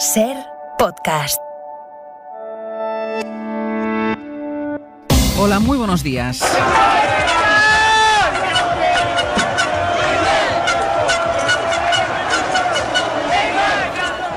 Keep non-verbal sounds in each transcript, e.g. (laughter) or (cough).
Ser podcast. Hola, muy buenos días.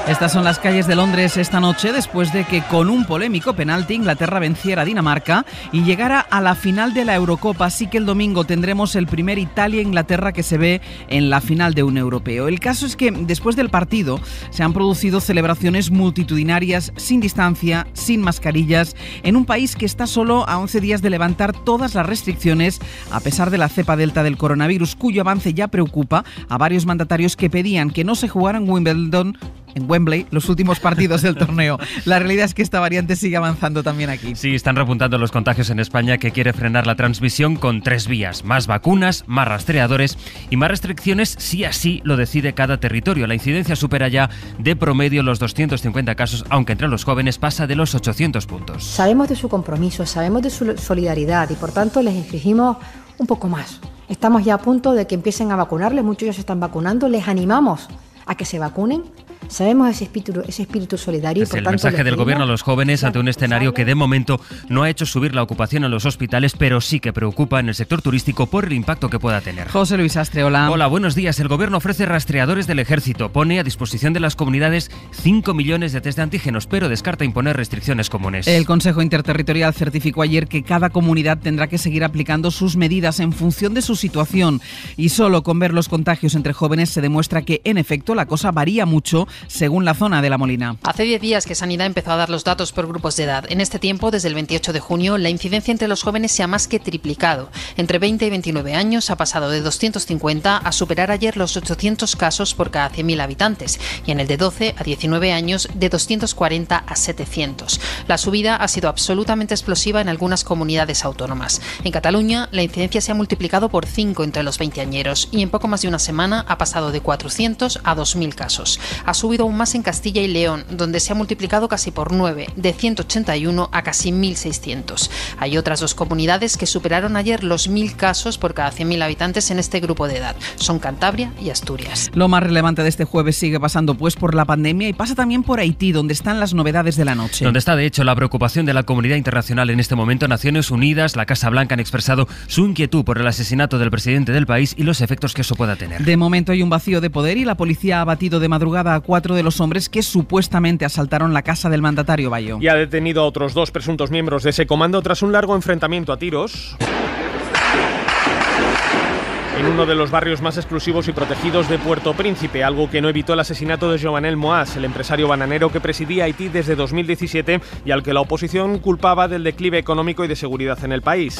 Estas son las calles de Londres esta noche después de que con un polémico penalti Inglaterra venciera a Dinamarca y llegara a la final de la Eurocopa, así que el domingo tendremos el primer Italia-Inglaterra que se ve en la final de un europeo. El caso es que después del partido se han producido celebraciones multitudinarias sin distancia, sin mascarillas, en un país que está solo a 11 días de levantar todas las restricciones a pesar de la cepa delta del coronavirus, cuyo avance ya preocupa a varios mandatarios que pedían que no se jugaran Wimbledon en Wembley los últimos partidos del torneo. La realidad es que esta variante sigue avanzando también aquí. Sí, están repuntando los contagios en España que quiere frenar la transmisión con tres vías, más vacunas, más rastreadores y más restricciones si así lo decide cada territorio. La incidencia supera ya de promedio los 250 casos, aunque entre los jóvenes pasa de los 800 puntos. Sabemos de su compromiso, sabemos de su solidaridad y por tanto les exigimos un poco más. Estamos ya a punto de que empiecen a vacunarles, muchos ya se están vacunando, les animamos a que se vacunen Sabemos ese espíritu, ese espíritu solidario. Es por el mensaje del gobierno a los jóvenes ante un escenario que de momento no ha hecho subir la ocupación en los hospitales, pero sí que preocupa en el sector turístico por el impacto que pueda tener. José Luis Astre, hola. Hola, buenos días. El gobierno ofrece rastreadores del ejército, pone a disposición de las comunidades 5 millones de test de antígenos, pero descarta imponer restricciones comunes. El Consejo Interterritorial certificó ayer que cada comunidad tendrá que seguir aplicando sus medidas en función de su situación y solo con ver los contagios entre jóvenes se demuestra que en efecto la cosa varía mucho según la zona de La Molina. Hace 10 días que Sanidad empezó a dar los datos por grupos de edad. En este tiempo, desde el 28 de junio, la incidencia entre los jóvenes se ha más que triplicado. Entre 20 y 29 años ha pasado de 250 a superar ayer los 800 casos por cada 100.000 habitantes y en el de 12 a 19 años de 240 a 700. La subida ha sido absolutamente explosiva en algunas comunidades autónomas. En Cataluña, la incidencia se ha multiplicado por 5 entre los 20 añeros y en poco más de una semana ha pasado de 400 a 2.000 casos subido aún más en Castilla y León, donde se ha multiplicado casi por 9, de 181 a casi 1.600. Hay otras dos comunidades que superaron ayer los 1.000 casos por cada 100.000 habitantes en este grupo de edad. Son Cantabria y Asturias. Lo más relevante de este jueves sigue pasando pues por la pandemia y pasa también por Haití, donde están las novedades de la noche. Donde está de hecho la preocupación de la comunidad internacional en este momento. Naciones Unidas, la Casa Blanca han expresado su inquietud por el asesinato del presidente del país y los efectos que eso pueda tener. De momento hay un vacío de poder y la policía ha batido de madrugada a cuatro cuatro de los hombres que supuestamente asaltaron la casa del mandatario Bayo. Y ha detenido a otros dos presuntos miembros de ese comando tras un largo enfrentamiento a tiros en uno de los barrios más exclusivos y protegidos de Puerto Príncipe, algo que no evitó el asesinato de Jovanel Moaz, el empresario bananero que presidía Haití desde 2017 y al que la oposición culpaba del declive económico y de seguridad en el país.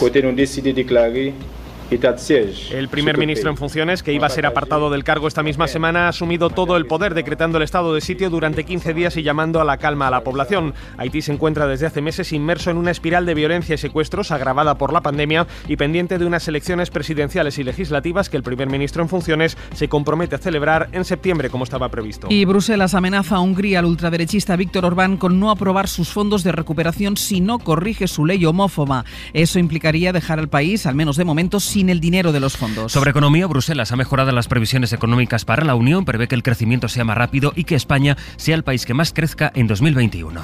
El primer ministro en funciones, que iba a ser apartado del cargo esta misma semana, ha asumido todo el poder decretando el estado de sitio durante 15 días y llamando a la calma a la población. Haití se encuentra desde hace meses inmerso en una espiral de violencia y secuestros agravada por la pandemia y pendiente de unas elecciones presidenciales y legislativas que el primer ministro en funciones se compromete a celebrar en septiembre como estaba previsto. Y Bruselas amenaza a Hungría al ultraderechista Víctor Orbán con no aprobar sus fondos de recuperación si no corrige su ley homófoba. Eso implicaría dejar al país, al menos de momento, sin el dinero de los fondos. Sobre economía, Bruselas ha mejorado las previsiones económicas para la Unión, prevé que el crecimiento sea más rápido y que España sea el país que más crezca en 2021.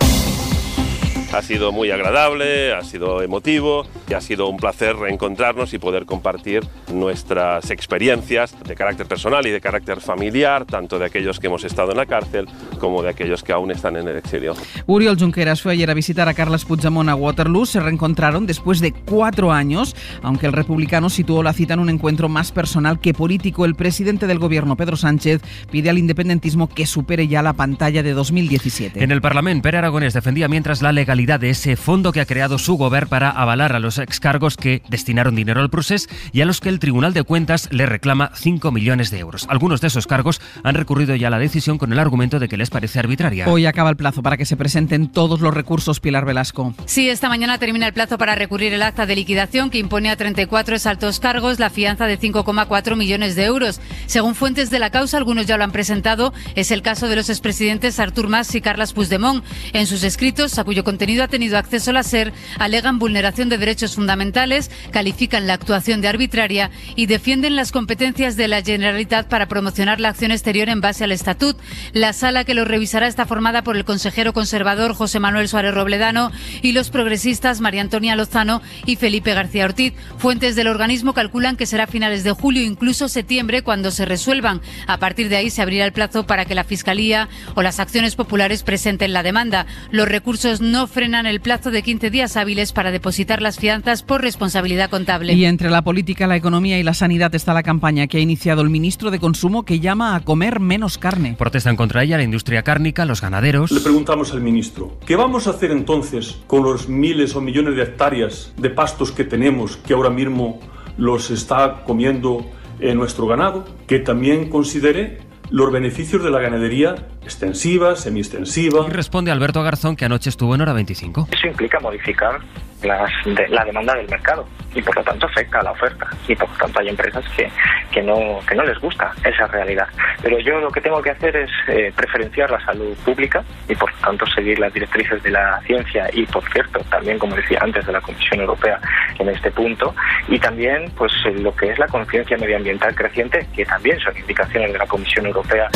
Ha sido muy agradable, ha sido emotivo y ha sido un placer reencontrarnos y poder compartir nuestras experiencias de carácter personal y de carácter familiar, tanto de aquellos que hemos estado en la cárcel como de aquellos que aún están en el exilio. Uriol Junqueras fue ayer a visitar a Carles Puigdemont a Waterloo. Se reencontraron después de cuatro años, aunque el republicano situó la cita en un encuentro más personal que político. El presidente del gobierno, Pedro Sánchez, pide al independentismo que supere ya la pantalla de 2017. En el Parlamento, Pere Aragonés defendía mientras la legalidad de ese fondo que ha creado su gobierno para avalar a los ex cargos que destinaron dinero al procés y a los que el Tribunal de Cuentas le reclama 5 millones de euros. Algunos de esos cargos han recurrido ya a la decisión con el argumento de que les parece arbitraria. Hoy acaba el plazo para que se presenten todos los recursos, Pilar Velasco. Sí, esta mañana termina el plazo para recurrir el acta de liquidación que impone a 34 exaltos cargos la fianza de 5,4 millones de euros. Según fuentes de la causa, algunos ya lo han presentado. Es el caso de los expresidentes Artur Mas y Carles Puigdemont. En sus escritos, a cuyo contenido ha tenido acceso al SER, alegan vulneración de derechos fundamentales, califican la actuación de arbitraria y defienden las competencias de la Generalitat para promocionar la acción exterior en base al estatut. La sala que lo revisará está formada por el consejero conservador José Manuel Suárez Robledano y los progresistas María Antonia Lozano y Felipe García Ortiz. Fuentes del organismo calculan que será a finales de julio, incluso septiembre, cuando se resuelvan. A partir de ahí se abrirá el plazo para que la Fiscalía o las acciones populares presenten la demanda. Los recursos no frenan el plazo de 15 días hábiles para depositar las fianzas por responsabilidad contable. Y entre la política, la economía y la sanidad está la campaña que ha iniciado el ministro de Consumo que llama a comer menos carne. Protestan contra ella la industria cárnica, los ganaderos. Le preguntamos al ministro, ¿qué vamos a hacer entonces con los miles o millones de hectáreas de pastos que tenemos que ahora mismo los está comiendo eh, nuestro ganado? Que también considere los beneficios de la ganadería extensiva, semi-extensiva. Y responde Alberto Garzón que anoche estuvo en hora 25. Eso implica modificar de, la demanda del mercado y por lo tanto afecta a la oferta y por lo tanto hay empresas que, que, no, que no les gusta esa realidad. Pero yo lo que tengo que hacer es eh, preferenciar la salud pública y por lo tanto seguir las directrices de la ciencia y por cierto también como decía antes de la Comisión Europea en este punto y también pues lo que es la conciencia medioambiental creciente que también son indicaciones de la Comisión Europea.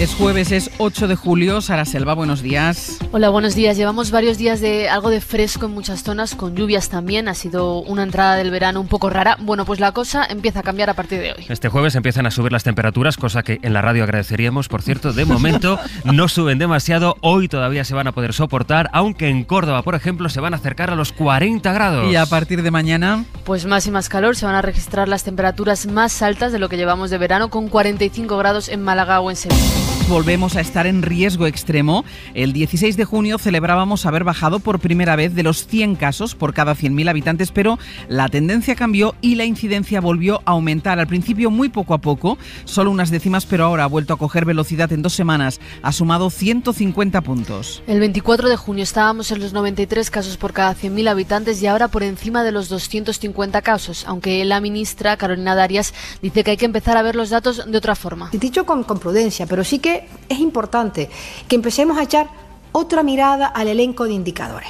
Es jueves, es 8 de julio. Sara Selva, buenos días. Hola, buenos días. Llevamos varios días de algo de fresco en muchas zonas con lluvias también. Ha sido una entrada del verano un poco rara. Bueno, pues la cosa empieza a cambiar a partir de hoy. Este jueves empiezan a subir las temperaturas, cosa que en la radio agradeceríamos. Por cierto, de momento (laughs) no suben demasiado. Hoy todavía se van a poder soportar, aunque en Córdoba, por ejemplo, se van a acercar a los 40 grados. ¿Y a partir de mañana? Pues más y más calor. Se van a registrar las temperaturas más altas de lo que llevamos de verano, con 45 grados en Málaga o en Sevilla volvemos a estar en riesgo extremo. El 16 de junio celebrábamos haber bajado por primera vez de los 100 casos por cada 100.000 habitantes, pero la tendencia cambió y la incidencia volvió a aumentar. Al principio muy poco a poco, solo unas décimas, pero ahora ha vuelto a coger velocidad en dos semanas. Ha sumado 150 puntos. El 24 de junio estábamos en los 93 casos por cada 100.000 habitantes y ahora por encima de los 250 casos, aunque la ministra Carolina Darias dice que hay que empezar a ver los datos de otra forma. Dicho con prudencia, pero sí que es importante que empecemos a echar otra mirada al elenco de indicadores.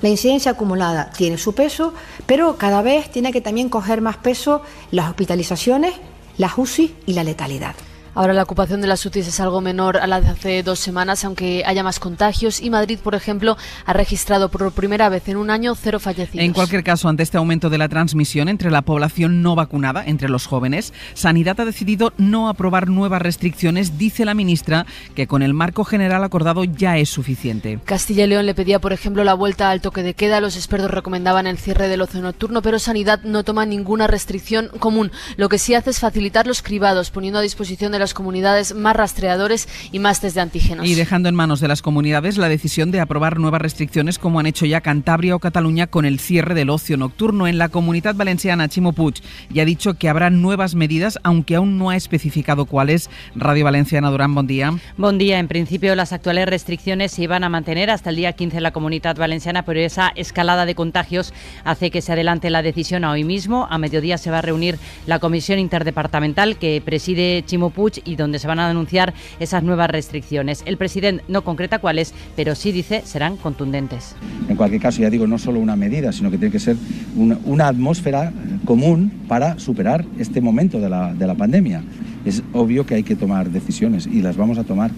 La incidencia acumulada tiene su peso, pero cada vez tiene que también coger más peso las hospitalizaciones, las UCI y la letalidad. Ahora la ocupación de las UTIs es algo menor a la de hace dos semanas, aunque haya más contagios. Y Madrid, por ejemplo, ha registrado por primera vez en un año cero fallecidos. En cualquier caso, ante este aumento de la transmisión entre la población no vacunada, entre los jóvenes, Sanidad ha decidido no aprobar nuevas restricciones, dice la ministra, que con el marco general acordado ya es suficiente. Castilla y León le pedía, por ejemplo, la vuelta al toque de queda. Los expertos recomendaban el cierre del ocio nocturno, pero Sanidad no toma ninguna restricción común. Lo que sí hace es facilitar los cribados, poniendo a disposición de la las comunidades más rastreadores y más test de antígenos. Y dejando en manos de las comunidades la decisión de aprobar nuevas restricciones como han hecho ya Cantabria o Cataluña con el cierre del ocio nocturno en la comunidad valenciana Chimo Puig y ha dicho que habrá nuevas medidas aunque aún no ha especificado cuáles. Radio Valenciana Durán, buen día. Buen día. En principio las actuales restricciones se iban a mantener hasta el día 15 en la comunidad valenciana, pero esa escalada de contagios hace que se adelante la decisión a hoy mismo. A mediodía se va a reunir la comisión interdepartamental que preside Chimo y donde se van a denunciar esas nuevas restricciones. El presidente no concreta cuáles, pero sí dice serán contundentes. En cualquier caso, ya digo, no solo una medida, sino que tiene que ser una, atmósfera común para superar este momento de la, de la pandemia. Es obvio que hay que tomar decisiones y las vamos a tomar.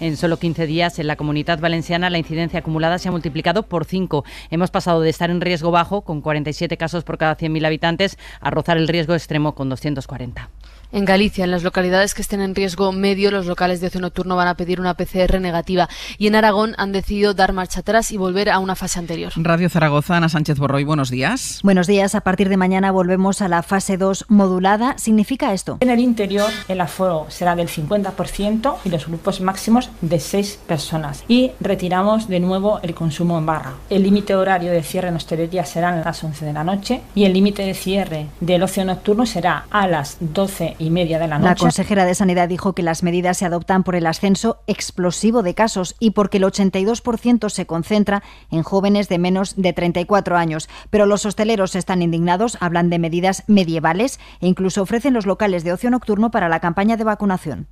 En solo 15 días, en la comunidad valenciana, la incidencia acumulada se ha multiplicado por 5. Hemos pasado de estar en riesgo bajo, con 47 casos por cada 100.000 habitantes, a rozar el riesgo extremo con 240. En Galicia, en las localidades que estén en riesgo medio, los locales de ocio nocturno van a pedir una PCR negativa y en Aragón han decidido dar marcha atrás y volver a una fase anterior. Radio Zaragoza, Ana Sánchez Borroy, buenos días. Buenos días. A partir de mañana volvemos a la fase 2 modulada. ¿Significa esto? En el interior, el aforo será del 50% y los grupos máximos de 6 personas. Y retiramos de nuevo el consumo en barra. El límite horario de cierre en hostelería serán las 11 de la noche y el límite de cierre del ocio nocturno será a las 12 la La consejera de Sanidad dijo que las medidas se adoptan por el ascenso explosivo de casos y porque el 82% se concentra en jóvenes de menos de 34 años. Pero los hosteleros están indignados, hablan de medidas medievales e incluso ofrecen los locales de ocio nocturno para la campaña de vacunación.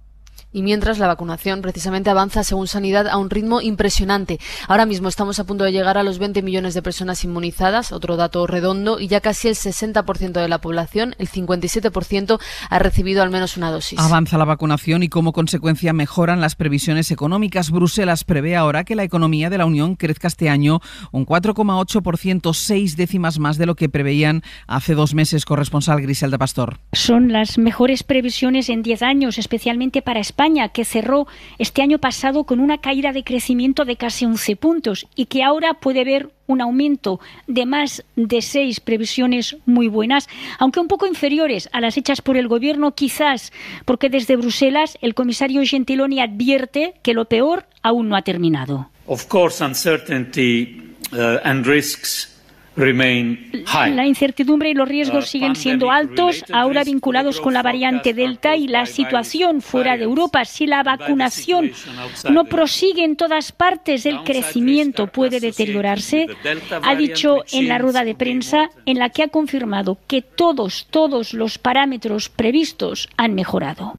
Y mientras la vacunación precisamente avanza según Sanidad a un ritmo impresionante. Ahora mismo estamos a punto de llegar a los 20 millones de personas inmunizadas, otro dato redondo, y ya casi el 60% de la población, el 57%, ha recibido al menos una dosis. Avanza la vacunación y como consecuencia mejoran las previsiones económicas. Bruselas prevé ahora que la economía de la Unión crezca este año un 4,8%, seis décimas más de lo que preveían hace dos meses, corresponsal Griselda Pastor. Son las mejores previsiones en 10 años, especialmente para España que cerró este año pasado con una caída de crecimiento de casi 11 puntos y que ahora puede ver un aumento de más de seis previsiones muy buenas, aunque un poco inferiores a las hechas por el Gobierno, quizás porque desde Bruselas el comisario Gentiloni advierte que lo peor aún no ha terminado. course, uh, and risks la incertidumbre y los riesgos siguen siendo altos, ahora vinculados con la variante Delta y la situación fuera de Europa. Si la vacunación no prosigue en todas partes, el crecimiento puede deteriorarse, ha dicho en la rueda de prensa en la que ha confirmado que todos, todos los parámetros previstos han mejorado.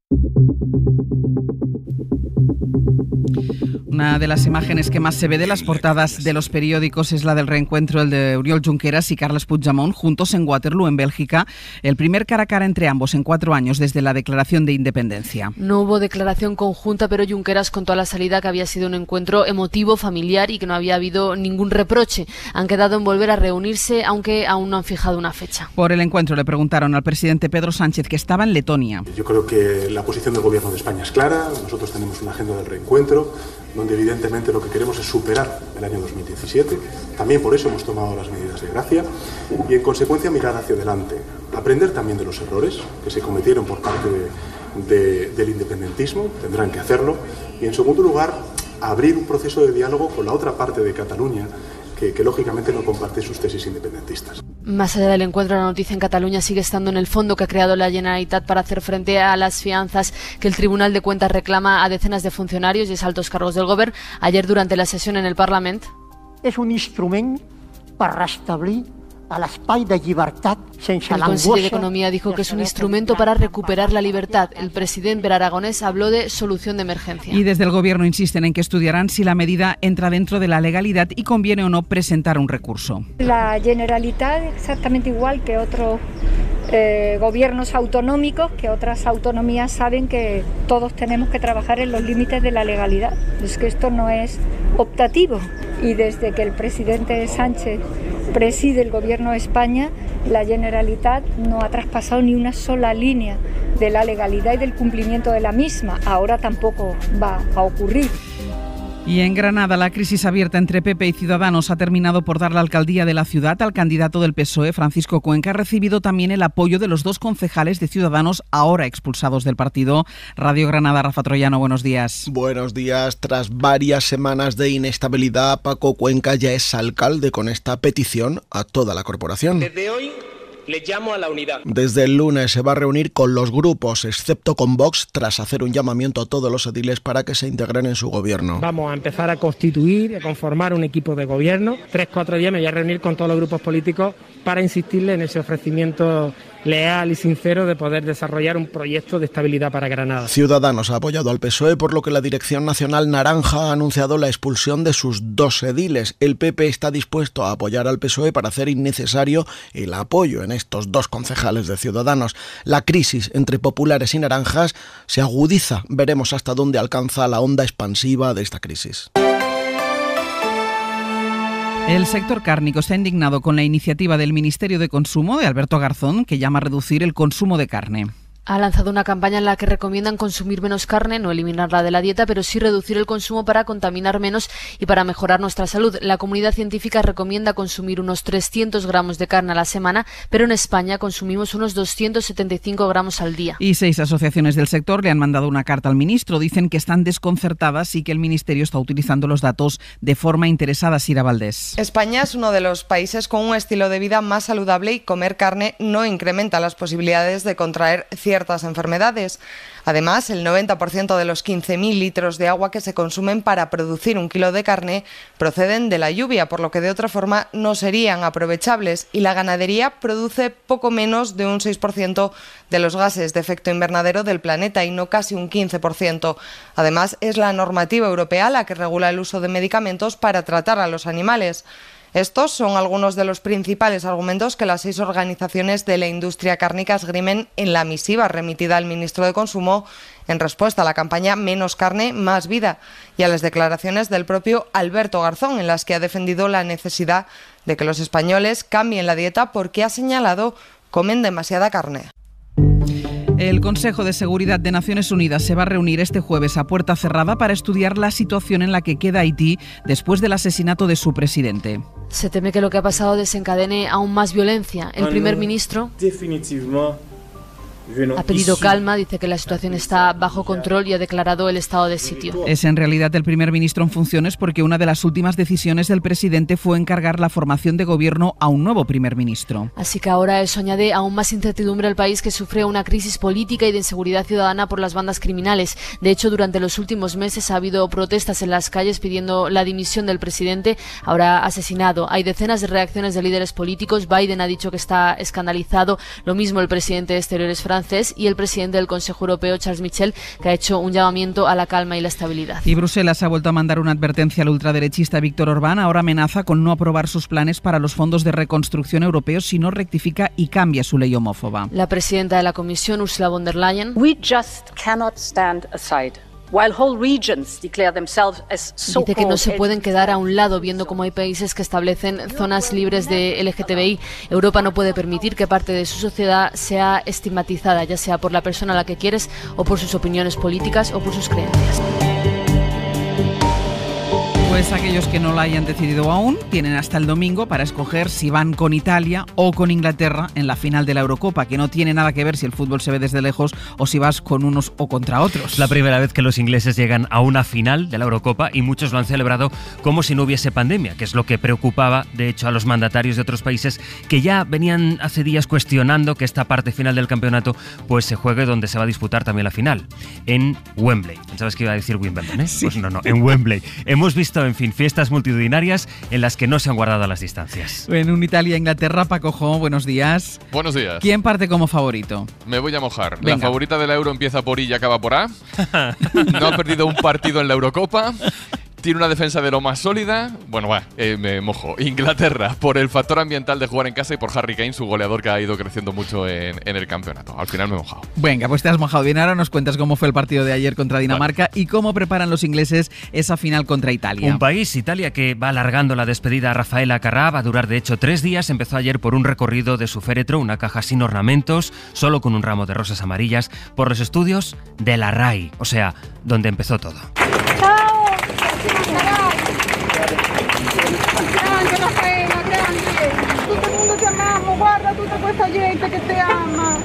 Una de las imágenes que más se ve de las portadas de los periódicos es la del reencuentro el de Oriol Junqueras y Carlos Puigdemont juntos en Waterloo, en Bélgica. El primer cara a cara entre ambos en cuatro años desde la declaración de independencia. No hubo declaración conjunta, pero Junqueras contó a la salida que había sido un encuentro emotivo, familiar y que no había habido ningún reproche. Han quedado en volver a reunirse, aunque aún no han fijado una fecha. Por el encuentro le preguntaron al presidente Pedro Sánchez, que estaba en Letonia. Yo creo que la posición del gobierno de España es clara. Nosotros tenemos una agenda del reencuentro donde evidentemente lo que queremos es superar el año 2017. También por eso hemos tomado las medidas de gracia y en consecuencia mirar hacia adelante, aprender también de los errores que se cometieron por parte del independentismo, tendrán que hacerlo, y en segundo lugar, abrir un proceso de diálogo con la otra parte de Cataluña que, lógicamente no comparte sus tesis independentistas. Más allá del encuentro, la noticia en Cataluña sigue estando en el fondo que ha creado la Generalitat para hacer frente a las fianzas que el Tribunal de Cuentas reclama a decenas de funcionarios y altos cargos del Gobierno, ayer durante la sesión en el Parlamento. Es un instrumento para restablir el Consejo de Economía dijo que es un instrumento para recuperar la libertad. El presidente Aragonés habló de solución de emergencia. Y desde el Gobierno insisten en que estudiarán si la medida entra dentro de la legalidad y conviene o no presentar un recurso. La Generalitat, exactamente igual que otros eh, gobiernos autonómicos, que otras autonomías saben que todos tenemos que trabajar en los límites de la legalidad. Es que esto no es optativo. Y desde que el presidente Sánchez preside el Gobierno España, la Generalitat no ha traspasado ni una sola línea de la legalidad y del cumplimiento de la misma. Ahora tampoco va a ocurrir. Y en Granada, la crisis abierta entre PP y Ciudadanos ha terminado por dar la alcaldía de la ciudad al candidato del PSOE, Francisco Cuenca. Ha recibido también el apoyo de los dos concejales de Ciudadanos ahora expulsados del partido. Radio Granada, Rafa Troyano, buenos días. Buenos días. Tras varias semanas de inestabilidad, Paco Cuenca ya es alcalde con esta petición a toda la corporación. Desde hoy le llamo a la unidad. Desde el lunes se va a reunir con los grupos, excepto con Vox, tras hacer un llamamiento a todos los ediles para que se integren en su gobierno. Vamos a empezar a constituir, a conformar un equipo de gobierno. Tres, cuatro días me voy a reunir con todos los grupos políticos para insistirle en ese ofrecimiento leal y sincero de poder desarrollar un proyecto de estabilidad para Granada. Ciudadanos ha apoyado al PSOE, por lo que la Dirección Nacional Naranja ha anunciado la expulsión de sus dos ediles. El PP está dispuesto a apoyar al PSOE para hacer innecesario el apoyo en estos dos concejales de Ciudadanos. La crisis entre populares y naranjas se agudiza. Veremos hasta dónde alcanza la onda expansiva de esta crisis. El sector cárnico se ha indignado con la iniciativa del Ministerio de Consumo de Alberto Garzón, que llama a reducir el consumo de carne. Ha lanzado una campaña en la que recomiendan consumir menos carne, no eliminarla de la dieta, pero sí reducir el consumo para contaminar menos y para mejorar nuestra salud. La comunidad científica recomienda consumir unos 300 gramos de carne a la semana, pero en España consumimos unos 275 gramos al día. Y seis asociaciones del sector le han mandado una carta al ministro. Dicen que están desconcertadas y que el ministerio está utilizando los datos de forma interesada, Sira Valdés. España es uno de los países con un estilo de vida más saludable y comer carne no incrementa las posibilidades de contraer enfermedades. Además, el 90% de los 15.000 litros de agua que se consumen para producir un kilo de carne proceden de la lluvia, por lo que de otra forma no serían aprovechables y la ganadería produce poco menos de un 6% de los gases de efecto invernadero del planeta y no casi un 15%. Además, es la normativa europea la que regula el uso de medicamentos para tratar a los animales. Estos son algunos de los principales argumentos que las seis organizaciones de la industria cárnica esgrimen en la misiva remitida al ministro de Consumo en respuesta a la campaña Menos carne, más vida y a las declaraciones del propio Alberto Garzón, en las que ha defendido la necesidad de que los españoles cambien la dieta porque ha señalado comen demasiada carne. El Consejo de Seguridad de Naciones Unidas se va a reunir este jueves a puerta cerrada para estudiar la situación en la que queda Haití después del asesinato de su presidente. Se teme que lo que ha pasado desencadene aún más violencia. El primer ministro. Definitivamente ha pedido calma, dice que la situación está bajo control y ha declarado el estado de sitio. Es en realidad el primer ministro en funciones porque una de las últimas decisiones del presidente fue encargar la formación de gobierno a un nuevo primer ministro. Así que ahora eso añade aún más incertidumbre al país que sufre una crisis política y de inseguridad ciudadana por las bandas criminales. De hecho, durante los últimos meses ha habido protestas en las calles pidiendo la dimisión del presidente, ahora asesinado. Hay decenas de reacciones de líderes políticos. Biden ha dicho que está escandalizado. Lo mismo el presidente de Exteriores Francia y el presidente del Consejo Europeo, Charles Michel, que ha hecho un llamamiento a la calma y la estabilidad. Y Bruselas ha vuelto a mandar una advertencia al ultraderechista Víctor Orbán. Ahora amenaza con no aprobar sus planes para los fondos de reconstrucción europeos si no rectifica y cambia su ley homófoba. La presidenta de la Comisión, Ursula von der Leyen. We just cannot stand aside. Dice que no se pueden quedar a un lado viendo cómo hay países que establecen zonas libres de LGTBI. Europa no puede permitir que parte de su sociedad sea estigmatizada, ya sea por la persona a la que quieres o por sus opiniones políticas o por sus creencias. Pues aquellos que no la hayan decidido aún tienen hasta el domingo para escoger si van con Italia o con Inglaterra en la final de la Eurocopa, que no tiene nada que ver si el fútbol se ve desde lejos o si vas con unos o contra otros. La primera vez que los ingleses llegan a una final de la Eurocopa y muchos lo han celebrado como si no hubiese pandemia, que es lo que preocupaba de hecho a los mandatarios de otros países que ya venían hace días cuestionando que esta parte final del campeonato pues se juegue donde se va a disputar también la final, en Wembley. ¿Sabes que iba a decir Wimbledon? Eh? Pues no, no, en Wembley. Hemos visto en fin, fiestas multitudinarias en las que no se han guardado las distancias. En un Italia-Inglaterra, Pacojo, buenos días. Buenos días. ¿Quién parte como favorito? Me voy a mojar. La favorita del la Euro empieza por I y acaba por A. (laughs) no ha perdido un partido en la Eurocopa. Tiene una defensa de lo más sólida. Bueno, eh, me mojo. Inglaterra, por el factor ambiental de jugar en casa y por Harry Kane, su goleador que ha ido creciendo mucho en, el campeonato. Al final me he mojado. Venga, pues te has mojado bien. Ahora nos cuentas cómo fue el partido de ayer contra Dinamarca y cómo preparan los ingleses esa final contra Italia. Un país, Italia, que va alargando la despedida a Rafaela Carrà. Va a durar, de hecho, tres días. Empezó ayer por un recorrido de su féretro, una caja sin ornamentos, solo con un ramo de rosas amarillas, por los estudios de la RAI, o sea, donde empezó todo. respuesta gente que te ama.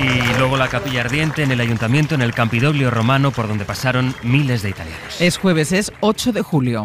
Y luego la capilla ardiente en el ayuntamiento, en el Campidoglio romano, por donde pasaron miles de italianos. Es jueves, es 8 de julio.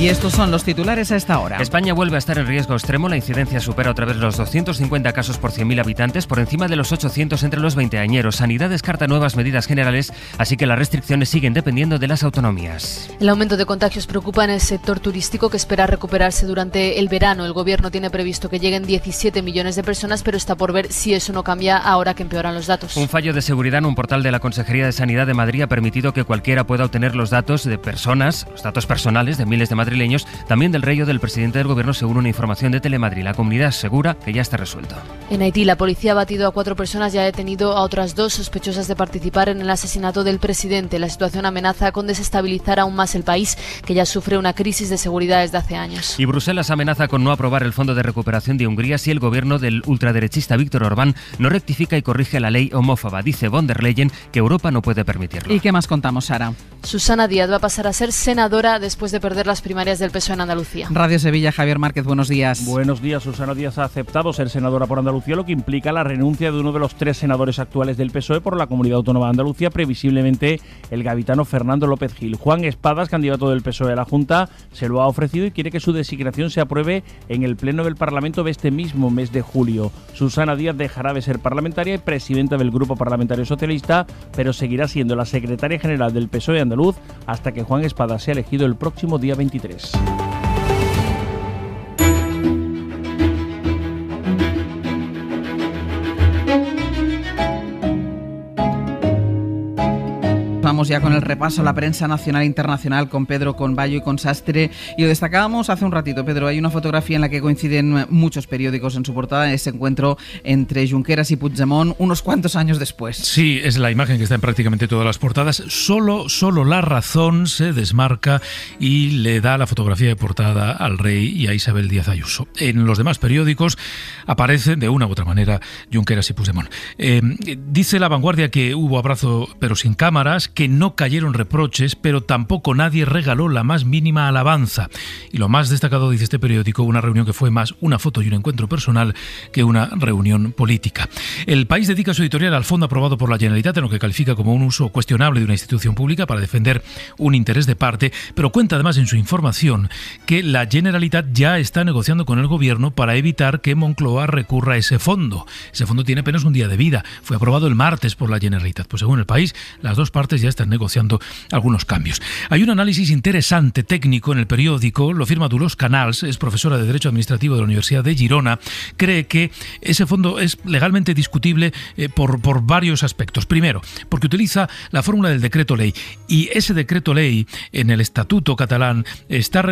Y estos son los titulares a esta hora. España vuelve a estar en riesgo extremo. La incidencia supera otra vez los 250 casos por 100.000 habitantes, por encima de los 800 entre los 20 añeros. Sanidad descarta nuevas medidas generales, así que las restricciones siguen dependiendo de las autonomías. El aumento de contagios preocupa en el sector turístico, que espera recuperarse durante el verano. El gobierno tiene previsto que lleguen 17 millones de personas pero está por ver si eso no cambia ahora que empeoran los datos. Un fallo de seguridad en un portal de la Consejería de Sanidad de Madrid ha permitido que cualquiera pueda obtener los datos de personas, los datos personales de miles de madrileños, también del rey o del presidente del gobierno, según una información de Telemadrid. La comunidad asegura que ya está resuelto. En Haití, la policía ha batido a cuatro personas y ha detenido a otras dos sospechosas de participar en el asesinato del presidente. La situación amenaza con desestabilizar aún más el país, que ya sufre una crisis de seguridad desde hace años. Y Bruselas amenaza con no aprobar el Fondo de Recuperación de Hungría si el gobierno del último ultraderechista Víctor Orbán no rectifica y corrige la ley homófoba. Dice von que Europa no puede permitirlo. ¿Y qué más contamos, Sara? Susana Díaz va a pasar a ser senadora después de perder las primarias del PSOE en Andalucía. Radio Sevilla, Javier Márquez, buenos días. Buenos días, Susana Díaz ha aceptado ser senadora por Andalucía, lo que implica la renuncia de uno de los tres senadores actuales del PSOE por la Comunidad Autónoma de Andalucía, previsiblemente el gabitano Fernando López Gil. Juan Espadas, candidato del PSOE a la Junta, se lo ha ofrecido y quiere que su designación se apruebe en el Pleno del Parlamento de este mismo mes de julio. Susana Díaz dejará de ser parlamentaria y presidenta del Grupo Parlamentario Socialista, pero seguirá siendo la secretaria general del PSOE andaluz hasta que Juan Espada sea elegido el próximo día 23. ya con el repaso a la prensa nacional e internacional con Pedro, con y con Sastre. Y lo destacábamos hace un ratito, Pedro. Hay una fotografía en la que coinciden muchos periódicos en su portada, ese encuentro entre Junqueras y Puigdemont unos cuantos años después. Sí, es la imagen que está en prácticamente todas las portadas. Solo, solo la razón se desmarca y le da la fotografía de portada al rey y a Isabel Díaz Ayuso. En los demás periódicos aparecen de una u otra manera Junqueras y Puigdemont. Eh, dice la vanguardia que hubo abrazo pero sin cámaras, no cayeron reproches, pero tampoco nadie regaló la más mínima alabanza. Y lo más destacado, dice este periódico, una reunión que fue más una foto y un encuentro personal que una reunión política. El país dedica su editorial al fondo aprobado por la Generalitat, en lo que califica como un uso cuestionable de una institución pública para defender un interés de parte, pero cuenta además en su información que la Generalitat ya está negociando con el gobierno para evitar que Moncloa recurra a ese fondo. Ese fondo tiene apenas un día de vida. Fue aprobado el martes por la Generalitat. Pues según el país, las dos partes ya están negociando algunos cambios. Hay un análisis interesante técnico en el periódico, lo firma Dulos Canals, es profesora de Derecho Administrativo de la Universidad de Girona, cree que ese fondo es legalmente discutible eh, por, por varios aspectos. Primero, porque utiliza la fórmula del decreto ley y ese decreto ley en el Estatuto catalán está,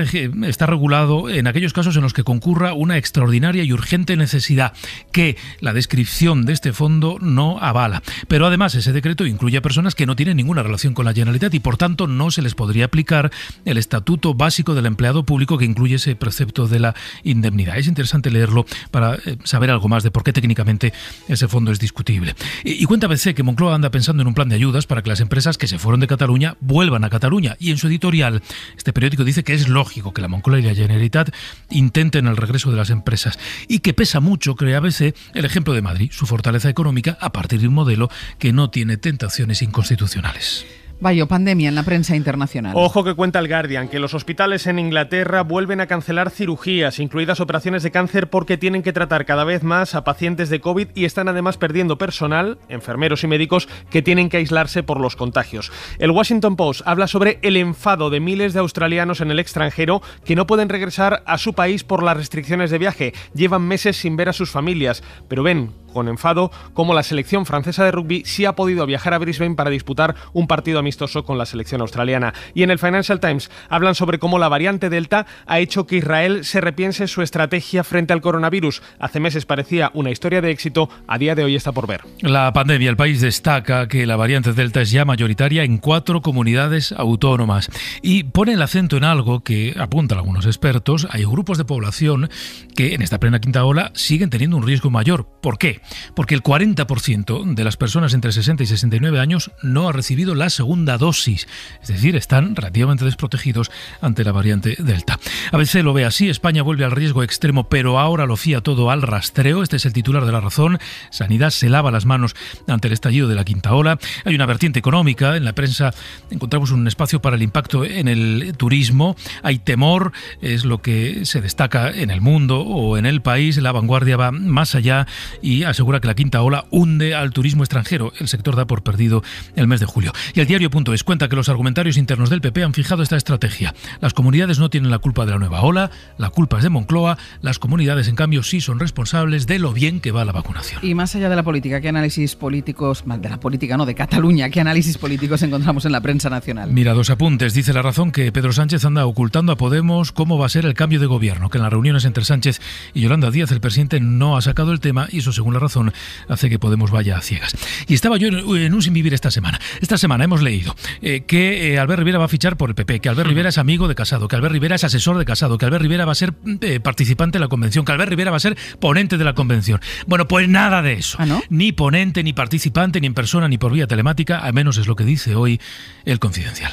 está regulado en aquellos casos en los que concurra una extraordinaria y urgente necesidad que la descripción de este fondo no avala. Pero además ese decreto incluye a personas que no tienen ninguna relación con la Generalitat y por tanto no se les podría aplicar el Estatuto Básico del Empleado Público que incluye ese precepto de la indemnidad. Es interesante leerlo para eh, saber algo más de por qué técnicamente ese fondo es discutible. Y, cuenta BC que Moncloa anda pensando en un plan de ayudas para que las empresas que se fueron de Cataluña vuelvan a Cataluña y en su editorial este periódico dice que es lógico que la Moncloa y la Generalitat intenten el regreso de las empresas y que pesa mucho, cree ABC, el ejemplo de Madrid, su fortaleza económica a partir de un modelo que no tiene tentaciones inconstitucionales. Vaya, pandemia en la prensa internacional. Ojo que cuenta el Guardian, que los hospitales en Inglaterra vuelven a cancelar cirugías, incluidas operaciones de cáncer, porque tienen que tratar cada vez más a pacientes de COVID y están además perdiendo personal, enfermeros y médicos, que tienen que aislarse por los contagios. El Washington Post habla sobre el enfado de miles de australianos en el extranjero que no pueden regresar a su país por las restricciones de viaje. Llevan meses sin ver a sus familias, pero ven con enfado cómo la selección francesa de rugby sí ha podido viajar a Brisbane para disputar un partido amistoso con la selección australiana. Y en el Financial Times hablan sobre cómo la variante Delta ha hecho que Israel se repiense su estrategia frente al coronavirus. Hace meses parecía una historia de éxito, a día de hoy está por ver. La pandemia, el país destaca que la variante Delta es ya mayoritaria en cuatro comunidades autónomas y pone el acento en algo que apuntan algunos expertos. Hay grupos de población que en esta plena quinta ola siguen teniendo un riesgo mayor. ¿Por qué? Porque el 40% de las personas entre 60 y 69 años no ha recibido la segunda dosis, es decir, están relativamente desprotegidos ante la variante Delta. A veces lo ve así, España vuelve al riesgo extremo, pero ahora lo fía todo al rastreo, este es el titular de la razón, Sanidad se lava las manos ante el estallido de la quinta ola, hay una vertiente económica, en la prensa encontramos un espacio para el impacto en el turismo, hay temor, es lo que se destaca en el mundo o en el país, la vanguardia va más allá y asegura que la quinta ola hunde al turismo extranjero. El sector da por perdido el mes de julio. Y el diario diario.es cuenta que los argumentarios internos del PP han fijado esta estrategia. Las comunidades no tienen la culpa de la nueva ola, la culpa es de Moncloa, las comunidades en cambio sí son responsables de lo bien que va la vacunación. Y más allá de la política, ¿qué análisis políticos, de la política no, de Cataluña, qué análisis políticos encontramos en la prensa nacional? Mira, dos apuntes. Dice la razón que Pedro Sánchez anda ocultando a Podemos cómo va a ser el cambio de gobierno, que en las reuniones entre Sánchez y Yolanda Díaz el presidente no ha sacado el tema y eso según razón hace que Podemos vaya a ciegas. Y estaba yo en, un sin vivir esta semana. Esta semana hemos leído eh, que eh, Albert Rivera va a fichar por el PP, que Albert Rivera es amigo de Casado, que Albert Rivera es asesor de Casado, que Albert Rivera va a ser eh, participante de la convención, que Albert Rivera va a ser ponente de la convención. Bueno, pues nada de eso. Ah, ni ponente, ni participante, ni en persona, ni por vía telemática, al menos es lo que dice hoy el confidencial.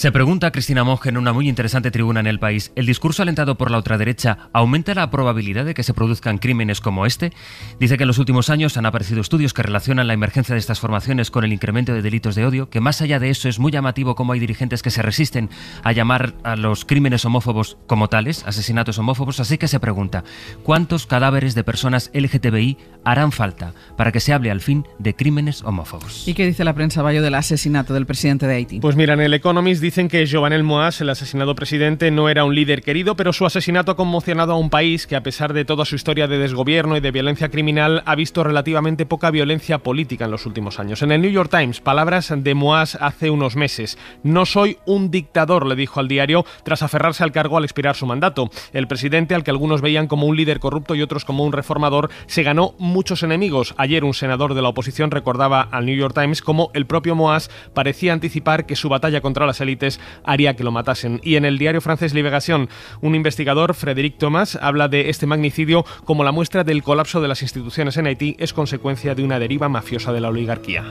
Se pregunta Cristina Monge en una muy interesante tribuna en el país, ¿el discurso alentado por la ultraderecha aumenta la probabilidad de que se produzcan crímenes como este? Dice que en los últimos años han aparecido estudios que relacionan la emergencia de estas formaciones con el incremento de delitos de odio, que más allá de eso es muy llamativo cómo hay dirigentes que se resisten a llamar a los crímenes homófobos como tales, asesinatos homófobos, así que se pregunta, ¿cuántos cadáveres de personas LGTBI harán falta para que se hable al fin de crímenes homófobos? ¿Y qué dice la prensa, Bayo, del asesinato del presidente de Haití? Pues mira, en el Economist dice dicen que Jovenel Moas, el asesinado presidente, no era un líder querido, pero su asesinato ha conmocionado a un país que, a pesar de toda su historia de desgobierno y de violencia criminal, ha visto relativamente poca violencia política en los últimos años. En el New York Times, palabras de Moas hace unos meses. No soy un dictador, le dijo al diario, tras aferrarse al cargo al expirar su mandato. El presidente, al que algunos veían como un líder corrupto y otros como un reformador, se ganó muchos enemigos. Ayer un senador de la oposición recordaba al New York Times cómo el propio Moas parecía anticipar que su batalla contra las élites haría que lo matasen. Y en el diario francés Libération, un investigador, Frédéric Thomas, habla de este magnicidio como la muestra del colapso de las instituciones en Haití es consecuencia de una deriva mafiosa de la oligarquía.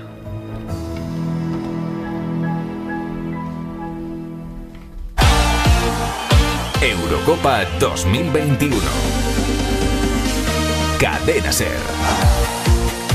Eurocopa 2021. Cadena Ser.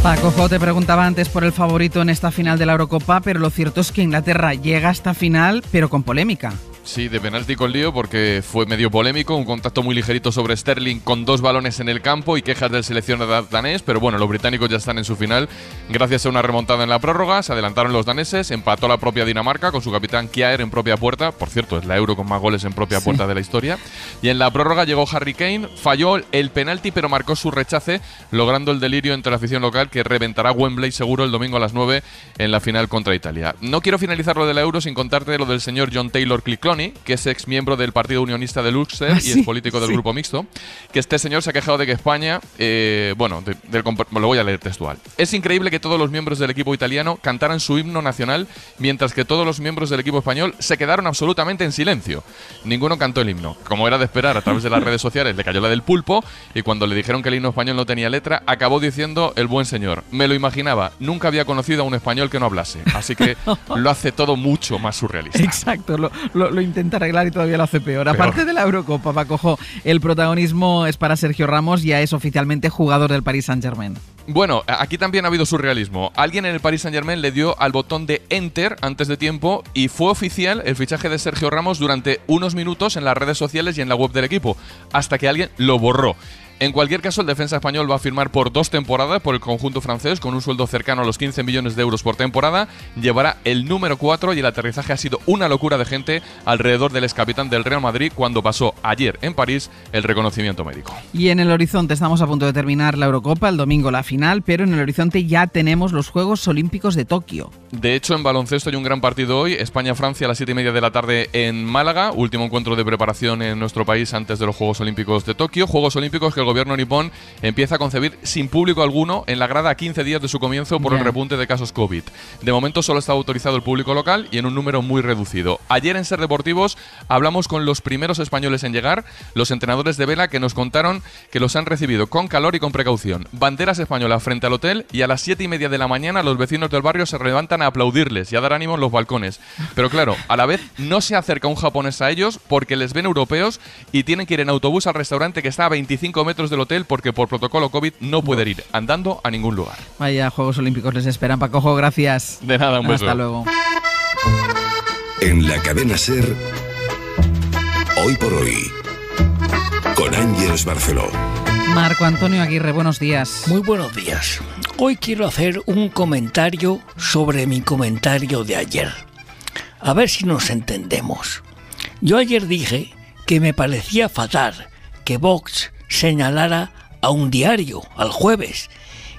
Paco te preguntaba antes por el favorito en esta final de la Eurocopa, pero lo cierto es que Inglaterra llega a esta final, pero con polémica. Sí, de penalti con lío porque fue medio polémico, un contacto muy ligerito sobre Sterling con dos balones en el campo y quejas del seleccionador danés, pero bueno, los británicos ya están en su final gracias a una remontada en la prórroga, se adelantaron los daneses, empató la propia Dinamarca con su capitán Kjaer en propia puerta, por cierto, es la Euro con más goles en propia puerta de la historia, y en la prórroga llegó Harry Kane, falló el penalti pero marcó su rechace, logrando el delirio entre la afición local que reventará Wembley seguro el domingo a las 9 en la final contra Italia. No quiero finalizar lo de la Euro sin contarte lo del señor John Taylor Clicklon, que es ex miembro del Partido Unionista de Luxer ah, y es político del Grupo Mixto, que este señor se ha quejado de que España, eh, bueno, lo voy a leer textual. Es increíble que todos los miembros del equipo italiano cantaran su himno nacional, mientras que todos los miembros del equipo español se quedaron absolutamente en silencio. Ninguno cantó el himno. Como era de esperar, a través de las (laughs) redes sociales le cayó la del pulpo y cuando le dijeron que el himno español no tenía letra, acabó diciendo el buen señor. Me lo imaginaba, nunca había conocido a un español que no hablase. Así que (laughs) lo hace todo mucho más surrealista. Exacto, lo intenta arreglar y todavía lo hace peor. Aparte de la Eurocopa, cojo. el protagonismo es para Sergio Ramos, ya es oficialmente jugador del Paris Saint-Germain. Bueno, aquí también ha habido surrealismo. Alguien en el Paris Saint-Germain le dio al botón de Enter antes de tiempo y fue oficial el fichaje de Sergio Ramos durante unos minutos en las redes sociales y en la web del equipo, hasta que alguien lo borró. En cualquier caso, el defensa español va a firmar por dos temporadas por el conjunto francés con un sueldo cercano a los 15 millones de euros por temporada. Llevará el número 4 y el aterrizaje ha sido una locura de gente alrededor del ex del Real Madrid cuando pasó ayer en París el reconocimiento médico. Y en el horizonte estamos a punto de terminar la Eurocopa, el domingo la final, pero en el horizonte ya tenemos los Juegos Olímpicos de Tokio. De hecho, en baloncesto hay un gran partido hoy, España-Francia a las siete y media de la tarde en Málaga, último encuentro de preparación en nuestro país antes de los Juegos Olímpicos de Tokio. Juegos Olímpicos que el gobierno nipón empieza a concebir sin público alguno en la grada a 15 días de su comienzo por el repunte de casos COVID. De momento solo está autorizado el público local y en un número muy reducido. Ayer en Ser Deportivos hablamos con los primeros españoles en llegar, los entrenadores de vela que nos contaron que los han recibido con calor y con precaución. Banderas españolas frente al hotel y a las 7 y media de la mañana los vecinos del barrio se levantan a aplaudirles y a dar ánimo en los balcones. Pero claro, a la vez no se acerca un japonés a ellos porque les ven europeos y tienen que ir en autobús al restaurante que está a 25 metros del hotel porque por protocolo COVID no puede ir andando a ningún lugar. Vaya, Juegos Olímpicos les esperan, Pacojo, gracias. De nada, un beso. Hasta luego. En la cadena Ser, hoy por hoy, con Ángeles Barceló. Marco Antonio Aguirre, buenos días. Muy buenos días. Hoy quiero hacer un comentario sobre mi comentario de ayer. A ver si nos entendemos. Yo ayer dije que me parecía fatal que Vox señalara a un diario, al jueves.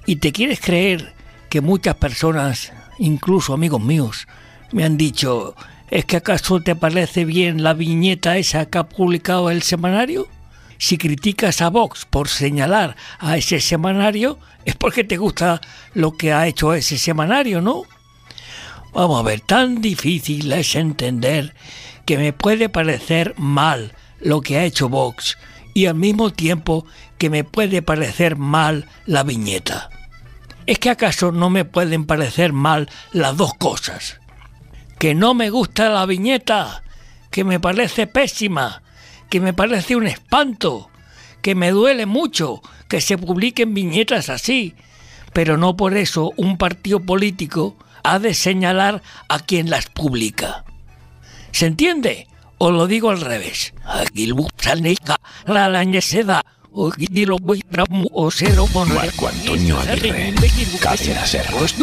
¿Y te quieres creer que muchas personas, incluso amigos míos, me han dicho, ¿es que acaso te parece bien la viñeta esa que ha publicado el semanario? Si criticas a Vox por señalar a ese semanario, es porque te gusta lo que ha hecho ese semanario, ¿no? Vamos a ver, tan difícil es entender que me puede parecer mal lo que ha hecho Vox, y al mismo tiempo que me puede parecer mal la viñeta. ¿Es que acaso no me pueden parecer mal las dos cosas? Que no me gusta la viñeta, que me parece pésima, que me parece un espanto, que me duele mucho que se publiquen viñetas así, pero no por eso un partido político ha de señalar a quien las publica. ¿Se entiende? Os lo digo al revés. Aquí la lañeseda. Aguirre, pues, pues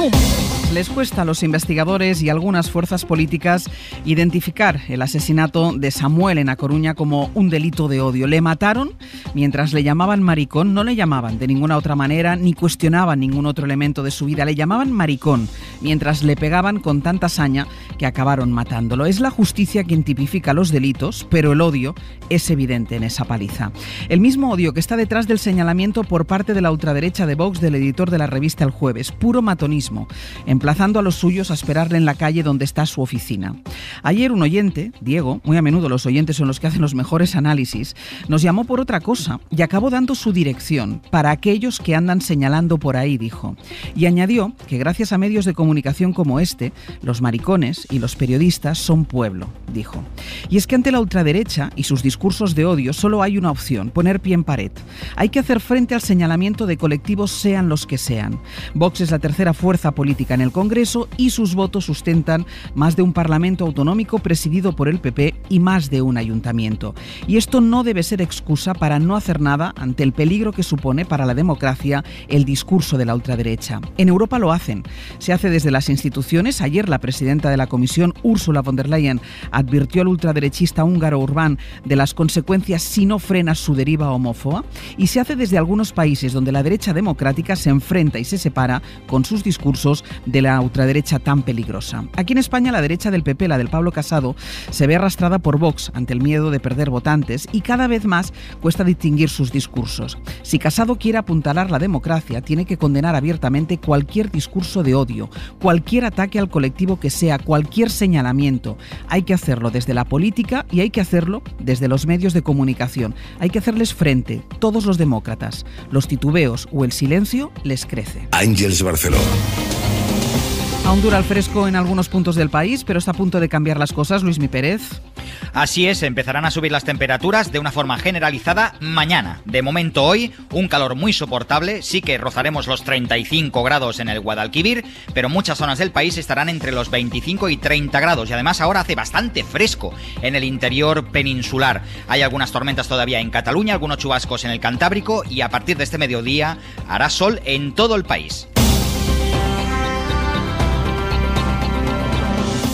Les cuesta a los investigadores y algunas fuerzas políticas identificar el asesinato de Samuel en A Coruña como un delito de odio. Le mataron mientras le llamaban maricón, no le llamaban de ninguna otra manera ni cuestionaban ningún otro elemento de su vida, le llamaban maricón mientras le pegaban con tanta saña que acabaron matándolo. Es la justicia quien tipifica los delitos, pero el odio es evidente en esa paliza. El mismo odio que está detrás del señalamiento por parte de la ultraderecha de Vox del editor de la revista El Jueves, puro matonismo, emplazando a los suyos a esperarle en la calle donde está su oficina. Ayer un oyente, Diego, muy a menudo los oyentes son los que hacen los mejores análisis, nos llamó por otra cosa y acabó dando su dirección para aquellos que andan señalando por ahí, dijo. Y añadió que gracias a medios de comunicación como este, los maricones y los periodistas son pueblo, dijo. Y es que ante la ultraderecha y sus discursos de odio solo hay una opción, poner pie en pared hay que hacer frente al señalamiento de colectivos sean los que sean. Vox es la tercera fuerza política en el Congreso y sus votos sustentan más de un Parlamento autonómico presidido por el PP y más de un ayuntamiento. Y esto no debe ser excusa para no hacer nada ante el peligro que supone para la democracia el discurso de la ultraderecha. En Europa lo hacen. Se hace desde las instituciones. Ayer la presidenta de la Comisión, Ursula von der Leyen, advirtió al ultraderechista húngaro Urbán de las consecuencias si no frena su deriva homófoba y se hace desde algunos países donde la derecha democrática se enfrenta y se separa con sus discursos de la ultraderecha tan peligrosa. Aquí en España la derecha del PP, la del Pablo Casado, se ve arrastrada por Vox ante el miedo de perder votantes y cada vez más cuesta distinguir sus discursos. Si Casado quiere apuntalar la democracia, tiene que condenar abiertamente cualquier discurso de odio, cualquier ataque al colectivo que sea, cualquier señalamiento. Hay que hacerlo desde la política y hay que hacerlo desde los medios de comunicación. Hay que hacerles frente, todos los demócratas. Los titubeos o el silencio les crece. Ángeles Barcelona. Aún dura el fresco en algunos puntos del país, pero está a punto de cambiar las cosas, Luis Mi Pérez. Así es, empezarán a subir las temperaturas de una forma generalizada mañana. De momento hoy, un calor muy soportable, sí que rozaremos los 35 grados en el Guadalquivir, pero muchas zonas del país estarán entre los 25 y 30 grados y además ahora hace bastante fresco en el interior peninsular. Hay algunas tormentas todavía en Cataluña, algunos chubascos en el Cantábrico y a partir de este mediodía hará sol en todo el país.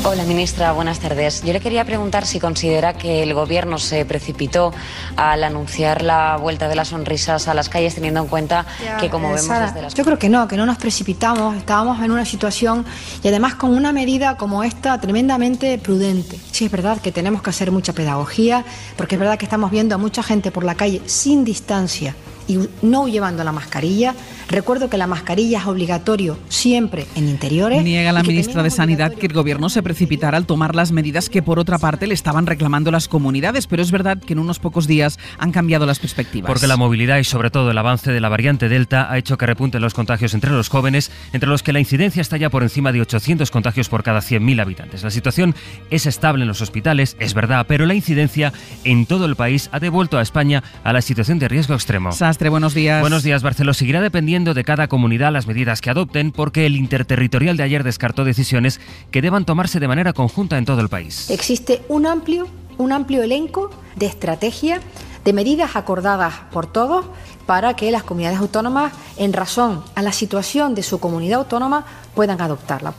Hola, ministra. Buenas tardes. Yo le quería preguntar si considera que el gobierno se precipitó al anunciar la vuelta de las sonrisas a las calles, teniendo en cuenta que, como eh, vemos desde las... Yo creo que no, que no nos precipitamos. Estábamos en una situación y además con una medida como esta tremendamente prudente. Sí, es verdad que tenemos que hacer mucha pedagogía, porque es verdad que estamos viendo a mucha gente por la calle sin distancia y no llevando la mascarilla. Recuerdo que la mascarilla es obligatorio siempre en interiores. Niega la ministra de Sanidad que el gobierno se precipitara al tomar las medidas que por otra parte le estaban reclamando las comunidades, pero es verdad que en unos pocos días han cambiado las perspectivas. Porque la movilidad y sobre todo el avance de la variante Delta ha hecho que repunten los contagios entre los jóvenes, entre los que la incidencia está ya por encima de 800 contagios por cada 100.000 habitantes. La situación es estable en los hospitales, es verdad, pero la incidencia en todo el país ha devuelto a España a la situación de riesgo extremo buenos días. Buenos días, Barceló. Seguirá dependiendo de cada comunidad las medidas que adopten porque el interterritorial de ayer descartó decisiones que deban tomarse de manera conjunta en todo el país. Existe un amplio, un amplio elenco de estrategia de medidas acordadas por todos para que las comunidades autónomas, en razón a la situación de su comunidad autónoma, puedan adoptarla.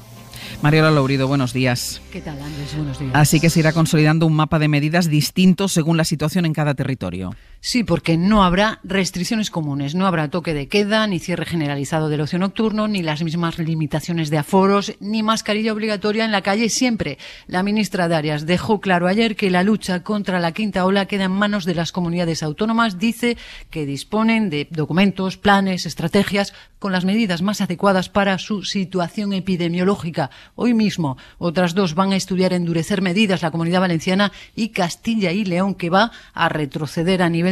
Mariola Laurido, buenos días. ¿Qué tal, Andrés? Buenos días. Así que se irá consolidando un mapa de medidas distintos según la situación en cada territorio. Sí, porque no habrá restricciones comunes, no habrá toque de queda, ni cierre generalizado del ocio nocturno, ni las mismas limitaciones de aforos, ni mascarilla obligatoria en la calle siempre. La ministra Darias dejó claro ayer que la lucha contra la quinta ola queda en manos de las comunidades autónomas. Dice que disponen de documentos, planes, estrategias con las medidas más adecuadas para su situación epidemiológica. Hoy mismo otras dos van a estudiar endurecer medidas la Comunidad Valenciana y Castilla y León, que va a retroceder a nivel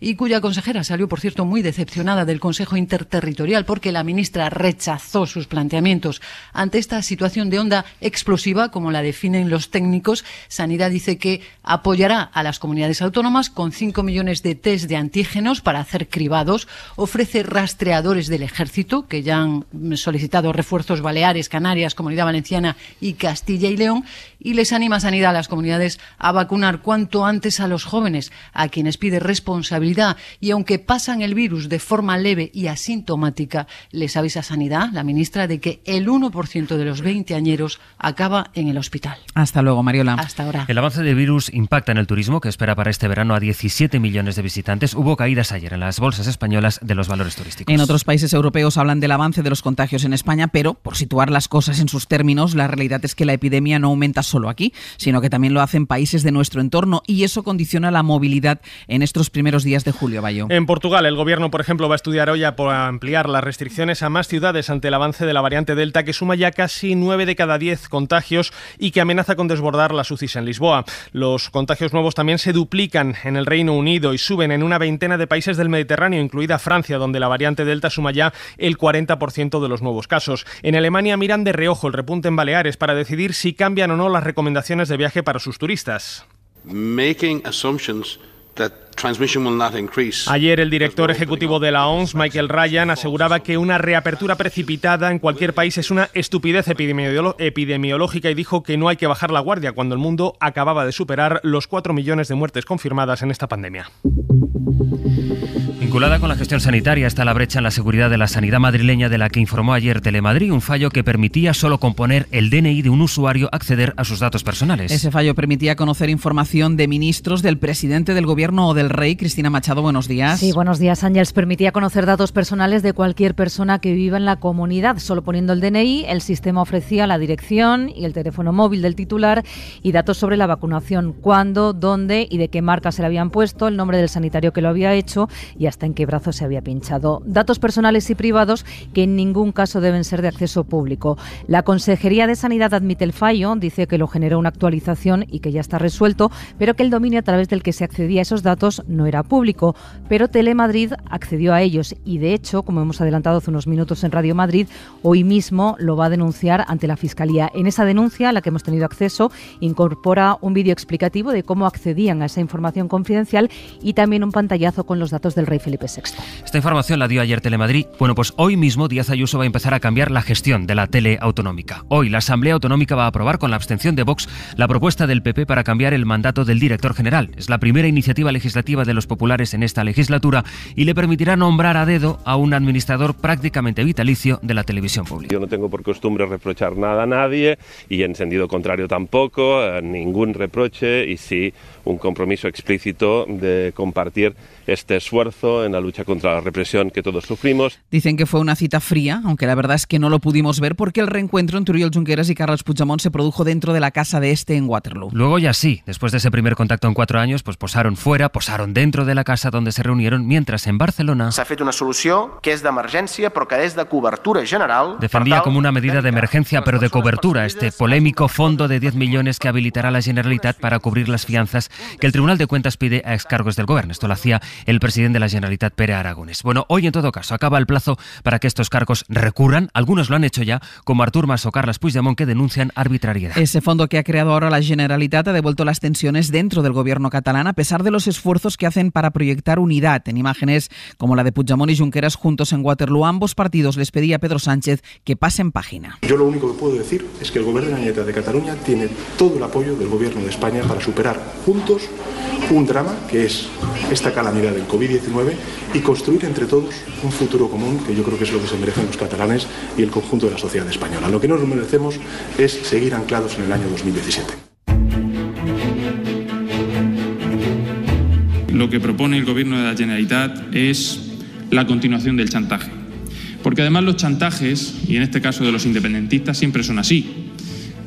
y cuya consejera salió, por cierto, muy decepcionada del Consejo Interterritorial porque la ministra rechazó sus planteamientos. Ante esta situación de onda explosiva, como la definen los técnicos, Sanidad dice que apoyará a las comunidades autónomas con 5 millones de test de antígenos para hacer cribados, ofrece rastreadores del ejército que ya han solicitado refuerzos Baleares, Canarias, Comunidad Valenciana y Castilla y León y les anima Sanidad a las comunidades a vacunar cuanto antes a los jóvenes, a quienes pide responsabilidad y aunque pasan el virus de forma leve y asintomática, les avisa Sanidad, la ministra, de que el 1% de los 20 añeros... acaba en el hospital. Hasta luego, Mariola. Hasta ahora. El avance del virus impacta en el turismo, que espera para este verano a 17 millones de visitantes. Hubo caídas ayer en las bolsas españolas de los valores turísticos. En otros países europeos hablan del avance de los contagios en España, pero por situar las cosas en sus términos, la realidad es que la epidemia no aumenta solo solo aquí, sino que también lo hacen países de nuestro entorno y eso condiciona la movilidad en estos primeros días de julio, Bayo. En Portugal, el gobierno, por ejemplo, va a estudiar hoy a ampliar las restricciones a más ciudades ante el avance de la variante Delta, que suma ya casi nueve de cada 10 contagios y que amenaza con desbordar la UCIs en Lisboa. Los contagios nuevos también se duplican en el Reino Unido y suben en una veintena de países del Mediterráneo, incluida Francia, donde la variante Delta suma ya el 40% de los nuevos casos. En Alemania miran de reojo el repunte en Baleares para decidir si cambian o no recomendaciones de viaje para sus turistas. Ayer el director ejecutivo de la OMS, Michael Ryan, aseguraba que una reapertura precipitada en cualquier país es una estupidez epidemiológica y dijo que no hay que bajar la guardia cuando el mundo acababa de superar los 4 millones de muertes confirmadas en esta pandemia. Vinculada con la gestión sanitaria está la brecha en la seguridad de la sanidad madrileña de la que informó ayer Telemadrid, un fallo que permitía solo componer el DNI de un usuario acceder a sus datos personales. Ese fallo permitía conocer información de ministros, del presidente del gobierno o del rey. Cristina Machado, buenos días. Sí, buenos días, Ángels. Permitía conocer datos personales de cualquier persona que viva en la comunidad. Solo poniendo el DNI, el sistema ofrecía la dirección y el teléfono móvil del titular y datos sobre la vacunación, cuándo, dónde y de qué marca se le habían puesto, el nombre del sanitario que lo había hecho y hasta en qué brazo se había pinchado. Datos personales y privados que en ningún caso deben ser de acceso público. La Consejería de Sanidad admite el fallo, dice que lo generó una actualización y que ya está resuelto, pero que el dominio a través del que se accedía a esos datos no era público. Pero Telemadrid accedió a ellos y, de hecho, como hemos adelantado hace unos minutos en Radio Madrid, hoy mismo lo va a denunciar ante la Fiscalía. En esa denuncia, a la que hemos tenido acceso, incorpora un vídeo explicativo de cómo accedían a esa información confidencial y también un pantallazo con los datos del rey Felipe VI. Esta información la dio ayer Telemadrid. Bueno, pues hoy mismo Díaz Ayuso va a empezar a cambiar la gestión de la tele autonómica. Hoy la Asamblea Autonómica va a aprobar con la abstención de Vox la propuesta del PP para cambiar el mandato del director general. Es la primera iniciativa legislativa de los populares en esta legislatura y le permitirá nombrar a dedo a un administrador prácticamente vitalicio de la televisión pública. Yo no tengo por costumbre reprochar nada a nadie y en sentido contrario tampoco, eh, ningún reproche y sí un compromiso explícito de compartir este esfuerzo en la lucha contra la represión que todos sufrimos. Dicen que fue una cita fría, aunque la verdad es que no lo pudimos ver porque el reencuentro entre Uriel Junqueras y Carles Puigdemont se produjo dentro de la casa de este en Waterloo. Luego ya sí, después de ese primer contacto en cuatro años, pues posaron fuera, posaron dentro de la casa donde se reunieron, mientras en Barcelona... ha hecho una solución que és d'emergència però que es de cobertura general... Defendía como una medida de emergencia pero de cobertura este polémico fondo de 10 millones que habilitará la Generalitat para cubrir las fianzas que el Tribunal de Cuentas pide a excargos del gobierno. Esto lo hacía el presidente de la Generalitat Generalitat Pere Aragones. Bueno, hoy en todo caso acaba el plazo para que estos cargos recurran. Algunos lo han hecho ya, como Artur Mas o Carles Puigdemont, que denuncian arbitrariedad. Ese fondo que ha creado ahora la Generalitat ha devuelto las tensiones dentro del gobierno catalán, a pesar de los esfuerzos que hacen para proyectar unidad. En imágenes como la de Puigdemont y Junqueras juntos en Waterloo, ambos partidos les pedía a Pedro Sánchez que pasen página. Yo lo único que puedo decir es que el gobierno de la de Cataluña tiene todo el apoyo del gobierno de España para superar juntos un drama que es esta calamidad del COVID-19 y construir entre todos un futuro común, que yo creo que es lo que se merecen los catalanes y el conjunto de la sociedad española. Lo que nos merecemos es seguir anclados en el año 2017. Lo que propone el Gobierno de la Generalitat es la continuación del chantaje. Porque además los chantajes, y en este caso de los independentistas, siempre son así.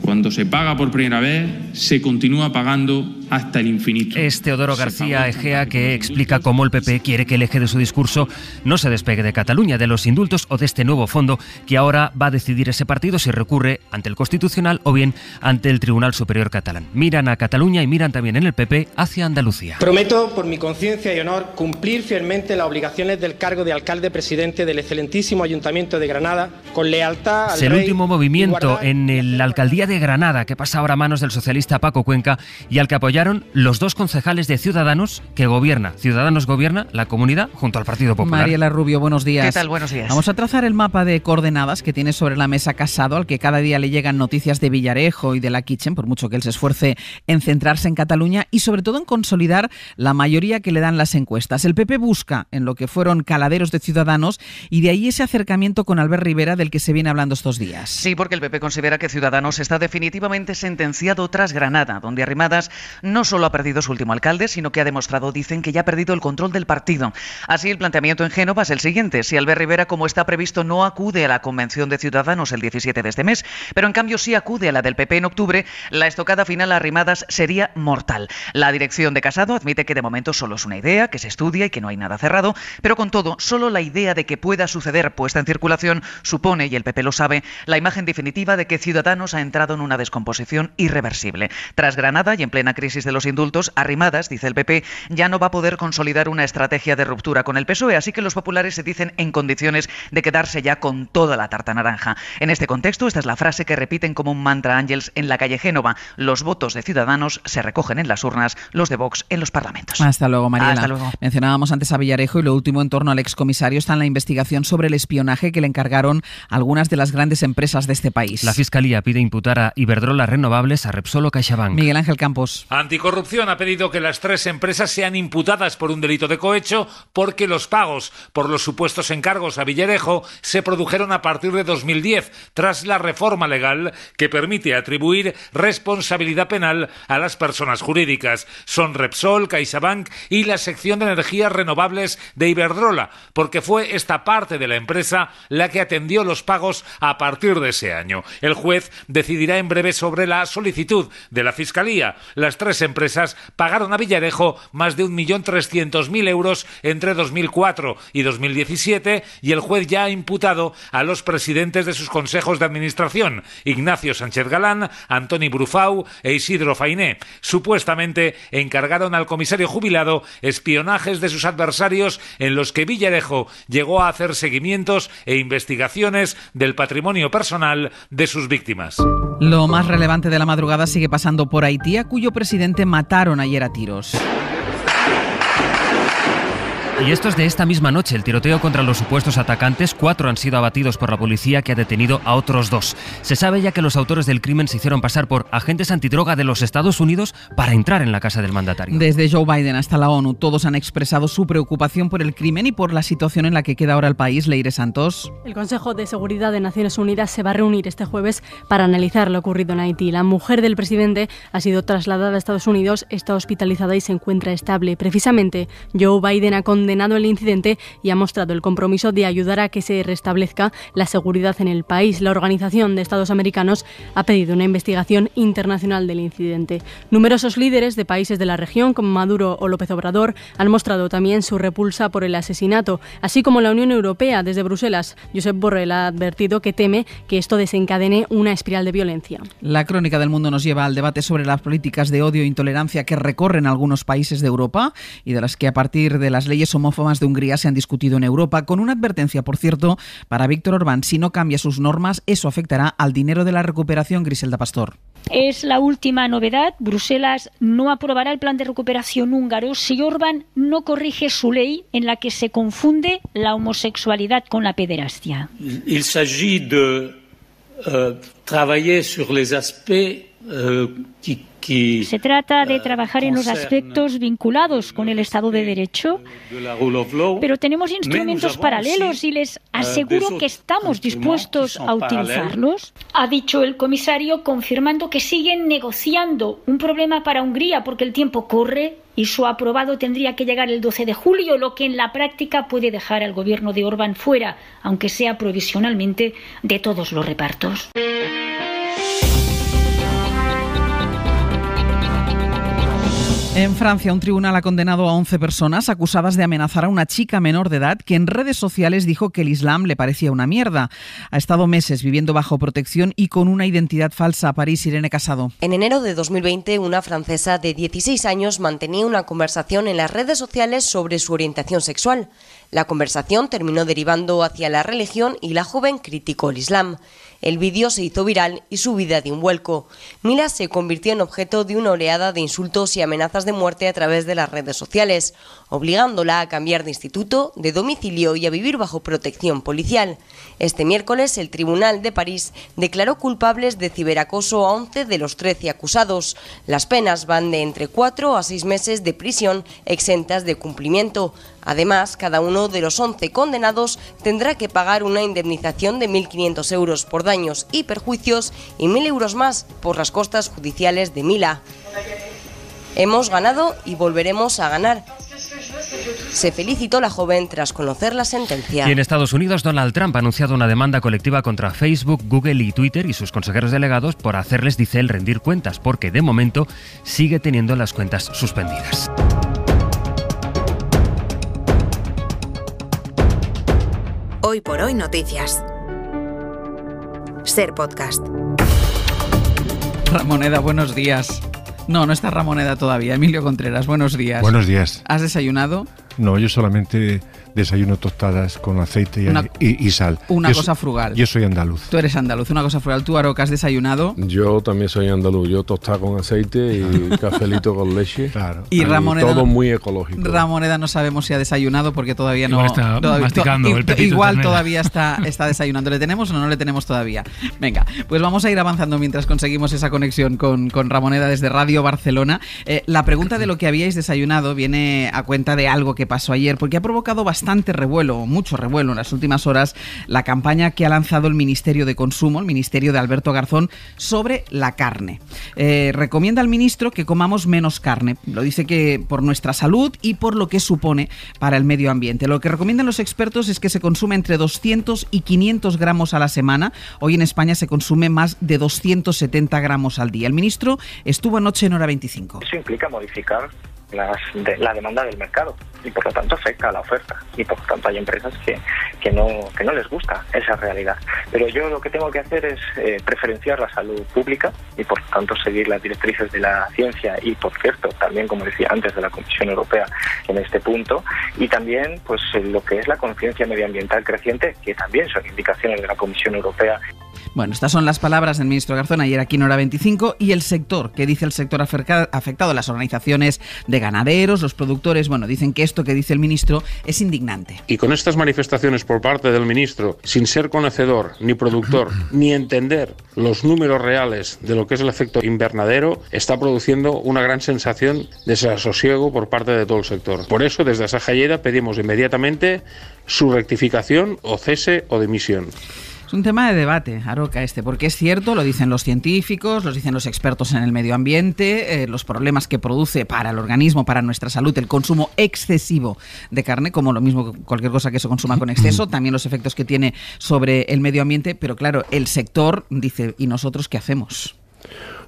Cuando se paga por primera vez, se continúa pagando hasta el infinito. Es Teodoro García Egea que explica cómo el PP quiere que el eje de su discurso no se despegue de Cataluña, de los indultos o de este nuevo fondo que ahora va a decidir ese partido si recurre ante el Constitucional o bien ante el Tribunal Superior Catalán. Miran a Cataluña y miran también en el PP hacia Andalucía. Prometo por mi conciencia y honor cumplir fielmente las obligaciones del cargo de alcalde presidente del excelentísimo Ayuntamiento de Granada con lealtad al Es el último movimiento en la alcaldía de Granada que pasa ahora a manos del socialista Paco Cuenca y al que apoya los dos concejales de Ciudadanos que gobierna, Ciudadanos gobierna la comunidad junto al Partido Popular. Mariela Rubio, buenos días. ¿Qué tal? Buenos días. Vamos a trazar el mapa de coordenadas que tiene sobre la mesa Casado, al que cada día le llegan noticias de Villarejo y de la Kitchen, por mucho que él se esfuerce en centrarse en Cataluña y sobre todo en consolidar la mayoría que le dan las encuestas. El PP busca en lo que fueron caladeros de Ciudadanos y de ahí ese acercamiento con Albert Rivera del que se viene hablando estos días. Sí, porque el PP considera que Ciudadanos está definitivamente sentenciado tras Granada, donde Arrimadas no solo ha perdido su último alcalde, sino que ha demostrado, dicen, que ya ha perdido el control del partido. Así, el planteamiento en Génova es el siguiente. Si Albert Rivera, como está previsto, no acude a la Convención de Ciudadanos el 17 de este mes, pero en cambio sí acude a la del PP en octubre, la estocada final a Rimadas sería mortal. La dirección de Casado admite que de momento solo es una idea, que se estudia y que no hay nada cerrado, pero con todo, solo la idea de que pueda suceder puesta en circulación supone, y el PP lo sabe, la imagen definitiva de que Ciudadanos ha entrado en una descomposición irreversible. Tras Granada y en plena crisis de los indultos, Arrimadas, dice el PP, ya no va a poder consolidar una estrategia de ruptura con el PSOE, así que los populares se dicen en condiciones de quedarse ya con toda la tarta naranja. En este contexto, esta es la frase que repiten como un mantra Ángels en la calle Génova. Los votos de Ciudadanos se recogen en las urnas, los de Vox en los parlamentos. Hasta luego, Mariana. Mencionábamos antes a Villarejo y lo último en torno al excomisario está en la investigación sobre el espionaje que le encargaron algunas de las grandes empresas de este país. La Fiscalía pide imputar a Iberdrola Renovables, a Repsol o CaixaBank. Miguel Ángel Campos. Anticorrupción ha pedido que las tres empresas sean imputadas por un delito de cohecho porque los pagos por los supuestos encargos a Villarejo se produjeron a partir de 2010, tras la reforma legal que permite atribuir responsabilidad penal a las personas jurídicas. Son Repsol, CaixaBank y la sección de energías renovables de Iberdrola, porque fue esta parte de la empresa la que atendió los pagos a partir de ese año. El juez decidirá en breve sobre la solicitud de la Fiscalía. Las empresas pagaron a Villarejo más de 1.300.000 euros entre 2004 y 2017 y el juez ya ha imputado a los presidentes de sus consejos de administración, Ignacio Sánchez Galán, Antoni Brufau e Isidro Fainé. Supuestamente encargaron al comisario jubilado espionajes de sus adversarios en los que Villarejo llegó a hacer seguimientos e investigaciones del patrimonio personal de sus víctimas. Lo más relevante de la madrugada sigue pasando por Haití, a cuyo presidente mataron ayer a tiros. Y esto es de esta misma noche, el tiroteo contra los supuestos atacantes. Cuatro han sido abatidos por la policía que ha detenido a otros dos. Se sabe ya que los autores del crimen se hicieron pasar por agentes antidroga de los Estados Unidos para entrar en la casa del mandatario. Desde Joe Biden hasta la ONU, todos han expresado su preocupación por el crimen y por la situación en la que queda ahora el país, Leire Santos. El Consejo de Seguridad de Naciones Unidas se va a reunir este jueves para analizar lo ocurrido en Haití. La mujer del presidente ha sido trasladada a Estados Unidos, está hospitalizada y se encuentra estable. Precisamente, Joe Biden ha condenado condenado el incidente y ha mostrado el compromiso de ayudar a que se restablezca la seguridad en el país. La Organización de Estados Americanos ha pedido una investigación internacional del incidente. Numerosos líderes de países de la región, como Maduro o López Obrador, han mostrado también su repulsa por el asesinato, así como la Unión Europea desde Bruselas. Josep Borrell ha advertido que teme que esto desencadene una espiral de violencia. La crónica del mundo nos lleva al debate sobre las políticas de odio e intolerancia que recorren algunos países de Europa y de las que a partir de las leyes homófobas de Hungría se han discutido en Europa, con una advertencia, por cierto, para Víctor Orbán. Si no cambia sus normas, eso afectará al dinero de la recuperación, Griselda Pastor. Es la última novedad. Bruselas no aprobará el plan de recuperación húngaro si Orbán no corrige su ley en la que se confunde la homosexualidad con la pederastia. Il s'agit de euh, euh, se trata de trabajar en los aspectos vinculados con el Estado de Derecho, pero tenemos instrumentos paralelos y les eh, aseguro que estamos dispuestos a utilizarlos. Ha dicho el comisario confirmando que siguen negociando un problema para Hungría porque el tiempo corre y su aprobado tendría que llegar el 12 de julio, lo que en la práctica puede dejar al gobierno de Orbán fuera, aunque sea provisionalmente, de todos los repartos. En Francia, un tribunal ha condenado a 11 personas acusadas de amenazar a una chica menor de edad que en redes sociales dijo que el Islam le parecía una mierda. Ha estado meses viviendo bajo protección y con una identidad falsa. París, Irene Casado. En enero de 2020, una francesa de 16 años mantenía una conversación en las redes sociales sobre su orientación sexual. La conversación terminó derivando hacia la religión y la joven criticó el Islam. El vídeo se hizo viral y su vida de un vuelco. Mila se convirtió en objeto de una oleada de insultos y amenazas de muerte a través de las redes sociales, obligándola a cambiar de instituto, de domicilio y a vivir bajo protección policial. Este miércoles, el Tribunal de París declaró culpables de ciberacoso a 11 de los 13 acusados. Las penas van de entre 4 a 6 meses de prisión exentas de cumplimiento. Además, cada uno de los 11 condenados tendrá que pagar una indemnización de 1.500 euros por daños y perjuicios y 1.000 euros más por las costas judiciales de Mila. Hemos ganado y volveremos a ganar. Se felicitó la joven tras conocer la sentencia. Y en Estados Unidos, Donald Trump ha anunciado una demanda colectiva contra Facebook, Google y Twitter y sus consejeros delegados por hacerles, dice él, rendir cuentas, porque de momento sigue teniendo las cuentas suspendidas. Y por Hoy Noticias. Ser Podcast. Ramoneda, buenos días. No, no está Ramoneda todavía. Emilio Contreras, buenos días. Buenos días. ¿Has desayunado? No, yo solamente desayuno tostadas con aceite y, sal. Una cosa frugal. Yo soy andaluz. Tú eres andaluz, una cosa frugal. ¿Tú, Aroca has desayunado? Yo también soy andaluz. Yo tostada con aceite y (laughs) cafelito con leche. Claro. Y, todo muy ecológico. Ramoneda no sabemos si ha desayunado porque todavía no... Igual está todavía, Igual todavía está, (laughs) está desayunando. ¿Le tenemos o no le tenemos todavía? Venga, pues vamos a ir avanzando mientras conseguimos esa conexión con, Ramoneda desde Radio Barcelona. Eh, la pregunta de lo que habíais desayunado viene a cuenta de algo que pasó ayer porque ha provocado bastante bastante revuelo, mucho revuelo en las últimas horas, la campaña que ha lanzado el Ministerio de Consumo, el Ministerio de Alberto Garzón, sobre la carne. Eh, recomienda al ministro que comamos menos carne. Lo dice que por nuestra salud y por lo que supone para el medio ambiente. Lo que recomiendan los expertos es que se consume entre 200 y 500 gramos a la semana. Hoy en España se consume más de 270 gramos al día. El ministro estuvo anoche en hora 25. Eso implica modificar de, la demanda del mercado y por lo tanto afecta a la oferta y por lo tanto hay empresas que, que, no, que no les gusta esa realidad. Pero yo lo que tengo que hacer es eh, preferenciar la salud pública y por lo tanto seguir las directrices de la ciencia y por cierto también como decía antes de la Comisión Europea en este punto y también pues lo que es la conciencia medioambiental creciente que también son indicaciones de la Comisión Europea. Bueno, estas son las palabras del ministro Garzón ayer aquí en hora 25 y el sector, que dice el sector afectado, las organizaciones de ganaderos, los productores, bueno, dicen que esto que dice el ministro es indignante. Y con estas manifestaciones por parte del ministro, sin ser conocedor ni productor (clears throat) ni entender los números reales de lo que es el efecto invernadero, está produciendo una gran sensación de desasosiego por parte de todo el sector. Por eso desde Asajayeda pedimos inmediatamente su rectificación o cese o dimisión. Es un tema de debate, Aroca, este, porque es cierto, lo dicen los científicos, lo dicen los expertos en el medio ambiente, eh, los problemas que produce para el organismo, para nuestra salud, el consumo excesivo de carne, como lo mismo cualquier cosa que se consuma con exceso, (laughs) también los efectos que tiene sobre el medio ambiente, pero claro, el sector dice, ¿y nosotros qué hacemos?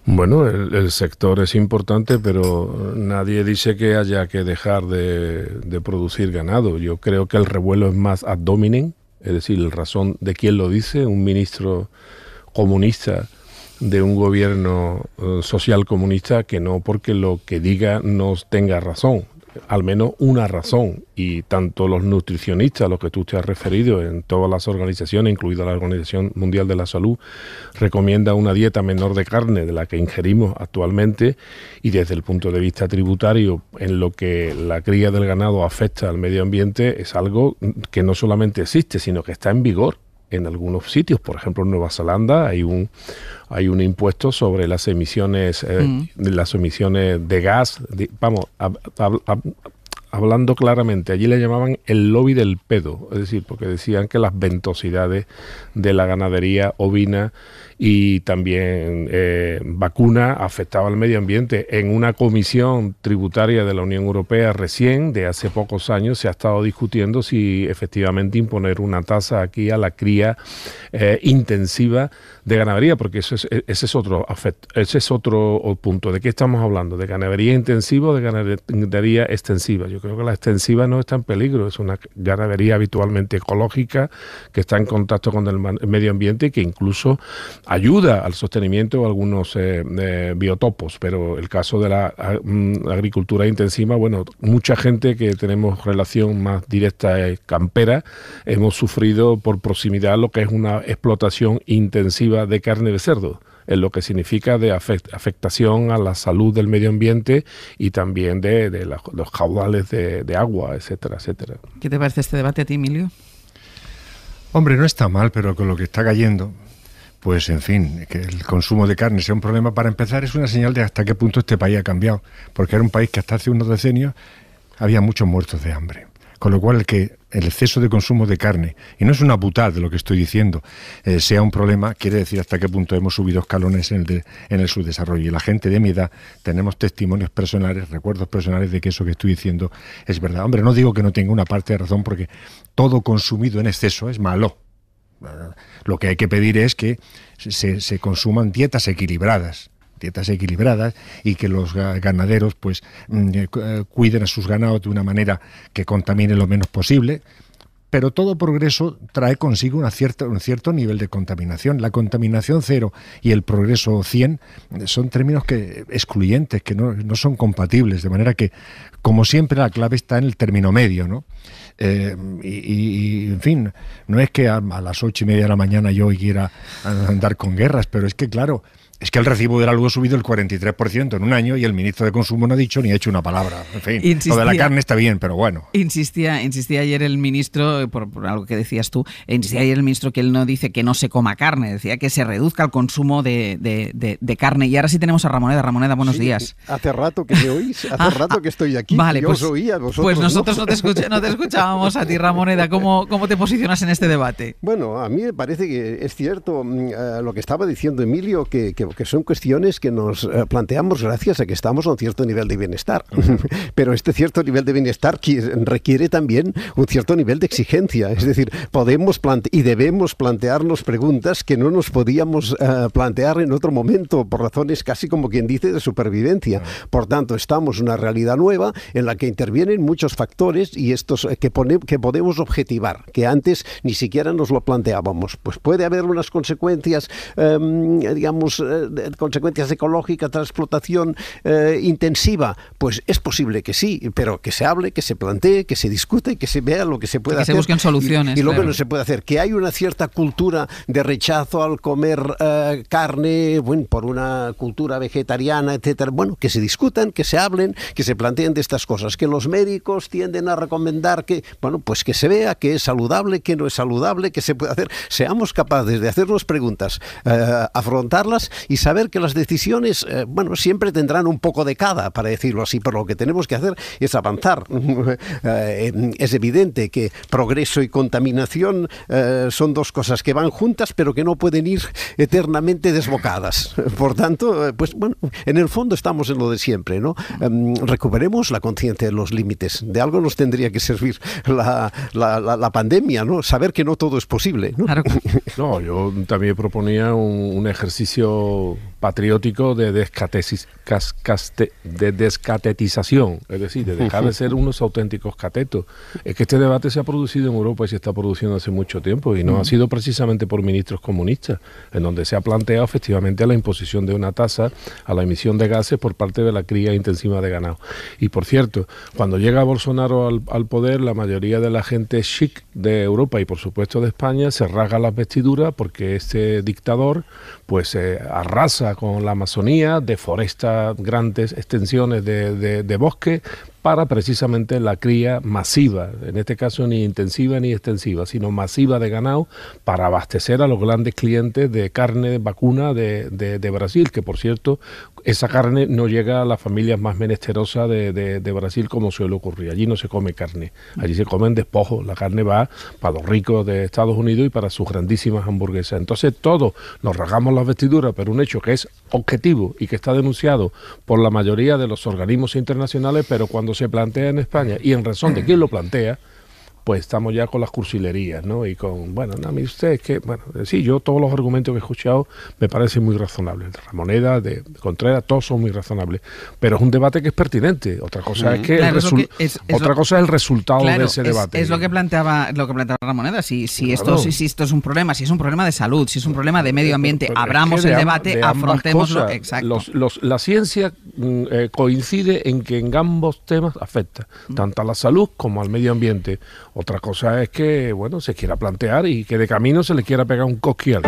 Bueno, el, sector es importante, pero nadie dice que haya que dejar de, producir ganado. Yo creo que el revuelo es más abdominal es decir, la razón de quién lo dice, un ministro comunista de un gobierno eh, social comunista que no porque lo que diga no tenga razón, al menos una razón y tanto los nutricionistas a los que tú te has referido en todas las organizaciones, incluida la Organización Mundial de la Salud, recomienda una dieta menor de carne de la que ingerimos actualmente y desde el punto de vista tributario en lo que la cría del ganado afecta al medio ambiente es algo que no solamente existe, sino que está en vigor en algunos sitios. Por ejemplo, en Nueva Zelanda hay un, hay un impuesto sobre las emisiones, eh, mm. las emisiones de gas. vamos, hablando claramente, allí le llamaban el lobby del pedo, es decir, porque decían que las ventosidades de la ganadería ovina y también eh, vacuna afectaba al medio ambiente. En una comisión tributaria de la Unión Europea recién, de hace pocos años, se ha estado discutiendo si efectivamente imponer una tasa aquí a la cría eh, intensiva de ganadería, porque eso es, e-, ese es otro ese es otro punto. ¿De qué estamos hablando? ¿De ganadería intensiva o de ganadería extensiva? Yo creo que la extensiva no está en peligro, es una ganadería habitualmente ecológica que está en contacto con el medio ambiente y que incluso ayuda al sostenimiento de algunos eh, eh, biotopos, pero el caso de la mm, agricultura intensiva, bueno, mucha gente que tenemos relación más directa campera, hemos sufrido por proximidad lo que es una explotación intensiva de carne de cerdo en lo que significa de afectación a la salud del medio ambiente y también de, los caudales de, de, agua, etcétera, etcétera. ¿Qué te parece este debate a ti, Emilio? Hombre, no está mal, pero con lo que está cayendo, pues en fin, que el consumo de carne sea un problema para empezar es una señal de hasta qué punto este país ha cambiado, porque era un país que hasta hace unos decenios había muchos muertos de hambre. Con lo cual, el que el exceso de consumo de carne, y no es una butada de lo que estoy diciendo, eh, sea un problema, quiere decir hasta qué punto hemos subido escalones en el, en el subdesarrollo. Y la gente de mi edad tenemos testimonios personales, recuerdos personales de que eso que estoy diciendo es verdad. Hombre, no digo que no tenga una parte de razón, porque todo consumido en exceso es malo lo que hay que pedir es que se, consuman dietas equilibradas dietas equilibradas y que los ganaderos pues mm, eh, eh, cuiden a sus ganados de una manera que contamine lo menos posible. Pero todo progreso trae consigo un cierto nivel de contaminación. La contaminación cero y el progreso 100 son términos que, excluyentes, que no, no son compatibles. De manera que, como siempre, la clave está en el término medio. ¿no? Eh, y, en fin, no es que a, a, las ocho y media de la mañana yo quiera andar con guerras, pero es que, claro, es que el recibo de la luz ha subido el 43% en un año y el ministro de Consumo no ha dicho ni ha hecho una palabra. En fin, lo de la carne está bien, pero bueno. Insistía, insistía ayer el ministro, eh, por, algo que decías tú, e insistía ayer el ministro que él no dice que no se coma carne, decía que se reduzca el consumo de, carne. Y ahora sí tenemos a Ramoneda. Ramoneda, buenos días. Hace rato que me oís, hace ah, rato ah, que estoy aquí. Vale, yo pues, os pues nosotros no, te, escuchábamos a ti, Ramoneda. ¿Cómo, te posicionas en este debate? Bueno, a mí me parece que es cierto mm, eh, lo que estaba diciendo Emilio, que, que que son cuestiones que nos eh, planteamos gracias a que estamos a un cierto nivel de bienestar. (laughs) Pero este cierto nivel de bienestar requiere también un cierto nivel de exigencia. Es decir, podemos y debemos plantearnos preguntas que no nos podíamos eh, plantear en otro momento por razones casi como quien dice de supervivencia. Por tanto, estamos en una realidad nueva en la que intervienen muchos factores y estos eh, que, que podemos objetivar, que antes ni siquiera nos lo planteábamos. Pues puede haber unas consecuencias, em, digamos, consecuencias ecológicas de intensiva? Pues es posible que sí, pero que se hable, que se plantee, que se discute, que se vea lo que se puede hacer. Que se busquen soluciones. Y, lo que no se puede hacer. Que hay una cierta cultura de rechazo al comer carne, bueno, por una cultura vegetariana, etcétera. Bueno, que se discutan, que se hablen, que se planteen de estas cosas. Que los médicos tienden a recomendar que, bueno, pues que se vea que es saludable, que no es saludable, que se puede hacer. Seamos capaces de hacernos preguntas, afrontarlas y saber que las decisiones, eh, bueno, siempre tendrán un poco de cada, para decirlo así, pero lo que tenemos que hacer es avanzar. (laughs) Eh, es evidente que progreso y contaminación eh, son dos cosas que van juntas, pero que no pueden ir eternamente desbocadas. (laughs) Por tanto, pues bueno, en el fondo estamos en lo de siempre, ¿no? Em, recuperemos la conciencia de los límites. De algo nos tendría que servir la, la, pandemia, ¿no? Saber que no todo es posible. No, (laughs) no yo también proponía un ejercicio Oh. patriótico de, descatesis, de descatetización, es decir, de dejar de ser unos auténticos catetos. Es que este debate se ha producido en Europa y se está produciendo hace mucho tiempo y no ha sido precisamente por ministros comunistas, en donde se ha planteado efectivamente la imposición de una tasa a la emisión de gases por parte de la cría intensiva de ganado. Y por cierto, cuando llega Bolsonaro al, poder, la mayoría de la gente chic de Europa y por supuesto de España se rasga las vestiduras porque este dictador pues se eh, arrasa con la Amazonía, de deforesta grandes extensiones de, de bosque para precisamente la cría masiva, en este caso ni intensiva ni extensiva, sino masiva de ganado para abastecer a los grandes clientes de carne de vacuna de, Brasil, que por cierto, esa carne no llega a las familias más menesterosas de, de, Brasil como suele ocurrir. Allí no se come carne, allí se comen despojos, la carne va para los ricos de Estados Unidos y para sus grandísimas hamburguesas. Entonces todos nos rasgamos las vestiduras, pero un hecho que es objetivo y que está denunciado por la mayoría de los organismos internacionales, pero cuando se plantea en España y en razón de quién lo plantea, pues estamos ya con las cursilerías, ¿no? Y con, bueno, no, mí usted, es que, bueno, eh, sí, yo todos los argumentos que he escuchado me parecen muy razonables, de Ramoneda, de Contreras, todos son muy razonables, pero es un debate que es pertinente, otra cosa es que, el otra cosa es el resultado de ese debate. Es, lo que planteaba lo que Ramoneda, si, si, esto, si, es un problema, si es un problema de salud, si es un problema de medio ambiente, abramos el debate, afrontemos afrontémoslo, exacto. la ciencia mm, eh, coincide en que en ambos temas afecta, mm. tanto a la salud como al medio ambiente otra cosa es que, bueno, se quiera plantear y que de camino se le quiera pegar un coquial.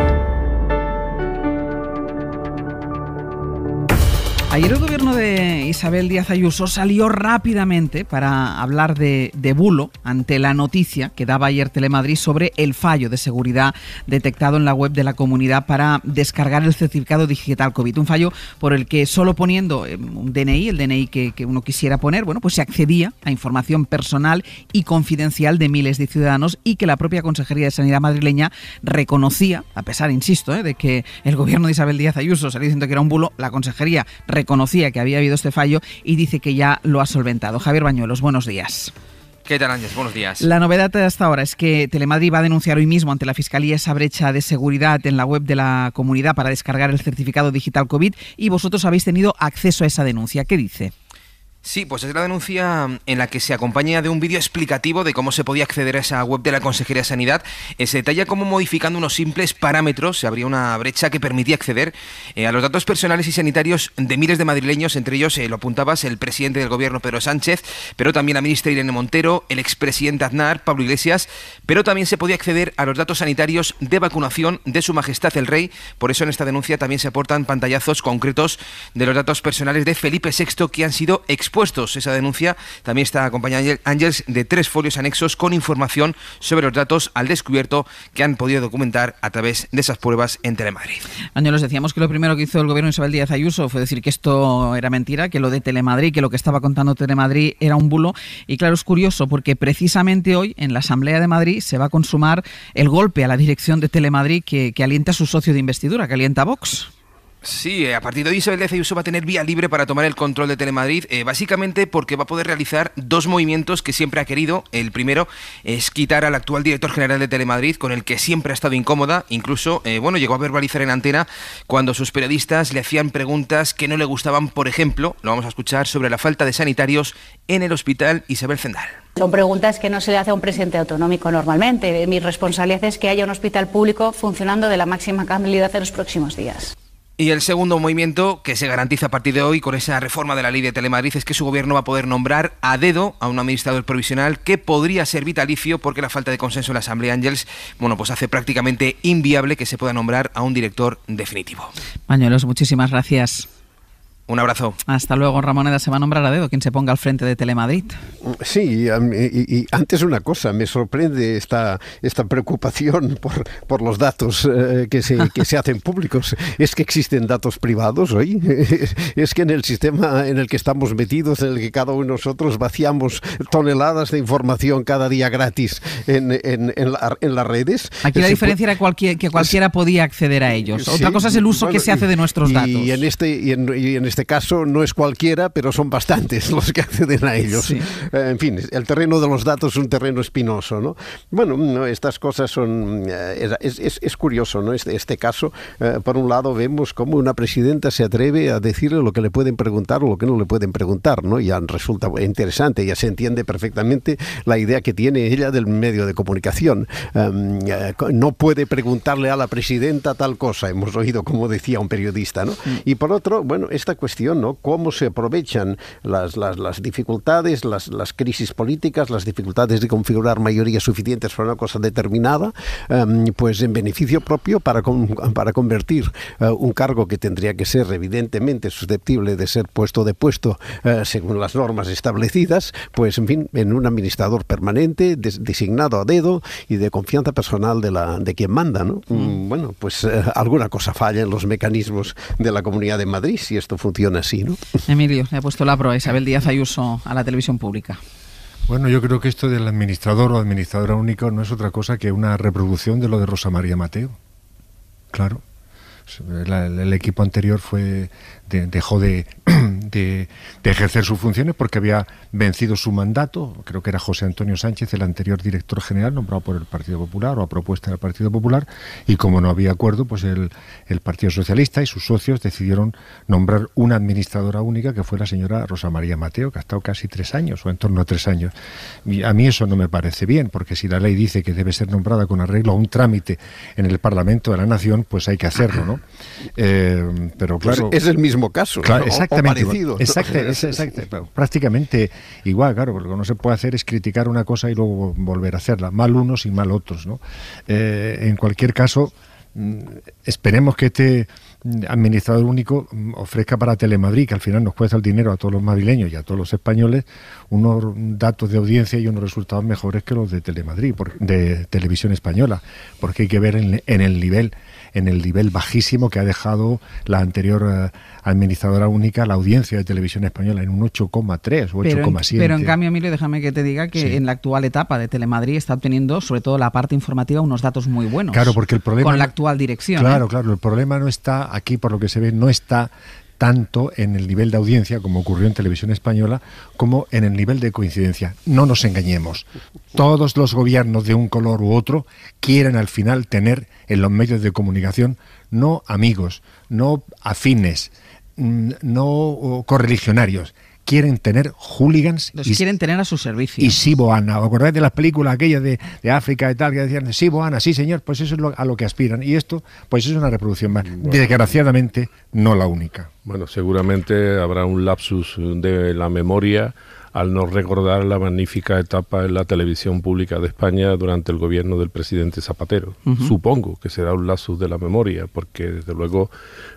Ayer el gobierno de Isabel Díaz Ayuso salió rápidamente para hablar de, bulo ante la noticia que daba ayer Telemadrid sobre el fallo de seguridad detectado en la web de la comunidad para descargar el certificado digital COVID. Un fallo por el que solo poniendo eh, un DNI, el DNI que, uno quisiera poner, bueno, pues se accedía a información personal y confidencial de miles de ciudadanos y que la propia Consejería de Sanidad madrileña reconocía, a pesar, insisto, eh, de que el gobierno de Isabel Díaz Ayuso salió diciendo que era un bulo, la consejería reconocía reconocía que había habido este fallo y dice que ya lo ha solventado. Javier Bañuelos, buenos días. ¿Qué tal, Ángel? Buenos días. La novedad de hasta ahora es que Telemadrid va a denunciar hoy mismo ante la Fiscalía esa brecha de seguridad en la web de la comunidad para descargar el certificado digital COVID y vosotros habéis tenido acceso a esa denuncia. ¿Qué dice? Sí, pues es la denuncia en la que se acompaña de un vídeo explicativo de cómo se podía acceder a esa web de la Consejería de Sanidad. Eh, se detalla cómo modificando unos simples parámetros se abría una brecha que permitía acceder eh, a los datos personales y sanitarios de miles de madrileños, entre ellos, eh, lo apuntabas, el presidente del gobierno Pedro Sánchez, pero también la ministra Irene Montero, el expresidente Aznar, Pablo Iglesias, pero también se podía acceder a los datos sanitarios de vacunación de Su Majestad el Rey. Por eso en esta denuncia también se aportan pantallazos concretos de los datos personales de Felipe VI que han sido expulsados expuestos. Esa denuncia también está acompañada, Ángels, de tres folios anexos con información sobre los datos al descubierto que han podido documentar a través de esas pruebas en Telemadrid. Ángel, decíamos que lo primero que hizo el gobierno Isabel Díaz Ayuso fue decir que esto era mentira, que lo de Telemadrid, que lo que estaba contando Telemadrid era un bulo. Y claro, es curioso porque precisamente hoy en la Asamblea de Madrid se va a consumar el golpe a la dirección de Telemadrid que, que alienta a su socio de investidura, que alienta a Vox. Sí, eh, a partir de hoy Isabel de Ayuso va a tener vía libre para tomar el control de Telemadrid, eh, básicamente porque va a poder realizar dos movimientos que siempre ha querido. El primero es quitar al actual director general de Telemadrid, con el que siempre ha estado incómoda, incluso, eh, bueno, llegó a verbalizar en antena cuando sus periodistas le hacían preguntas que no le gustaban, por ejemplo, lo vamos a escuchar, sobre la falta de sanitarios en el hospital Isabel Zendal. Son preguntas que no se le hace a un presidente autonómico normalmente. Mi responsabilidad es que haya un hospital público funcionando de la máxima calidad en los próximos días. Y el segundo movimiento que se garantiza a partir de hoy con esa reforma de la ley de Telemadrid es que su gobierno va a poder nombrar a dedo a un administrador provisional que podría ser vitalicio porque la falta de consenso en la Asamblea Ángels, bueno, pues hace prácticamente inviable que se pueda nombrar a un director definitivo. Mañuelos, muchísimas gracias. Un abrazo. Hasta luego, Ramoneda. Se va a nombrar a dedo quien se ponga al frente de Telemadrid. Sí, y, antes una cosa, me sorprende esta, esta preocupación por, por los datos eh, que, se, que se hacen públicos. Es que existen datos privados hoy. (laughs) Es que en el sistema en el que estamos metidos, en el que cada uno de nosotros vaciamos toneladas de información cada día gratis en, en, en, las redes. Aquí la diferencia era que cualquiera podía acceder a ellos. Otra cosa es el uso que se hace de nuestros y datos. En este, y en este este caso no es cualquiera, pero son bastantes (laughs) los que acceden a ellos. Eh, en fin, el terreno de los datos es un terreno espinoso, ¿no? Bueno, no, mm, estas cosas son... Eh, es, es, es, curioso, ¿no? Este, este caso, eh, por un lado, vemos cómo una presidenta se atreve a decirle lo que le pueden preguntar o lo que no le pueden preguntar, ¿no? Ya resulta interesante, ya se entiende perfectamente la idea que tiene ella del medio de comunicación. Em, no puede preguntarle a la presidenta tal cosa, hemos oído como decía un periodista, ¿no? Mm. Y por otro, bueno, esta cuestión, ¿no? Cómo se aprovechan las, las, dificultades, las, crisis políticas, las dificultades de configurar mayorías suficientes para una cosa determinada, em, pues en beneficio propio para, para convertir eh, un cargo que tendría que ser evidentemente susceptible de ser puesto de puesto eh, según las normas establecidas, pues en fin, en un administrador permanente, designado a dedo y de confianza personal de, la, de quien manda, ¿no? Mm. Bueno, pues eh, alguna cosa falla en los mecanismos de la Comunidad de Madrid si esto funciona (laughs) Emilio, le ha puesto la proa Isabel Díaz Ayuso a la televisión pública. Bueno, yo creo que esto del administrador o administradora única no es otra cosa que una reproducción de lo de Rosa María Mateo. Claro. el equipo anterior fue dejó (clears throat) de, ejercer sus funciones porque había vencido su mandato. Creo que era José Antonio Sánchez, el anterior director general nombrado por el Partido Popular o a propuesta del Partido Popular. Y como no había acuerdo, pues el, Partido Socialista y sus socios decidieron nombrar una administradora única que fue la señora Rosa María Mateo, que ha estado casi tres años o en torno a tres años. a mí eso no me parece bien, porque si la ley dice que debe ser nombrada con arreglo a un trámite en el Parlamento de la Nación, pues hay que hacerlo, ¿no? (clears throat) Eh, pero pues claro. es el mismo caso. exactamente. prácticamente igual, claro, lo que no se puede hacer es criticar una cosa y luego volver a hacerla. Mal unos y mal otros, ¿no? Eh, en cualquier caso, mm, esperemos que este administrador único mm, ofrezca para Telemadrid, que al final nos cuesta el dinero a todos los madrileños y a todos los españoles, unos datos de audiencia y unos resultados mejores que los de Telemadrid, de Televisión Española, porque hay que ver en, el nivel en el nivel bajísimo que ha dejado la anterior eh, administradora única, la audiencia de televisión española, en un 8,3 o 8,7. Pero en cambio, Emilio, déjame que te diga que en la actual etapa de Telemadrid está obteniendo, sobre todo la parte informativa, unos datos muy buenos. Claro, porque el problema... Con la actual dirección. Claro, ¿eh? claro, el problema no está aquí, por lo que se ve, no está tanto en el nivel de audiencia, como ocurrió en televisión española, como en el nivel de coincidencia. No nos engañemos. Todos los gobiernos de un color u otro quieren al final tener en los medios de comunicación no amigos, no afines, mm, no correligionarios, quieren tener hooligans. Los quieren tener a su servicio. Y Siboana. ¿Os acordáis de las películas aquellas de, África y tal que decían Boana Sí, señor, pues eso es a lo que aspiran. Y esto, pues es una reproducción más. Desgraciadamente, no la única. Bueno, seguramente habrá un lapsus de la memoria al no recordar la magnífica etapa en la televisión pública de España durante el gobierno del presidente Zapatero. Supongo que será un lazo de la memoria, porque desde luego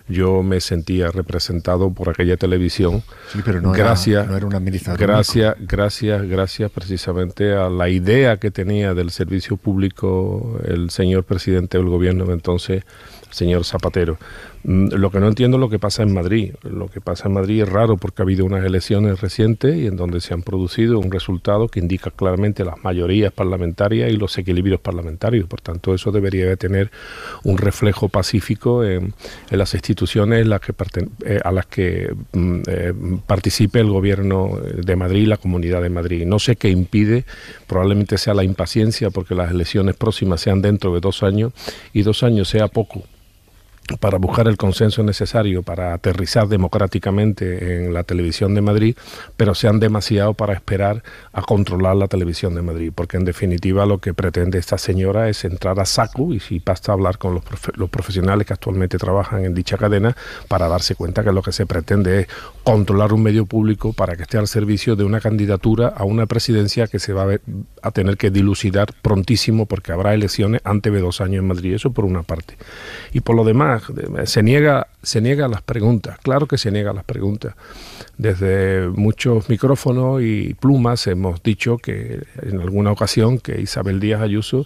yo me sentía representado por aquella televisión. pero no, gracias, era, Gracias, gracias, gracias precisamente a la idea que tenía del servicio público el señor presidente del gobierno de entonces, señor Zapatero. Mm, lo que no entiendo es lo que pasa en Madrid. Lo que pasa en Madrid es raro porque ha habido unas elecciones recientes y en donde se han producido un resultado que indica claramente las mayorías parlamentarias y los equilibrios parlamentarios. Por tanto, eso debería de tener un reflejo pacífico en, las instituciones las que eh, a las que mm, eh, participe el gobierno de Madrid y la comunidad de Madrid. No sé qué impide, probablemente sea la impaciencia porque las elecciones próximas sean dentro de dos años y dos años sea poco para buscar el consenso necesario para aterrizar democráticamente en la televisión de Madrid, pero sean demasiado para esperar a controlar la televisión de Madrid, porque en definitiva lo que pretende esta señora es entrar a saco y si basta hablar con los, profesionales que actualmente trabajan en dicha cadena para darse cuenta que lo que se pretende es controlar un medio público para que esté al servicio de una candidatura a una presidencia que se va a, a tener que dilucidar prontísimo porque habrá elecciones antes de dos años en Madrid, eso por una parte. Y por lo demás, se niega, se niega a las preguntas, claro que se niega a las preguntas. Desde muchos micrófonos y plumas hemos dicho que en alguna ocasión que Isabel Díaz Ayuso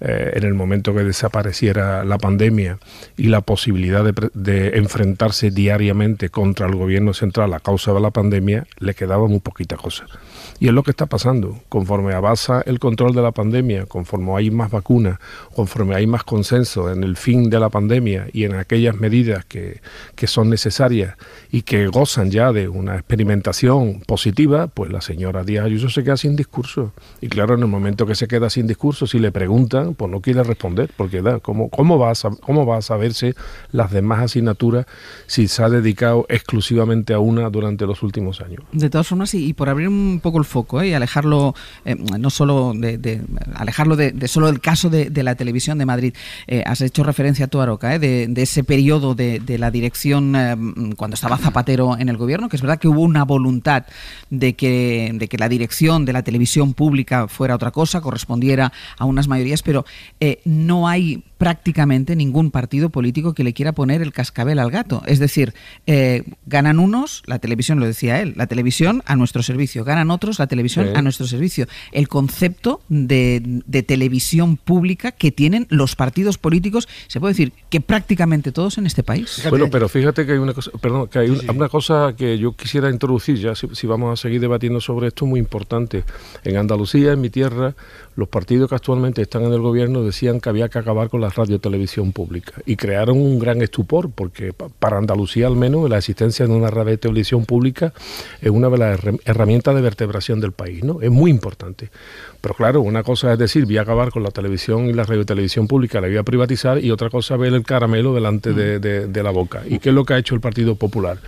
eh, en el momento que desapareciera la pandemia y la posibilidad de, de, enfrentarse diariamente contra el gobierno central a causa de la pandemia, le quedaba muy poquita cosa. Y es lo que está pasando. Conforme avanza el control de la pandemia, conforme hay más vacunas, conforme hay más consenso en el fin de la pandemia y en aquellas medidas que, son necesarias y que gozan ya de una experimentación positiva, pues la señora Díaz Ayuso se queda sin discurso. Y claro, en el momento que se queda sin discurso, si le preguntan, pues no quiere responder, porque da, ¿cómo, cómo, va, a, cómo a saberse las demás asignaturas si se ha dedicado exclusivamente a una durante los últimos años? De todas formas, y, y por abrir un poco el foco ¿eh? y alejarlo eh, no solo de, alejarlo de, solo el caso de, la televisión de Madrid. Eh, has hecho referencia tu Aroca, de, ese periodo de, la dirección cuando estaba Zapatero en el gobierno, que es verdad que hubo una voluntad de que, de que la dirección de la televisión pública fuera otra cosa, correspondiera a unas mayorías, pero no hay prácticamente ningún partido político que le quiera poner el cascabel al gato. Es decir, eh, ganan unos, la televisión, lo decía él, la televisión a nuestro servicio, ganan otros, la televisión a nuestro servicio. El concepto de, televisión pública que tienen los partidos políticos, se puede decir que prácticamente todos en este país. Bueno, pero fíjate que hay una cosa, perdón, que hay una cosa que yo quisiera introducir ya, si, si vamos a seguir debatiendo sobre esto, muy importante. En Andalucía, en mi tierra, los partidos que actualmente están en el gobierno decían que había que acabar con la radio televisión pública y crearon un gran estupor porque para Andalucía al menos la existencia de una radio televisión pública es una de las herramientas de vertebración del país, ¿no? Es muy importante. Pero claro, una cosa es decir, voy a acabar con la televisión y la radio televisión pública, la voy a privatizar y otra cosa es ver el caramelo delante de, la boca. ¿Y qué es lo que ha hecho el Partido Popular?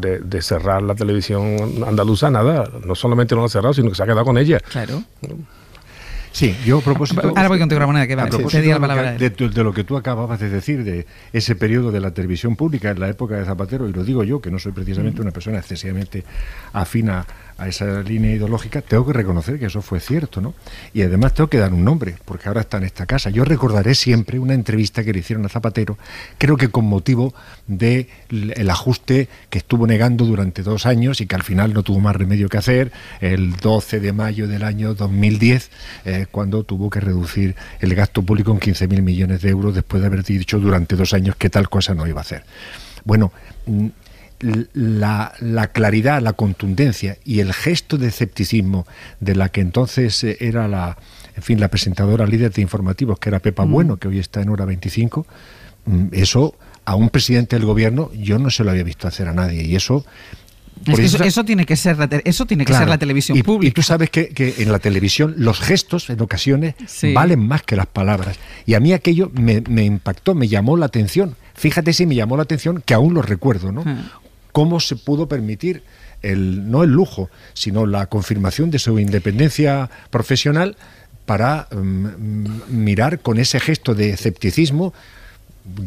De, de, cerrar la televisión andaluza, nada, no solamente no la ha cerrado, sino que se ha quedado con ella. Claro. Sí, yo a propósito. Ahora voy que de, la De, de, lo que tú acababas de decir, de ese periodo de la televisión pública en la época de Zapatero, y lo digo yo, que no soy precisamente una persona excesivamente afina a esa línea ideológica, tengo que reconocer que eso fue cierto, ¿no? Y además tengo que dar un nombre, porque ahora está en esta casa. Yo recordaré siempre una entrevista que le hicieron a Zapatero, creo que con motivo del ...el ajuste que estuvo negando durante dos años y que al final no tuvo más remedio que hacer, el 12 de mayo del año 2010, eh, cuando tuvo que reducir el gasto público en 15.000 millones de euros después de haber dicho durante dos años que tal cosa no iba a hacer. Bueno, mm, la, claridad, la contundencia y el gesto de escepticismo de la que entonces eh, era la, en fin, la presentadora líder de informativos, que era Pepa mm. Bueno, que hoy está en hora 25, mm, eso a un presidente del gobierno yo no se lo había visto hacer a nadie y eso eso, tiene que ser la, eso tiene que ser la televisión y, pública. Y tú sabes que, en la televisión los gestos en ocasiones valen más que las palabras. Y a mí aquello me, impactó, me llamó la atención. Fíjate si me llamó la atención, que aún lo recuerdo, ¿no? Ah. ¿Cómo se pudo permitir el, no el lujo, sino la confirmación de su independencia profesional para mm, mm, mirar con ese gesto de escepticismo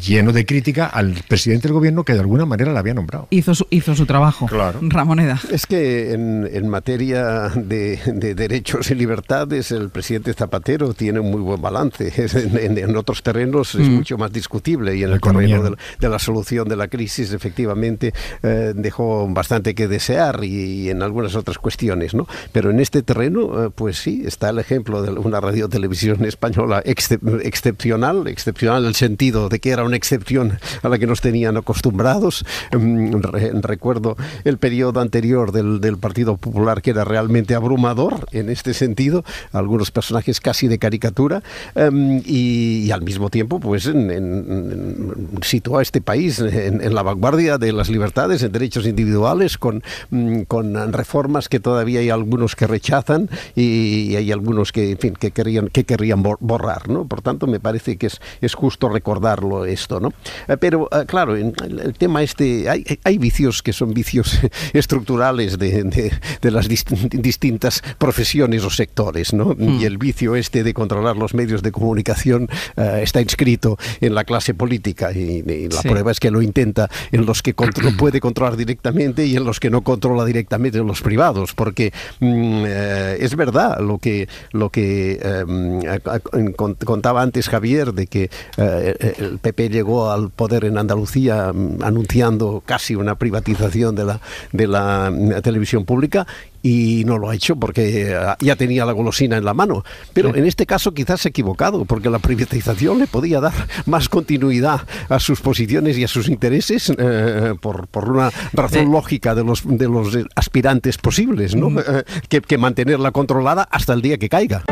lleno de crítica al presidente del gobierno que de alguna manera la había nombrado. Hizo su, hizo su trabajo, claro. Ramoneda. Es que en, materia de, derechos y libertades el presidente Zapatero tiene un muy buen balance. En, otros terrenos es mm. mucho más discutible y en el terreno de la, solución de la crisis efectivamente eh, dejó bastante que desear y, en algunas otras cuestiones, ¿no? Pero en este terreno, eh, pues sí, está el ejemplo de una radio televisión española excepcional, excepcional en el sentido de que era una excepción a la que nos tenían acostumbrados. Mm, recuerdo el periodo anterior del, Partido Popular que era realmente abrumador en este sentido, algunos personajes casi de caricatura, em, y, al mismo tiempo, pues, en, a este país en, la vanguardia de las libertades, en derechos individuales, con, mm, reformas que todavía hay algunos que rechazan y, hay algunos que, en que querrían, que borrar, Por tanto, me parece que es justo recordarlo esto, ¿no? Eh, pero eh, claro, el tema este, hay, vicios que son vicios (laughs) estructurales de, las distintas profesiones o sectores, ¿no? Hmm. Y el vicio este de controlar los medios de comunicación eh, está inscrito en la clase política y, la prueba es que lo intenta en los que puede controlar directamente y en los que no controla directamente en los privados, porque mm, es verdad lo que, lo que em, contaba antes Javier de que el PP llegó al poder en Andalucía mm, anunciando casi una privatización de la, de la mm, televisión pública y no lo ha hecho porque ah, ya tenía la golosina en la mano. Pero en este caso quizás se equivocado, porque la privatización le podía dar (laughs) más continuidad a sus posiciones y a sus intereses eh, por, por, una razón lógica de los, de los aspirantes posibles, ¿no? Mm. Eh, que mantenerla controlada hasta el día que caiga.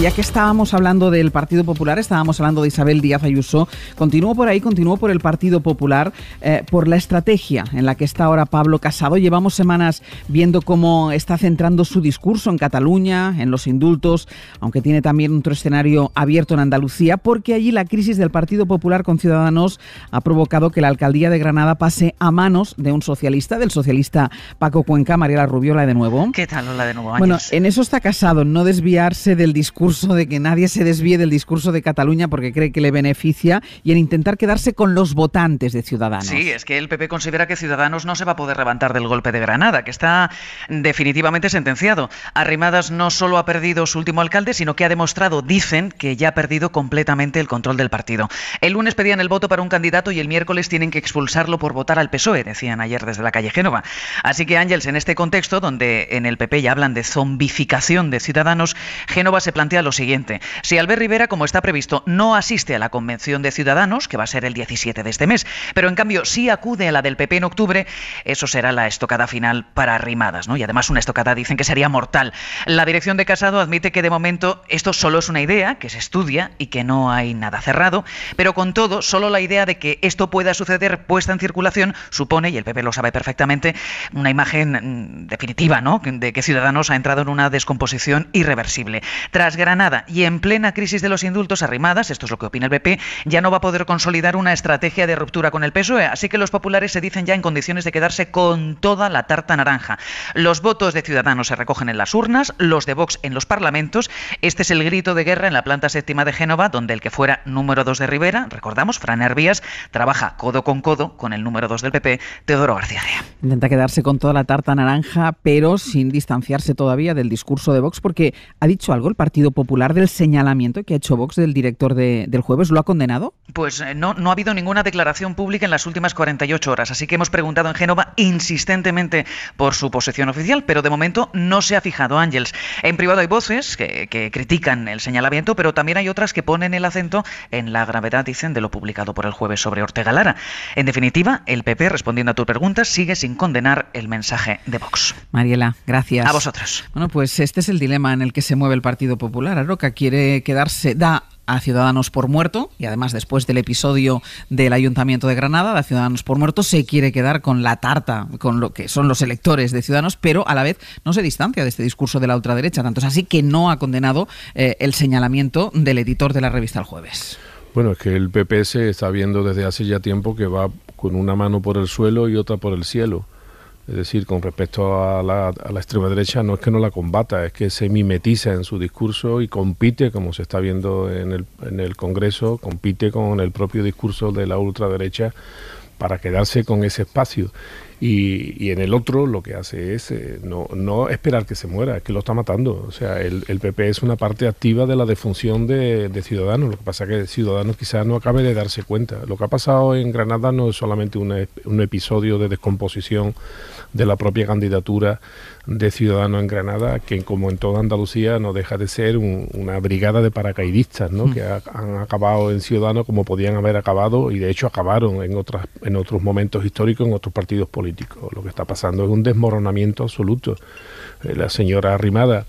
ya que estábamos hablando del Partido Popular, estábamos hablando de Isabel Díaz Ayuso, continúo por ahí, continúo por el Partido Popular, eh, por la estrategia en la que está ahora Pablo Casado. Llevamos semanas viendo cómo está centrando su discurso en Cataluña, en los indultos, aunque tiene también otro escenario abierto en Andalucía, porque allí la crisis del Partido Popular con Ciudadanos ha provocado que la alcaldía de Granada pase a manos de un socialista, del socialista Paco Cuenca, Mariela Rubiola de nuevo. ¿Qué tal? Hola de nuevo. Años. Bueno, en eso está Casado, no desviarse del discurso de que nadie se desvíe del discurso de Cataluña porque cree que le beneficia y en intentar quedarse con los votantes de Ciudadanos. Sí, es que el PP considera que Ciudadanos no se va a poder levantar del golpe de Granada, que está definitivamente sentenciado. Arrimadas no solo ha perdido su último alcalde, sino que ha demostrado, dicen, que ya ha perdido completamente el control del partido. El lunes pedían el voto para un candidato y el miércoles tienen que expulsarlo por votar al PSOE, decían ayer desde la calle Génova. Así que Ángels, en este contexto, donde en el PP ya hablan de zombificación de Ciudadanos, Génova se plantea lo siguiente. Si Albert Rivera, como está previsto, no asiste a la convención de ciudadanos, que va a ser el 17 de este mes, pero en cambio sí acude a la del PP en octubre, eso será la estocada final para Rimadas, ¿no? Y además una estocada dicen que sería mortal. La dirección de Casado admite que de momento esto solo es una idea, que se estudia y que no hay nada cerrado, pero con todo, solo la idea de que esto pueda suceder puesta en circulación supone, y el PP lo sabe perfectamente, una imagen mm, definitiva, ¿no? De que Ciudadanos ha entrado en una descomposición irreversible. Tras Granada y en plena crisis de los indultos arrimadas, esto es lo que opina el PP, ya no va a poder consolidar una estrategia de ruptura con el PSOE, así que los populares se dicen ya en condiciones de quedarse con toda la tarta naranja. Los votos de Ciudadanos se recogen en las urnas, los de Vox en los parlamentos. Este es el grito de guerra en la planta séptima de Génova, donde el que fuera número dos de Rivera, recordamos, Fran Hervías, trabaja codo con codo con el número dos del PP, Teodoro García. Intenta quedarse con toda la tarta naranja, pero sin distanciarse todavía del discurso de Vox, porque ha dicho algo el Partido Popular del señalamiento que ha hecho Vox del director del jueves? ¿Lo ha condenado? Pues eh, no, no ha habido ninguna declaración pública en las últimas 48 horas, así que hemos preguntado en Génova insistentemente por su posición oficial, pero de momento no se ha fijado Ángels. En privado hay voces que, que critican el señalamiento, pero también hay otras que ponen el acento en la gravedad, dicen, de lo publicado por el jueves sobre Ortega Lara. En definitiva, el PP, respondiendo a tu pregunta, sigue sin condenar el mensaje de Vox. Mariela, gracias. A vosotros. Bueno, pues este es el dilema en el que se mueve el Partido Popular la roca quiere quedarse, da a Ciudadanos por Muerto y además después del episodio del Ayuntamiento de Granada, a Ciudadanos por Muerto se quiere quedar con la tarta, con lo que son los electores de Ciudadanos, pero a la vez no se distancia de este discurso de la ultraderecha, tanto es así que no ha condenado eh, el señalamiento del editor de la revista El Jueves. Bueno, es que el PP se está viendo desde hace ya tiempo que va con una mano por el suelo y otra por el cielo. Es decir, con respecto a la, extrema derecha, no es que no la combata, es que se mimetiza en su discurso y compite, como se está viendo en el, en el Congreso, compite con el propio discurso de la ultraderecha para quedarse con ese espacio. Y, en el otro lo que hace es eh, no, no, esperar que se muera, es que lo está matando. O sea, el, el PP es una parte activa de la defunción de, de Ciudadanos. Lo que pasa es que Ciudadanos quizás no acabe de darse cuenta. Lo que ha pasado en Granada no es solamente un episodio de descomposición de la propia candidatura de Ciudadanos en Granada, que como en toda Andalucía no deja de ser una brigada de paracaidistas, ¿no? Mm. que han acabado en Ciudadanos como podían haber acabado y de hecho acabaron en, otras, en otros momentos históricos, en otros partidos políticos. Lo que está pasando es un desmoronamiento absoluto. Eh, la señora Arrimada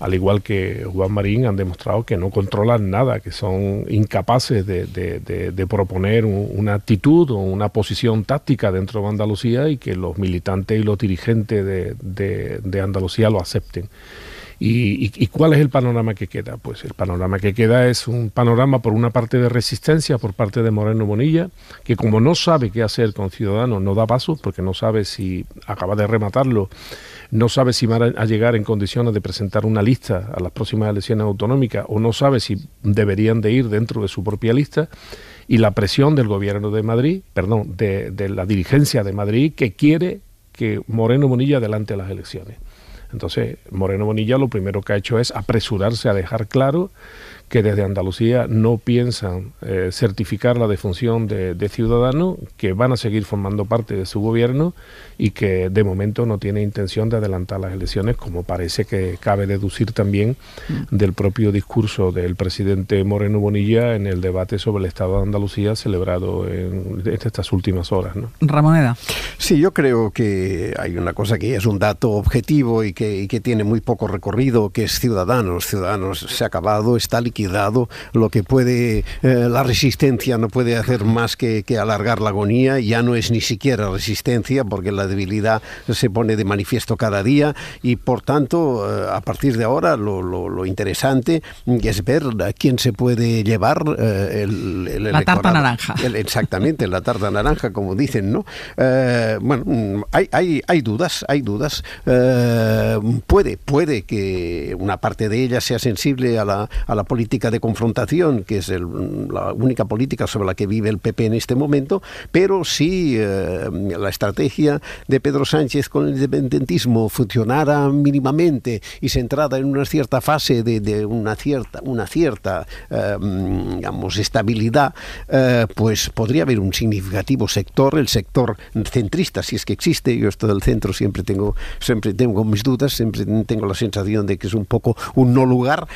al igual que Juan Marín, han demostrado que no controlan nada, que son incapaces de, proponer una actitud o una posición táctica dentro de Andalucía y que los militantes y los dirigentes de Andalucía lo acepten. ¿Y, ¿Y, cuál es el panorama que queda? Pues el panorama que queda es un panorama por una parte de resistencia por parte de Moreno Bonilla, que como no sabe qué hacer con Ciudadanos, no da pasos porque no sabe si acaba de rematarlo no sabe si van a llegar en condiciones de presentar una lista a las próximas elecciones autonómicas o no sabe si deberían de ir dentro de su propia lista y la presión del gobierno de Madrid, perdón, de, la dirigencia de Madrid que quiere que Moreno Bonilla adelante las elecciones. Entonces, Moreno Bonilla lo primero que ha hecho es apresurarse a dejar claro que desde Andalucía no piensan eh, certificar la defunción de, ciudadanos, que van a seguir formando parte de su gobierno y que de momento no tiene intención de adelantar las elecciones, como parece que cabe deducir también mm. del propio discurso del presidente Moreno Bonilla en el debate sobre el Estado de Andalucía celebrado en, este, estas últimas horas. ¿no? Ramoneda. Sí, yo creo que hay una cosa que es un dato objetivo y que, y que tiene muy poco recorrido, que es Ciudadanos. Ciudadanos se ha acabado, está liquidado dado lo que puede, eh, la resistencia no puede hacer más que, alargar la agonía, ya no es ni siquiera resistencia porque la debilidad se pone de manifiesto cada día y por tanto eh, a partir de ahora lo, interesante es ver a quién se puede llevar eh, La tarta naranja. exactamente, la tarta naranja como dicen, ¿no? bueno, hay, hay, hay, dudas, hay dudas. puede, puede que una parte de ella sea sensible a la, a la política de confrontación, que es la única política sobre la que vive el PP en este momento, pero si eh, la estrategia de Pedro Sánchez con el independentismo funcionara mínimamente y centrada en una cierta fase de, una cierta, una cierta eh, digamos, estabilidad, eh, pues podría haber un significativo sector, el sector centrista, si es que existe. Yo esto del centro siempre tengo, siempre tengo mis dudas, siempre tengo la sensación de que es un poco un no lugar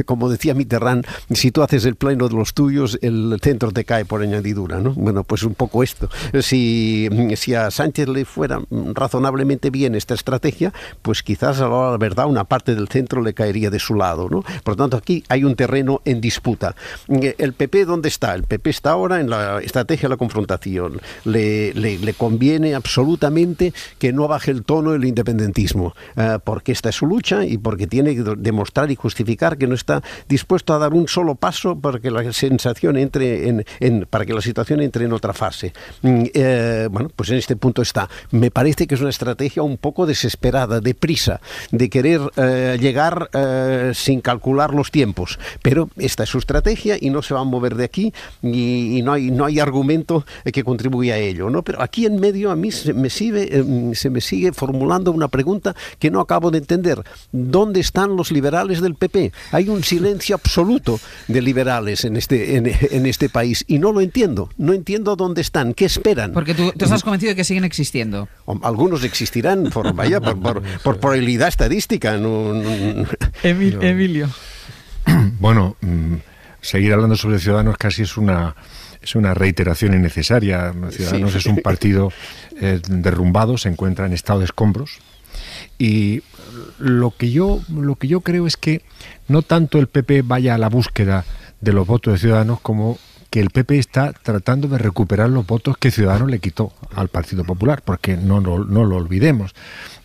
(laughs) como decía Mitterrand, si tú haces el pleno de los tuyos, el centro te cae por añadidura, Bueno, pues un poco esto. Si, si a Sánchez le fuera razonablemente bien esta estrategia, pues quizás a la verdad una parte del centro le caería de su lado, ¿no? Por lo tanto, aquí hay un terreno en disputa. ¿El PP dónde está? El PP está ahora en la estrategia de la confrontación. Le, le, conviene absolutamente que no baje el tono el independentismo, eh, porque esta es su lucha y porque tiene que demostrar y justificar que no está dispuesto a dar un solo paso para que la sensación entre en, para que la situación entre en otra fase. Mm, eh, bueno, pues en este punto está. Me parece que es una estrategia un poco desesperada, deprisa, de querer eh, llegar eh, sin calcular los tiempos. Pero esta es su estrategia y no se va a mover de aquí y, no, hay, no hay argumento que contribuya a ello. ¿no? Pero aquí en medio a mí se me, sigue, mm, se me sigue formulando una pregunta que no acabo de entender. ¿Dónde están los liberales del PP? Hay un silencio absoluto de liberales en este, en, este país y no lo entiendo. No entiendo dónde están, qué esperan. Porque tú, estás convencido de que siguen existiendo. Algunos existirán por, vaya, por, por, probabilidad estadística. Emilio. (clears throat) Bueno, mm, seguir hablando sobre Ciudadanos casi es una es una reiteración innecesaria. Ciudadanos es un partido eh, derrumbado, se encuentra en estado de escombros. Y lo que yo lo que yo creo es que no tanto el PP vaya a la búsqueda de los votos de Ciudadanos como que el PP está tratando de recuperar los votos que Ciudadanos le quitó al Partido Popular, porque no, no, no, lo olvidemos.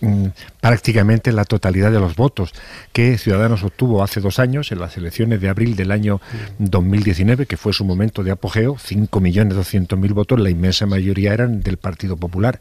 Mm, prácticamente la totalidad de los votos que Ciudadanos obtuvo hace dos años, en las elecciones de abril del año 2019, que fue su momento de apogeo, 5.200.000 votos, la inmensa mayoría eran del Partido Popular.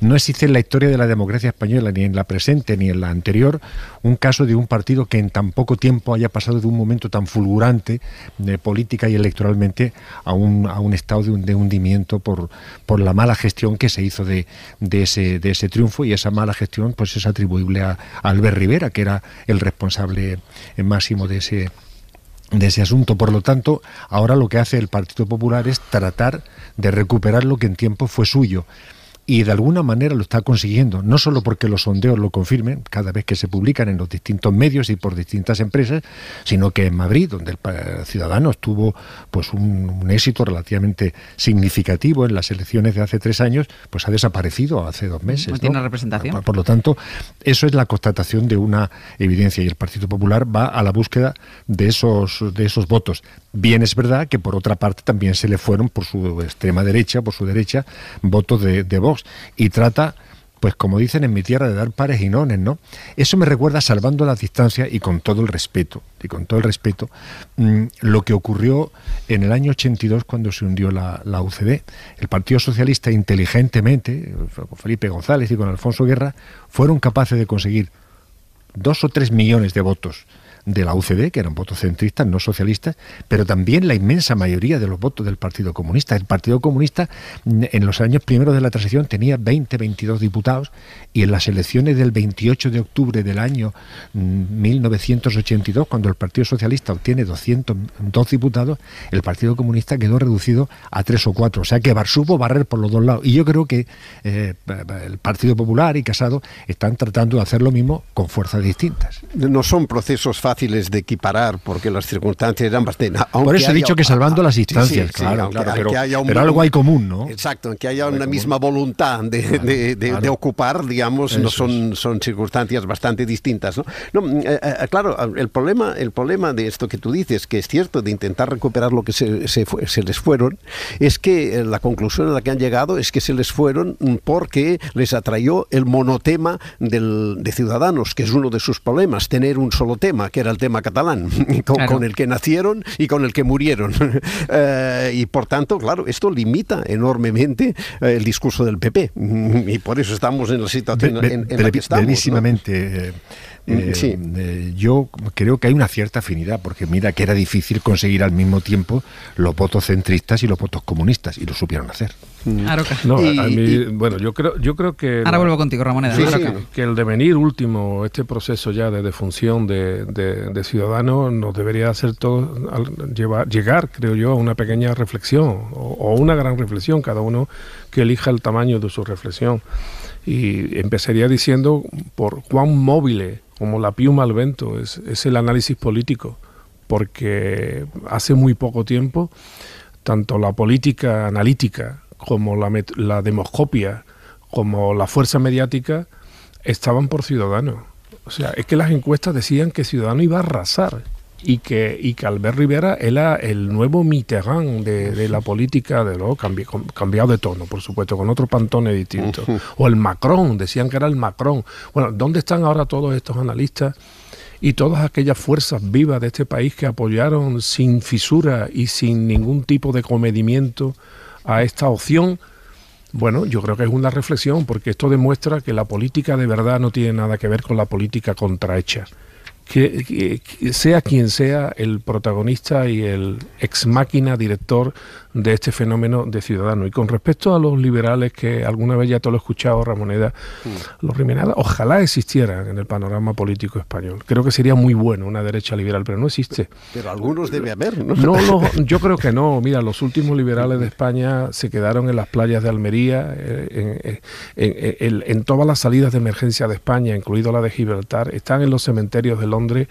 No existe en la historia de la democracia española, ni en la presente ni en la anterior, un caso de un partido que en tan poco tiempo haya pasado de un momento tan fulgurante de eh, política y electoralmente a un, a un estado de, hundimiento por, por la mala gestión que se hizo de, ese, triunfo y esa mala gestión pues es atribuible a, Albert Rivera, que era el responsable eh, máximo de ese de ese asunto. Por lo tanto, ahora lo que hace el Partido Popular es tratar de recuperar lo que en tiempo fue suyo y de alguna manera lo está consiguiendo, no solo porque los sondeos lo confirmen cada vez que se publican en los distintos medios y por distintas empresas, sino que en Madrid, donde el ciudadano tuvo pues un, éxito relativamente significativo en las elecciones de hace tres años, pues ha desaparecido hace dos meses. tiene representación. Por, lo tanto, eso es la constatación de una evidencia y el Partido Popular va a la búsqueda de esos de esos votos. Bien es verdad que por otra parte también se le fueron por su extrema derecha, por su derecha, votos de, de y trata pues como dicen en mi tierra, de dar pares y nones, ¿no? Eso me recuerda, salvando la distancia y con todo el respeto, y con todo el respeto, mm, lo que ocurrió en el año 82 cuando se hundió la, la UCD. El Partido Socialista, inteligentemente, con Felipe González y con Alfonso Guerra, fueron capaces de conseguir dos o tres millones de votos de la UCD, que eran votos centristas, no socialistas, pero también la inmensa mayoría de los votos del Partido Comunista. El Partido Comunista mm, en los años primeros de la transición tenía 20, 22 diputados y en las elecciones del 28 de octubre del año 1982, mm, cuando el Partido Socialista obtiene 202 diputados, el Partido Comunista quedó reducido a tres o cuatro. O sea que Barsupo barrer por los dos lados. Y yo creo que eh, el Partido Popular y Casado están tratando de hacer lo mismo con fuerzas distintas. No son procesos fáciles fáciles de equiparar porque las circunstancias eran bastante... Por eso he dicho que salvando las distancias, claro, pero, algo hay común, ¿no? Exacto, que haya una misma voluntad de, ocupar, digamos, no son, son circunstancias bastante distintas, ¿no? no mm, eh, eh, eh, claro, ah, el problema, el problema de esto que tú dices, que es cierto, de intentar recuperar lo que se, se, les fueron, es que la conclusión a la que han llegado es que se les fueron mm, porque les atrayó el monotema del, de Ciudadanos, que es uno de sus problemas, tener un solo tema, que al tema catalán, (laughs) con, el que nacieron y con el que murieron. (laughs) Eh, y por tanto, claro, esto limita enormemente eh, el discurso del PP. (laughs) Y por eso estamos en la situación en, la que estamos. Mm, eh, sí. Eh, yo creo que hay una cierta afinidad, porque mira que era difícil conseguir al mismo tiempo los votos centristas y los votos comunistas, y lo supieron hacer. Mm. bueno, yo creo, yo creo que... Ahora vuelvo contigo, Ramoneda. que el devenir último, este proceso ya de defunción de, ciudadanos, nos debería hacer todos llevar, llegar, creo yo, a una pequeña reflexión, o, o una gran reflexión, cada uno que elija el tamaño de su reflexión. Y empezaría diciendo por cuán móviles como la piuma al vento, es, es el análisis político, porque hace muy poco tiempo tanto la política analítica como la, la demoscopia, como la fuerza mediática, estaban por Ciudadanos. O sea, es que las encuestas decían que Ciudadano iba a arrasar y que, y que Albert Rivera era el nuevo Mitterrand de, de la política, de lo cambiado de tono, por supuesto, con otro pantone distinto. (laughs) O el Macron, decían que era el Macron. Bueno, ¿dónde están ahora todos estos analistas? y todas aquellas fuerzas vivas de este país que apoyaron sin fisura y sin ningún tipo de comedimiento a esta opción, bueno, yo creo que es una reflexión porque esto demuestra que la política de verdad no tiene nada que ver con la política contrahecha que, sea quien sea el protagonista y el ex máquina director de este fenómeno de ciudadano. Y con respecto a los liberales, que alguna vez ya te lo he escuchado, Ramoneda, mm. los Rimenada, ojalá existieran en el panorama político español. Creo que sería muy bueno una derecha liberal, pero no existe. Pero, algunos debe haber, ¿no? yo creo que no. Mira, los últimos liberales de España se quedaron en las playas de Almería, eh, en, eh, eh, en todas las salidas de emergencia de España, incluido la de Gibraltar, están en los cementerios de Londres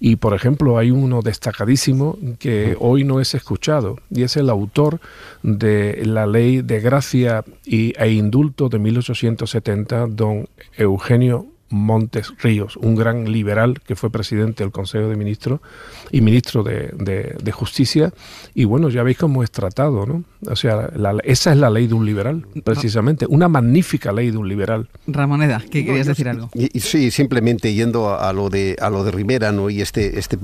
y, por ejemplo, hay uno destacadísimo que mm. hoy no es escuchado y es el autor de la ley de gracia e indulto de 1870, don Eugenio Montes Ríos, un gran liberal que fue presidente del Consejo de Ministros y ministro de, Justicia. Y bueno, ya veis cómo es tratado, ¿no? O sea, esa es la ley de un liberal, ah. precisamente, una magnífica ley de un liberal. Ramoneda, ¿qué querías decir algo. sí, simplemente yendo a, lo de a lo de Rivera, ¿no? Y este este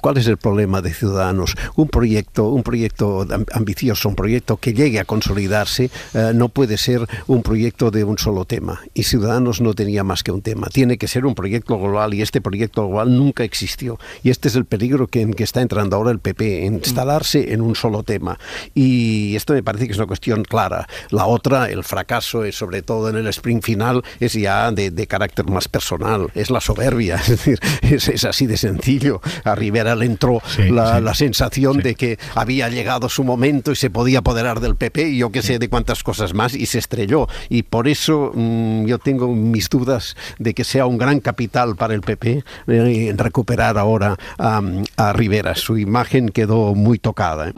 cuál es el problema de Ciudadanos, un proyecto, un proyecto ambicioso, un proyecto que llegue a consolidarse, eh, no puede ser un proyecto de un solo tema. Y Ciudadanos no tenía más que un tema tiene que ser un proyecto global y este proyecto global nunca existió. Y este es el peligro que, en que está entrando ahora el PP, instalarse en un solo tema. Y esto me parece que es una cuestión clara. La otra, el fracaso, es eh, sobre todo en el sprint final, es ya de, carácter más personal, es la soberbia, (laughs) es decir, es, así de sencillo. A Rivera le entró la, sensación de que había llegado su momento y se podía apoderar del PP y yo qué sé de cuántas cosas más y se estrelló. Y por eso mm, yo tengo mis dudas de que que sea un gran capital para el PP en eh, recuperar ahora a Rivera. Su imagen quedó muy tocada. ¿eh?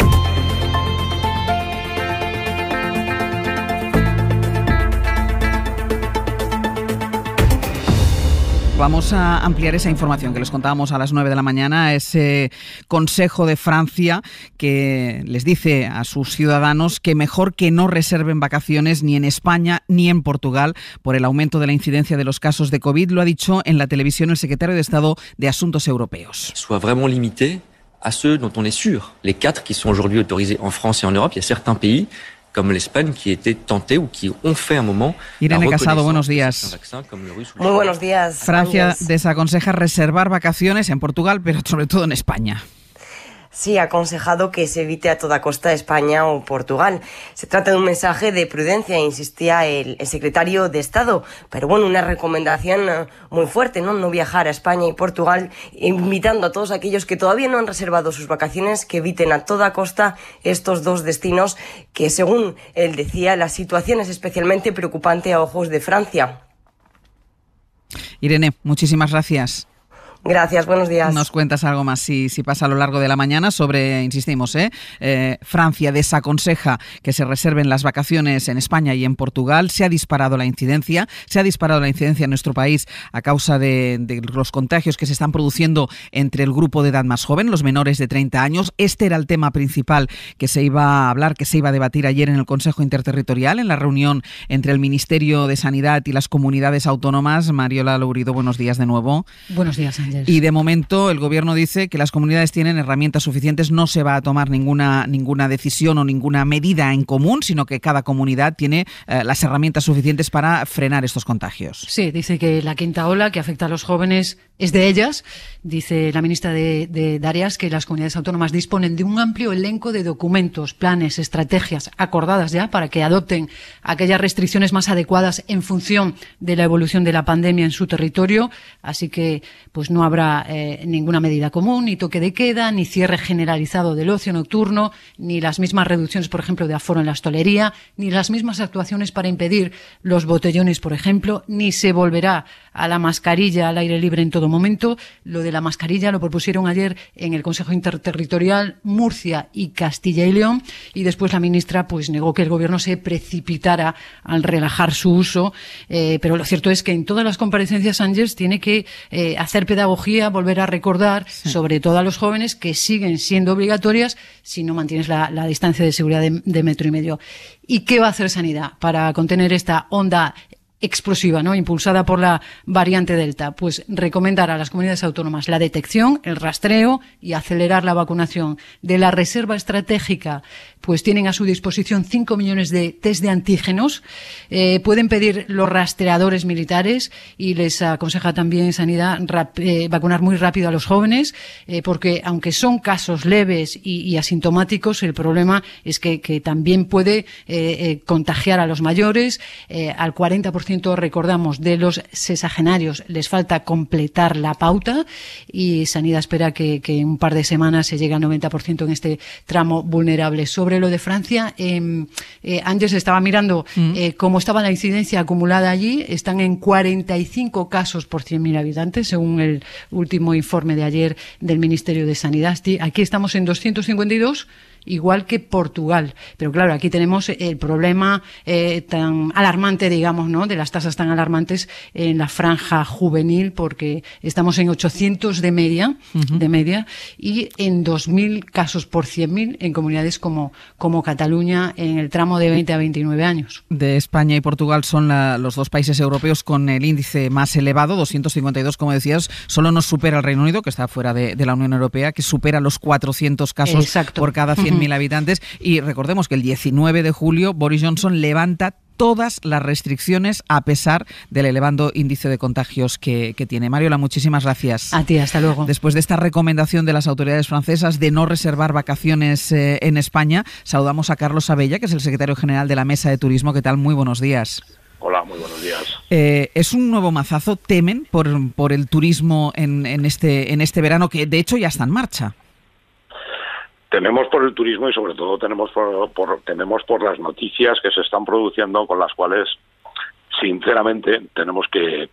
vamos a ampliar esa información que les contábamos a las 9 de la mañana, ese Consejo de Francia que les dice a sus ciudadanos que mejor que no reserven vacaciones ni en España ni en Portugal por el aumento de la incidencia de los casos de COVID, lo ha dicho en la televisión el secretario de Estado de Asuntos Europeos. à ceux dont on est sûr. Les quatre qui sont aujourd'hui autorisés en France et en Europe, y a certains pays como España, que o que un moment. Irene Casado, buenos días. Muy buenos días. Francia desaconseja reservar vacaciones en Portugal, pero sobre todo en España sí ha aconsejado que se evite a toda costa España o Portugal. Se trata de un mensaje de prudencia, insistía el, secretario de Estado, pero bueno, una recomendación eh, muy fuerte, ¿no? No viajar a España y Portugal, invitando a todos aquellos que todavía no han reservado sus vacaciones que eviten a toda costa estos dos destinos que, según él decía, la situación es especialmente preocupante a ojos de Francia. Irene, muchísimas gracias. Gracias, buenos días. Nos cuentas algo más si, pasa a lo largo de la mañana sobre, insistimos, ¿eh? ¿eh? Francia desaconseja que se reserven las vacaciones en España y en Portugal. Se ha disparado la incidencia, se ha disparado la incidencia en nuestro país a causa de, los contagios que se están produciendo entre el grupo de edad más joven, los menores de 30 años. Este era el tema principal que se iba a hablar, que se iba a debatir ayer en el Consejo Interterritorial, en la reunión entre el Ministerio de Sanidad y las comunidades autónomas. Mariola Lourido, buenos días de nuevo. Buenos días. Y de momento el gobierno dice que las comunidades tienen herramientas suficientes, no se va a tomar ninguna, ninguna decisión o ninguna medida en común, sino que cada comunidad tiene eh, las herramientas suficientes para frenar estos contagios. Sí, dice que la quinta ola que afecta a los jóvenes es de ellas. Dice la ministra de, de Darias que las comunidades autónomas disponen de un amplio elenco de documentos, planes, estrategias acordadas ya para que adopten aquellas restricciones más adecuadas en función de la evolución de la pandemia en su territorio. Así que, pues no habrá eh, ninguna medida común, ni toque de queda, ni cierre generalizado del ocio nocturno, ni las mismas reducciones, por ejemplo, de aforo en la hostelería, ni las mismas actuaciones para impedir los botellones, por ejemplo, ni se volverá a la mascarilla al aire libre en todo momento. Lo de la mascarilla lo propusieron ayer en el Consejo Interterritorial Murcia y Castilla y León y después la ministra pues negó que el gobierno se precipitara al relajar su uso, eh, pero lo cierto es que en todas las comparecencias Ángels tiene que eh, hacer pedagogía volver a recordar, sobre todo a los jóvenes, que siguen siendo obligatorias si no mantienes la, distancia de seguridad de, metro y medio. ¿Y qué va a hacer Sanidad para contener esta onda explosiva, ¿no? impulsada por la variante Delta, pues recomendar a las comunidades autónomas la detección, el rastreo y acelerar la vacunación de la reserva estratégica pues tienen a su disposición 5 millones de test de antígenos. Eh, pueden pedir los rastreadores militares y les aconseja también Sanidad eh, vacunar muy rápido a los jóvenes, eh, porque aunque son casos leves y, asintomáticos, el problema es que, también puede contagiar a los mayores. al 40% recordamos de los sesagenarios les falta completar la pauta y Sanidad espera que, que en un par de semanas se llegue al 90% en este tramo vulnerable. Sobre lo de Francia, em, eh, antes estaba mirando mm. eh, cómo estaba la incidencia acumulada allí. Están en 45 casos por 100.000 habitantes, según el último informe de ayer del Ministerio de Sanidad. Aquí estamos en 252 igual que Portugal. Pero claro, aquí tenemos el problema eh, tan alarmante, digamos, ¿no? De las tasas tan alarmantes en la franja juvenil, porque estamos en 800 de media, de media, y en 2.000 casos por 100.000 en comunidades como, como Cataluña en el tramo de 20 a 29 años. De España y Portugal son los dos países europeos con el índice más elevado, 252, como decías, solo nos supera el Reino Unido, que está fuera de, la Unión Europea, que supera los 400 casos por cada 100 mil habitantes. Y recordemos que el 19 de julio Boris Johnson levanta todas las restricciones a pesar del elevado índice de contagios que, tiene. Mariola, muchísimas gracias. A ti, hasta luego. Después de esta recomendación de las autoridades francesas de no reservar vacaciones eh, en España, saludamos a Carlos Abella, que es el secretario general de la Mesa de Turismo. ¿Qué tal? Muy buenos días. Hola, muy buenos días. Eh, es un nuevo mazazo, temen por, por el turismo en, en, este, en este verano, que de hecho ya está en marcha. Tenemos por el turismo y sobre todo tenemos por, tenemos por las noticias que se están produciendo con las cuales sinceramente tenemos que,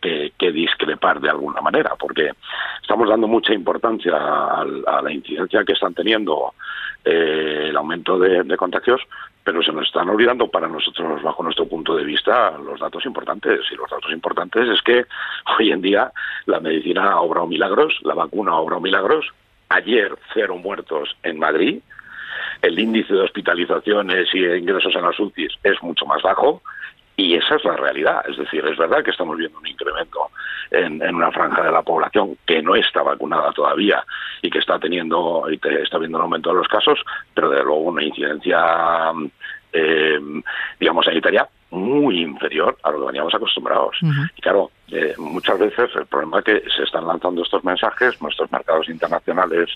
discrepar de alguna manera, porque estamos dando mucha importancia a, la incidencia que están teniendo eh, el aumento de, de, contagios, pero se nos están olvidando para nosotros, bajo nuestro punto de vista, los datos importantes. Y los datos importantes es que hoy en día la medicina ha obrado milagros, la vacuna ha obrado milagros, ayer cero muertos en Madrid, el índice de hospitalizaciones y ingresos en las UCIs es mucho más bajo, y esa es la realidad. Es decir, es verdad que estamos viendo un incremento en, una franja de la población que no está vacunada todavía y que está teniendo está viendo un aumento de los casos, pero de luego una incidencia, mm, eh, digamos, sanitaria muy inferior a lo que veníamos acostumbrados. Y claro, eh, muchas veces el problema es que se están lanzando estos mensajes, nuestros mercados internacionales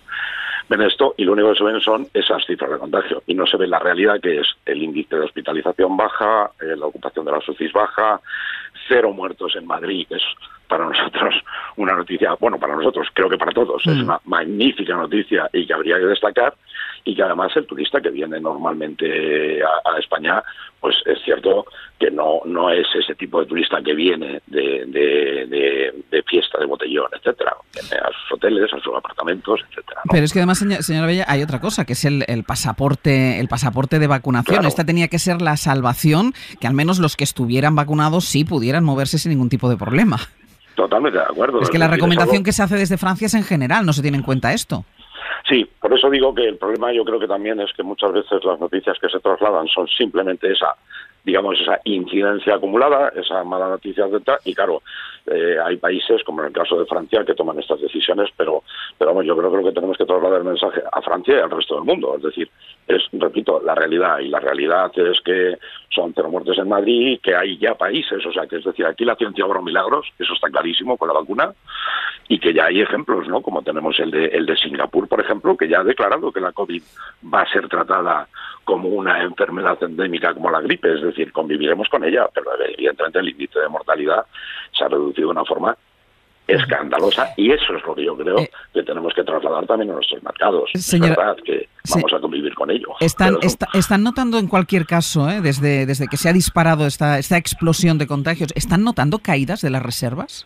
ven esto y lo único que se ven son esas cifras de contagio y no se ve la realidad que es el índice de hospitalización baja, eh, la ocupación de las UCIs baja, cero muertos en Madrid, que para nosotros una noticia, bueno, para nosotros, creo que para todos, es mm. una magnífica noticia y que habría que destacar y que además el turista que viene normalmente a, España, pues es cierto que no, no es ese tipo de turista que viene de, de, fiesta, de botellón, etcétera, viene a sus hoteles, a sus apartamentos, etcétera. Pero es que además, señora Bella, hay otra cosa, que es el, pasaporte, el pasaporte de vacunación. Esta tenía que ser la salvación, que al menos los que estuvieran vacunados sí pudieran moverse sin ningún tipo de problema. Totalmente de acuerdo. Es que la recomendación que se hace desde Francia es en general, no se tiene en cuenta esto. Sí, por eso digo que el problema yo creo que también es que muchas veces las noticias que se trasladan son simplemente esa, digamos, esa incidencia acumulada, esa mala noticia, detrás. y claro, eh, hay países, como en el caso de Francia, que toman estas decisiones, pero, pero vamos, yo creo que tenemos que trasladar el mensaje a Francia y al resto del mundo, es decir, es, repito, la realidad. Y la realidad es que son cero muertes en Madrid, que hay ya países, o sea, que es decir, aquí la ciencia obra milagros, eso está clarísimo con la vacuna, y que ya hay ejemplos, ¿no? Como tenemos el de, el de Singapur, por ejemplo, que ya ha declarado que la COVID va a ser tratada como una enfermedad endémica como la gripe, es decir, conviviremos con ella, pero evidentemente el índice de mortalidad se ha reducido de una forma escandalosa y eso es lo que yo creo eh, que tenemos que trasladar también a nuestros mercados. es verdad que vamos a convivir con ello. Están, están notando en cualquier caso, eh, desde, desde que se ha disparado esta, esta explosión de contagios, ¿están notando caídas de las reservas?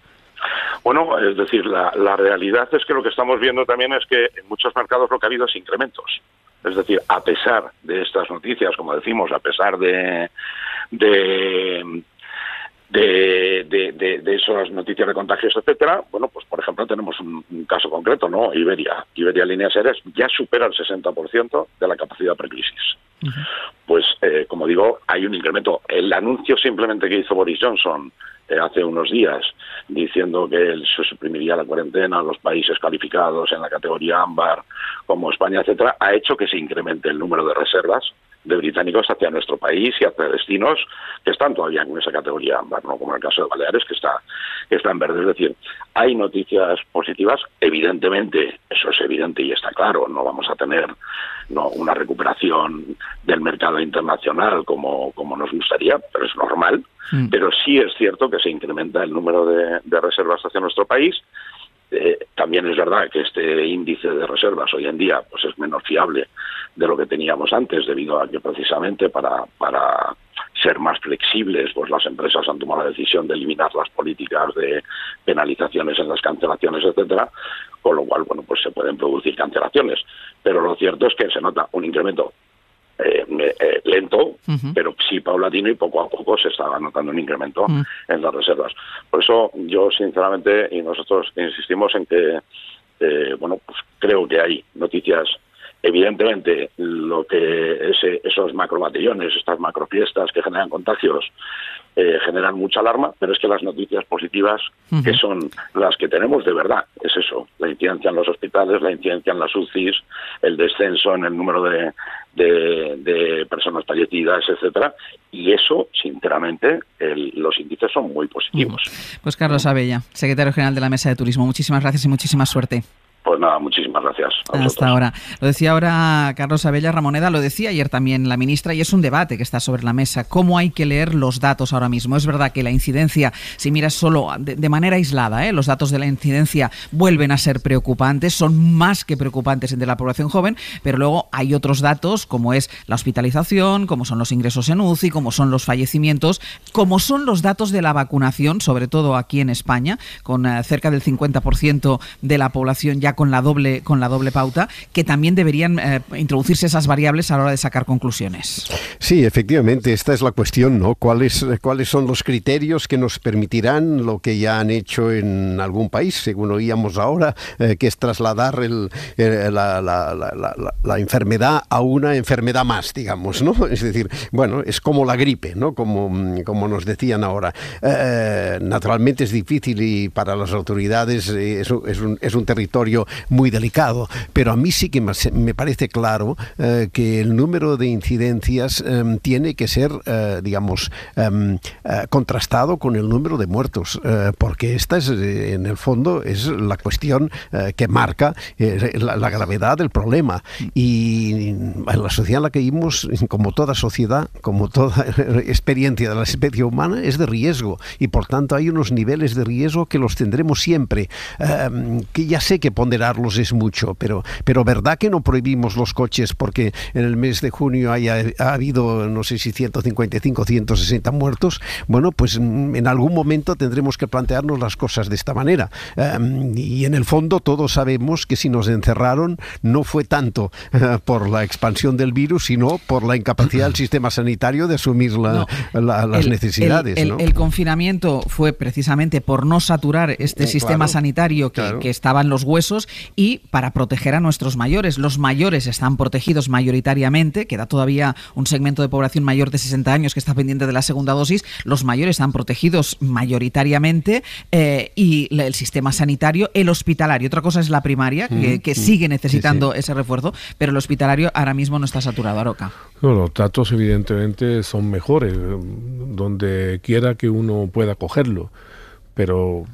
Bueno, es decir, la, la realidad es que lo que estamos viendo también es que en muchos mercados lo que ha habido es incrementos. Es decir, a pesar de estas noticias, como decimos, a pesar de, de de, de, de, esas noticias de contagios, etcétera, bueno, pues por ejemplo tenemos un, caso concreto, ¿no? Iberia. Iberia Líneas Aéreas ya supera el 60% de la capacidad precrisis. Pues, eh, como digo, hay un incremento. El anuncio simplemente que hizo Boris Johnson eh, hace unos días, diciendo que él se suprimiría la cuarentena a los países calificados en la categoría ámbar, como España, etcétera, ha hecho que se incremente el número de reservas de británicos hacia nuestro país y hacia destinos que están todavía en esa categoría ¿no? como en el caso de Baleares, que está, que está en verde. Es decir, hay noticias positivas, evidentemente, eso es evidente y está claro, no vamos a tener no una recuperación del mercado internacional como, como nos gustaría, pero es normal. Mm. Pero sí es cierto que se incrementa el número de, de reservas hacia nuestro país eh, también es verdad que este índice de reservas hoy en día pues es menos fiable de lo que teníamos antes, debido a que precisamente para, para ser más flexibles, pues las empresas han tomado la decisión de eliminar las políticas de penalizaciones en las cancelaciones, etcétera, con lo cual, bueno, pues se pueden producir cancelaciones. Pero lo cierto es que se nota un incremento eh, eh, lento, pero sí paulatino y poco a poco se estaba notando un incremento en las reservas. Por eso yo sinceramente y nosotros insistimos en que eh, bueno pues creo que hay noticias Evidentemente, lo que esos macrobatillones, estas macrofiestas que generan contagios, eh, generan mucha alarma, pero es que las noticias positivas, que son las que tenemos de verdad, es eso, la incidencia en los hospitales, la incidencia en las UCIs, el descenso en el número de, personas fallecidas, etcétera, y eso, sinceramente, los índices son muy positivos. Pues Carlos Abella, secretario general de la Mesa de Turismo, muchísimas gracias y muchísima suerte. Pues nada, muchísimas gracias. Hasta ahora. Lo decía ahora Carlos Abella Ramoneda, lo decía ayer también la ministra y es un debate que está sobre la mesa. ¿Cómo hay que leer los datos ahora mismo? Es verdad que la incidencia, si miras solo de, manera aislada, ¿eh? los datos de la incidencia vuelven a ser preocupantes, son más que preocupantes entre la población joven, pero luego hay otros datos como es la hospitalización, como son los ingresos en UCI, como son los fallecimientos, como son los datos de la vacunación, sobre todo aquí en España, con eh, cerca del 50% de la población ya con la doble con la doble pauta, que también deberían eh, introducirse esas variables a la hora de sacar conclusiones. Sí, efectivamente, esta es la cuestión, ¿no? ¿Cuáles, cuáles son los criterios que nos permitirán lo que ya han hecho en algún país, según oíamos ahora, eh, que es trasladar la, enfermedad a una enfermedad más, digamos, ¿no? Es decir, bueno, es como la gripe, ¿no? Como, mm, como nos decían ahora. Eh, naturalmente es difícil y para las autoridades es un territorio muy delicado pero a mí sí que me parece claro eh, que el número de incidencias em, tiene que ser, eh, digamos, em, eh, contrastado con el número de muertos, porque esta es, en el fondo, es la cuestión que marca la, gravedad del problema. Y en la sociedad en la que vivimos, como toda sociedad, como toda (laughs) experiencia de la especie humana, es de riesgo y por tanto hay unos niveles de riesgo que los tendremos siempre, em, que ya sé que ponderarlos es muy pero, pero ¿verdad que no prohibimos los coches porque en el mes de junio haya, ha habido, no sé si 155, 160 muertos? Bueno, pues mm, en algún momento tendremos que plantearnos las cosas de esta manera. Em, y en el fondo todos sabemos que si nos encerraron no fue tanto eh, por la expansión del virus, sino por la incapacidad del sistema sanitario de asumir las necesidades. El, confinamiento fue precisamente por no saturar este sistema sanitario que, estaba en los huesos y para proteger a nuestros mayores. Los mayores están protegidos mayoritariamente, queda todavía un segmento de población mayor de 60 años que está pendiente de la segunda dosis, los mayores están protegidos mayoritariamente eh, y el sistema sanitario, el hospitalario, otra cosa es la primaria, mm, que, mm. sigue necesitando ese refuerzo, pero el hospitalario ahora mismo no está saturado, Aroca. los datos evidentemente son mejores, donde quiera que uno pueda cogerlo pero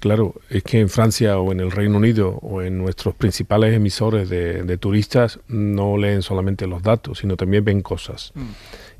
Claro, es que en Francia o en el Reino Unido o en nuestros principales emisores de, turistas no leen solamente los datos, sino también ven cosas. Mm.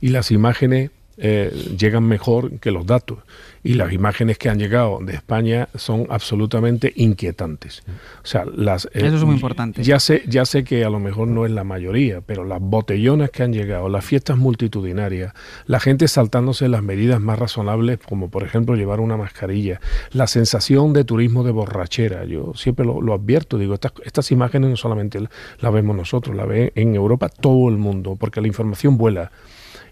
Y las imágenes eh, llegan mejor que los datos. Y las imágenes que han llegado de España son absolutamente inquietantes. O sea, las, eh, Eso es muy importante. Ya sé, ya sé que a lo mejor no es la mayoría, pero las botellonas que han llegado, las fiestas multitudinarias, la gente saltándose las medidas más razonables, como por ejemplo llevar una mascarilla, la sensación de turismo de borrachera. Yo siempre lo, advierto, digo, estas, estas imágenes no solamente las vemos nosotros, las ve en Europa todo el mundo, porque la información vuela.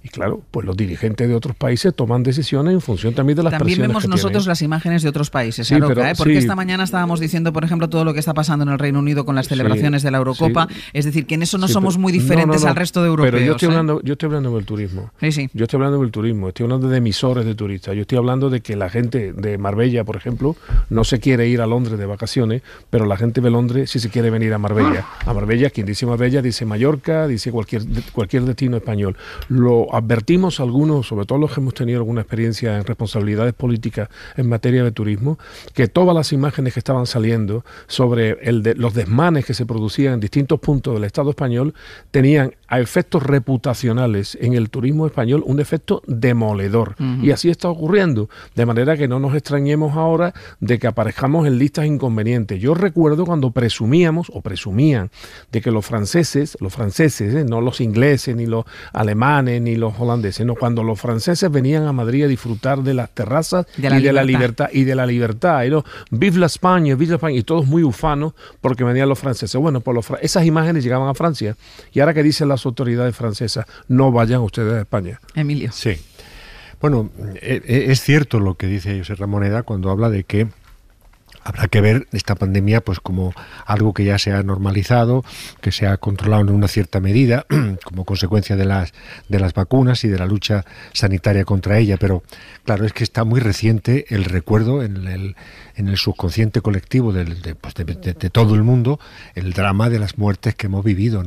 Y claro, pues los dirigentes de otros países toman decisiones en función también de las también vemos nosotros las imágenes de otros países, ¿eh? porque esta mañana estábamos diciendo, por ejemplo, todo lo que está pasando en el Reino Unido con las celebraciones de la Eurocopa. Es decir, que en eso no somos muy diferentes al resto de europeos. Pero yo estoy, ¿eh? hablando, yo estoy hablando del turismo. Yo estoy hablando del turismo, estoy hablando de emisores de turistas. Yo estoy hablando de que la gente de Marbella, por ejemplo, no se quiere ir a Londres de vacaciones, pero la gente de Londres sí se quiere venir a Marbella. A Marbella, quien dice Marbella, dice Mallorca, dice cualquier, cualquier destino español. Lo advertimos algunos, sobre todo los que hemos tenido alguna experiencia en responsabilidades políticas en materia de turismo, que todas las imágenes que estaban saliendo sobre el de, los desmanes que se producían en distintos puntos del Estado español tenían a efectos reputacionales en el turismo español un efecto demoledor. Y así está ocurriendo, de manera que no nos extrañemos ahora de que aparezcamos en listas inconvenientes. Yo recuerdo cuando presumíamos o presumían de que los franceses, los franceses, eh, no los ingleses, ni los alemanes, ni los los holandeses, no, cuando los franceses venían a Madrid a disfrutar de las terrazas y de la libertad y de la libertad, y la España, vive la España y todos muy ufanos porque venían los franceses. Bueno, por esas imágenes llegaban a Francia y ahora que dicen las autoridades francesas, no vayan ustedes a España. Emilio. Sí. Bueno, e-, e-, es cierto lo que dice José Ramoneda cuando habla de que habrá que ver esta pandemia pues como algo que ya se ha normalizado, que se ha controlado en una cierta medida (clears throat) como consecuencia de las de las vacunas y de la lucha sanitaria contra ella, pero claro, es que está muy reciente el recuerdo en el, subconsciente colectivo pues, de, de, todo el mundo el drama de las muertes que hemos vivido,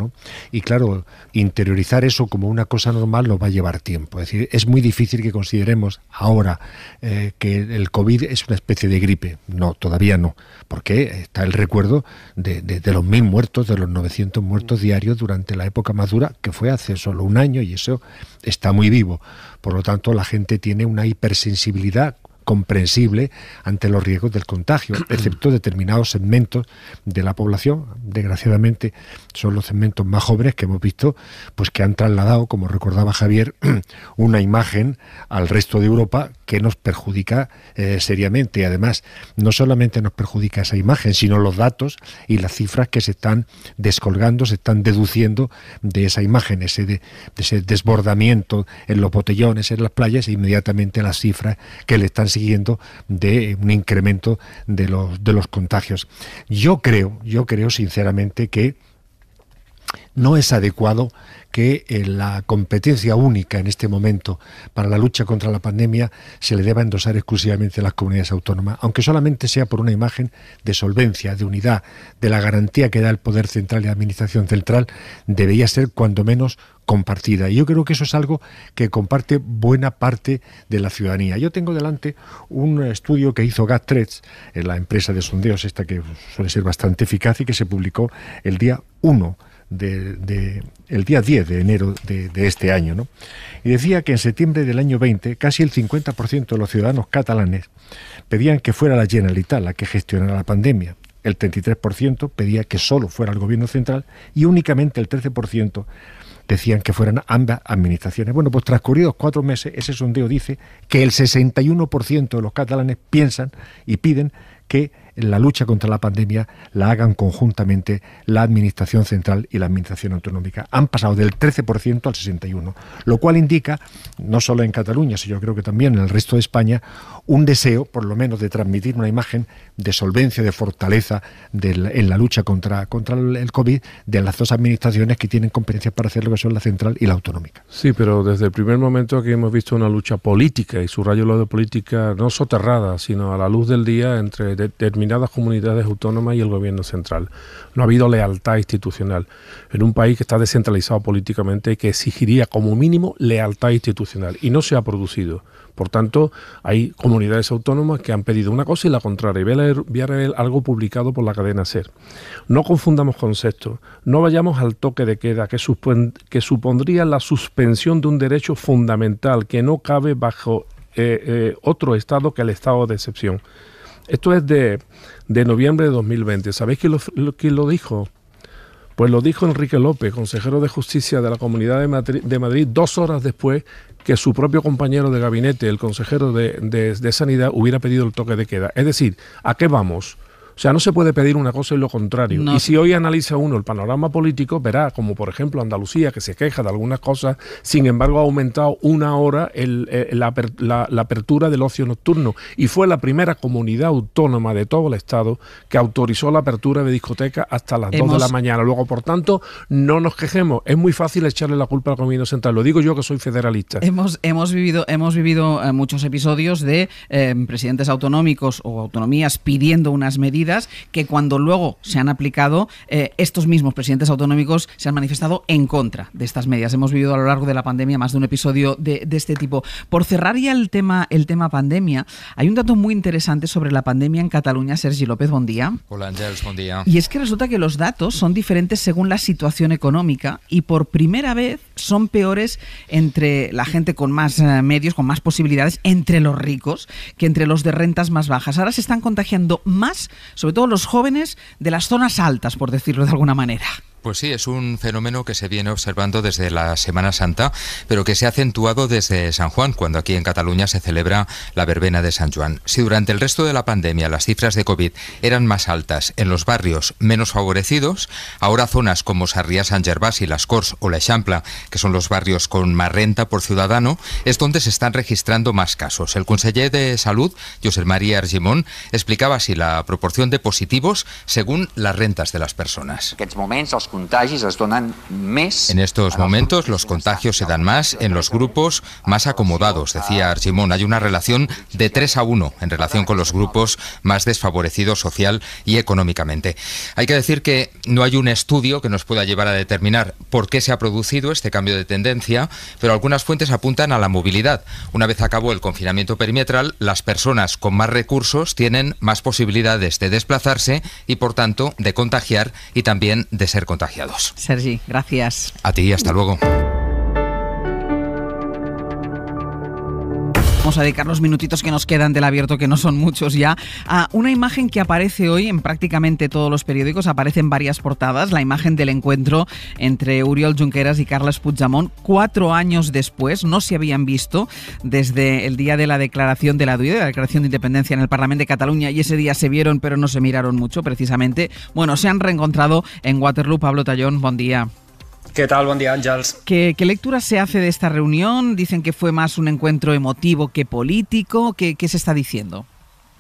Y claro, interiorizar eso como una cosa normal nos va a llevar tiempo, es decir, es muy difícil que consideremos ahora eh, que el COVID es una especie de gripe, no, todavía no, porque está el recuerdo de, los mil muertos, de los 900 muertos diarios durante la época madura, que fue hace solo un año y eso está muy vivo. Por lo tanto, la gente tiene una hipersensibilidad comprensible ante los riesgos del contagio, (clears throat) excepto determinados segmentos de la población. Desgraciadamente son los segmentos más jóvenes que hemos visto, pues que han trasladado, como recordaba Javier, (clears throat) una imagen al resto de Europa que nos perjudica eh, seriamente. Además, no solamente nos perjudica esa imagen, sino los datos y las cifras que se están descolgando, se están deduciendo de esa imagen, ese, ese desbordamiento en los botellones, en las playas, e inmediatamente las cifras que le están siguiendo de un incremento de los, de los contagios. Yo creo, yo creo sinceramente que no es adecuado que eh, la competencia única en este momento para la lucha contra la pandemia se le deba endosar exclusivamente a las comunidades autónomas, aunque solamente sea por una imagen de solvencia, de unidad, de la garantía que da el Poder Central y la Administración Central, debería ser cuando menos compartida. Y yo creo que eso es algo que comparte buena parte de la ciudadanía. Yo tengo delante un estudio que hizo gat la empresa de sondeos esta que suele ser bastante eficaz y que se publicó el día 1 de, el día 10 de enero de, este año. Y decía que en septiembre del año 20 casi el 50% de los ciudadanos catalanes pedían que fuera la Generalitat la que gestionara la pandemia. El 33% pedía que solo fuera el gobierno central y únicamente el 13% decían que fueran ambas administraciones. Bueno, pues transcurridos cuatro meses, ese sondeo dice que el 61% de los catalanes piensan y piden que en la lucha contra la pandemia la hagan conjuntamente la Administración Central y la Administración Autonómica. Han pasado del 13% al 61%, lo cual indica, no solo en Cataluña, sino yo creo que también en el resto de España, un deseo, por lo menos, de transmitir una imagen de solvencia, de fortaleza en la lucha contra, contra el COVID de las dos administraciones que tienen competencias para hacer lo que son la central y la autonómica. Sí, pero desde el primer momento aquí hemos visto una lucha política, y subrayo lo de política no soterrada, sino a la luz del día entre determinadas comunidades autónomas y el gobierno central. No ha habido lealtad institucional en un país que está descentralizado políticamente que exigiría como mínimo lealtad institucional y no se ha producido. Por tanto, hay comunidades autónomas que han pedido una cosa y la contraria. Y a algo publicado por la cadena SER. No confundamos conceptos, no vayamos al toque de queda que, supondría la suspensión de un derecho fundamental que no cabe bajo eh, eh, otro estado que el estado de excepción. Esto es de, de noviembre de 2020. ¿Sabéis quién lo, lo dijo? Pues lo dijo Enrique López, consejero de Justicia de la Comunidad de Madrid, dos horas después que su propio compañero de gabinete, el consejero de Sanidad, hubiera pedido el toque de queda. Es decir, ¿a qué vamos? O sea, no se puede pedir una cosa y lo contrario. Y si hoy analiza uno el panorama político, verá como, por ejemplo, Andalucía, que se queja de algunas cosas, sin embargo ha aumentado una hora eh, la, apertura del ocio nocturno. Y fue la primera comunidad autónoma de todo el Estado que autorizó la apertura de discotecas hasta las 2 de la mañana. Luego, por tanto, no nos quejemos. Es muy fácil echarle la culpa al gobierno central. Lo digo yo que soy federalista. Hemos, hemos vivido, hemos vivido eh, muchos episodios de eh, presidentes autonómicos o autonomías pidiendo unas medidas que cuando luego se han aplicado, eh, estos mismos presidentes autonómicos se han manifestado en contra de estas medidas. Hemos vivido a lo largo de la pandemia más de un episodio de, este tipo. Por cerrar ya el tema, el tema pandemia, hay un dato muy interesante sobre la pandemia en Cataluña. Sergi López, buen día. Hola, Ángeles, buen día. Y es que resulta que los datos son diferentes según la situación económica y por primera vez son peores entre la gente con más eh, medios, con más posibilidades, entre los ricos, que entre los de rentas más bajas. Ahora se están contagiando más, sobre todo los jóvenes de las zonas altas, por decirlo de alguna manera. Pues sí, es un fenómeno que se viene observando desde la Semana Santa, pero que se ha acentuado desde San Juan, cuando aquí en Cataluña se celebra la verbena de San Juan. Si durante el resto de la pandemia las cifras de COVID eran más altas en los barrios menos favorecidos, ahora zonas como Sarriá, San Gervasi, Las Corts o La Champla, que son los barrios con más renta por ciudadano, es donde se están registrando más casos. El conseller de Salud, José María Argimón, explicaba así la proporción de positivos según las rentas de las personas. En estos momentos los contagios se dan más en los grupos más acomodados, decía Archimón. Hay una relación de 3 a 1 en relación con los grupos más desfavorecidos social y económicamente. Hay que decir que no hay un estudio que nos pueda llevar a determinar por qué se ha producido este cambio de tendencia, pero algunas fuentes apuntan a la movilidad. Una vez acabó el confinamiento perimetral, las personas con más recursos tienen más posibilidades de desplazarse y, por tanto, de contagiar y también de ser contagiadas. Sergi, gracias. A ti, hasta luego. Vamos a dedicar los minutitos que nos quedan del abierto, que no son muchos ya, a una imagen que aparece hoy en prácticamente todos los periódicos, Aparece en varias portadas, la imagen del encuentro entre Uriol Junqueras y Carles Puigdemont, cuatro años después, no se habían visto desde el día de la declaración de la DUI, de la declaración de independencia en el Parlamento de Cataluña, y ese día se vieron, pero no se miraron mucho, precisamente. Bueno, se han reencontrado en Waterloo. Pablo Tallón, buen día. ¿Qué tal? Buen día, Ángels. ¿Qué, lectura se hace de esta reunión? Dicen que fue más un encuentro emotivo que político. qué se está diciendo?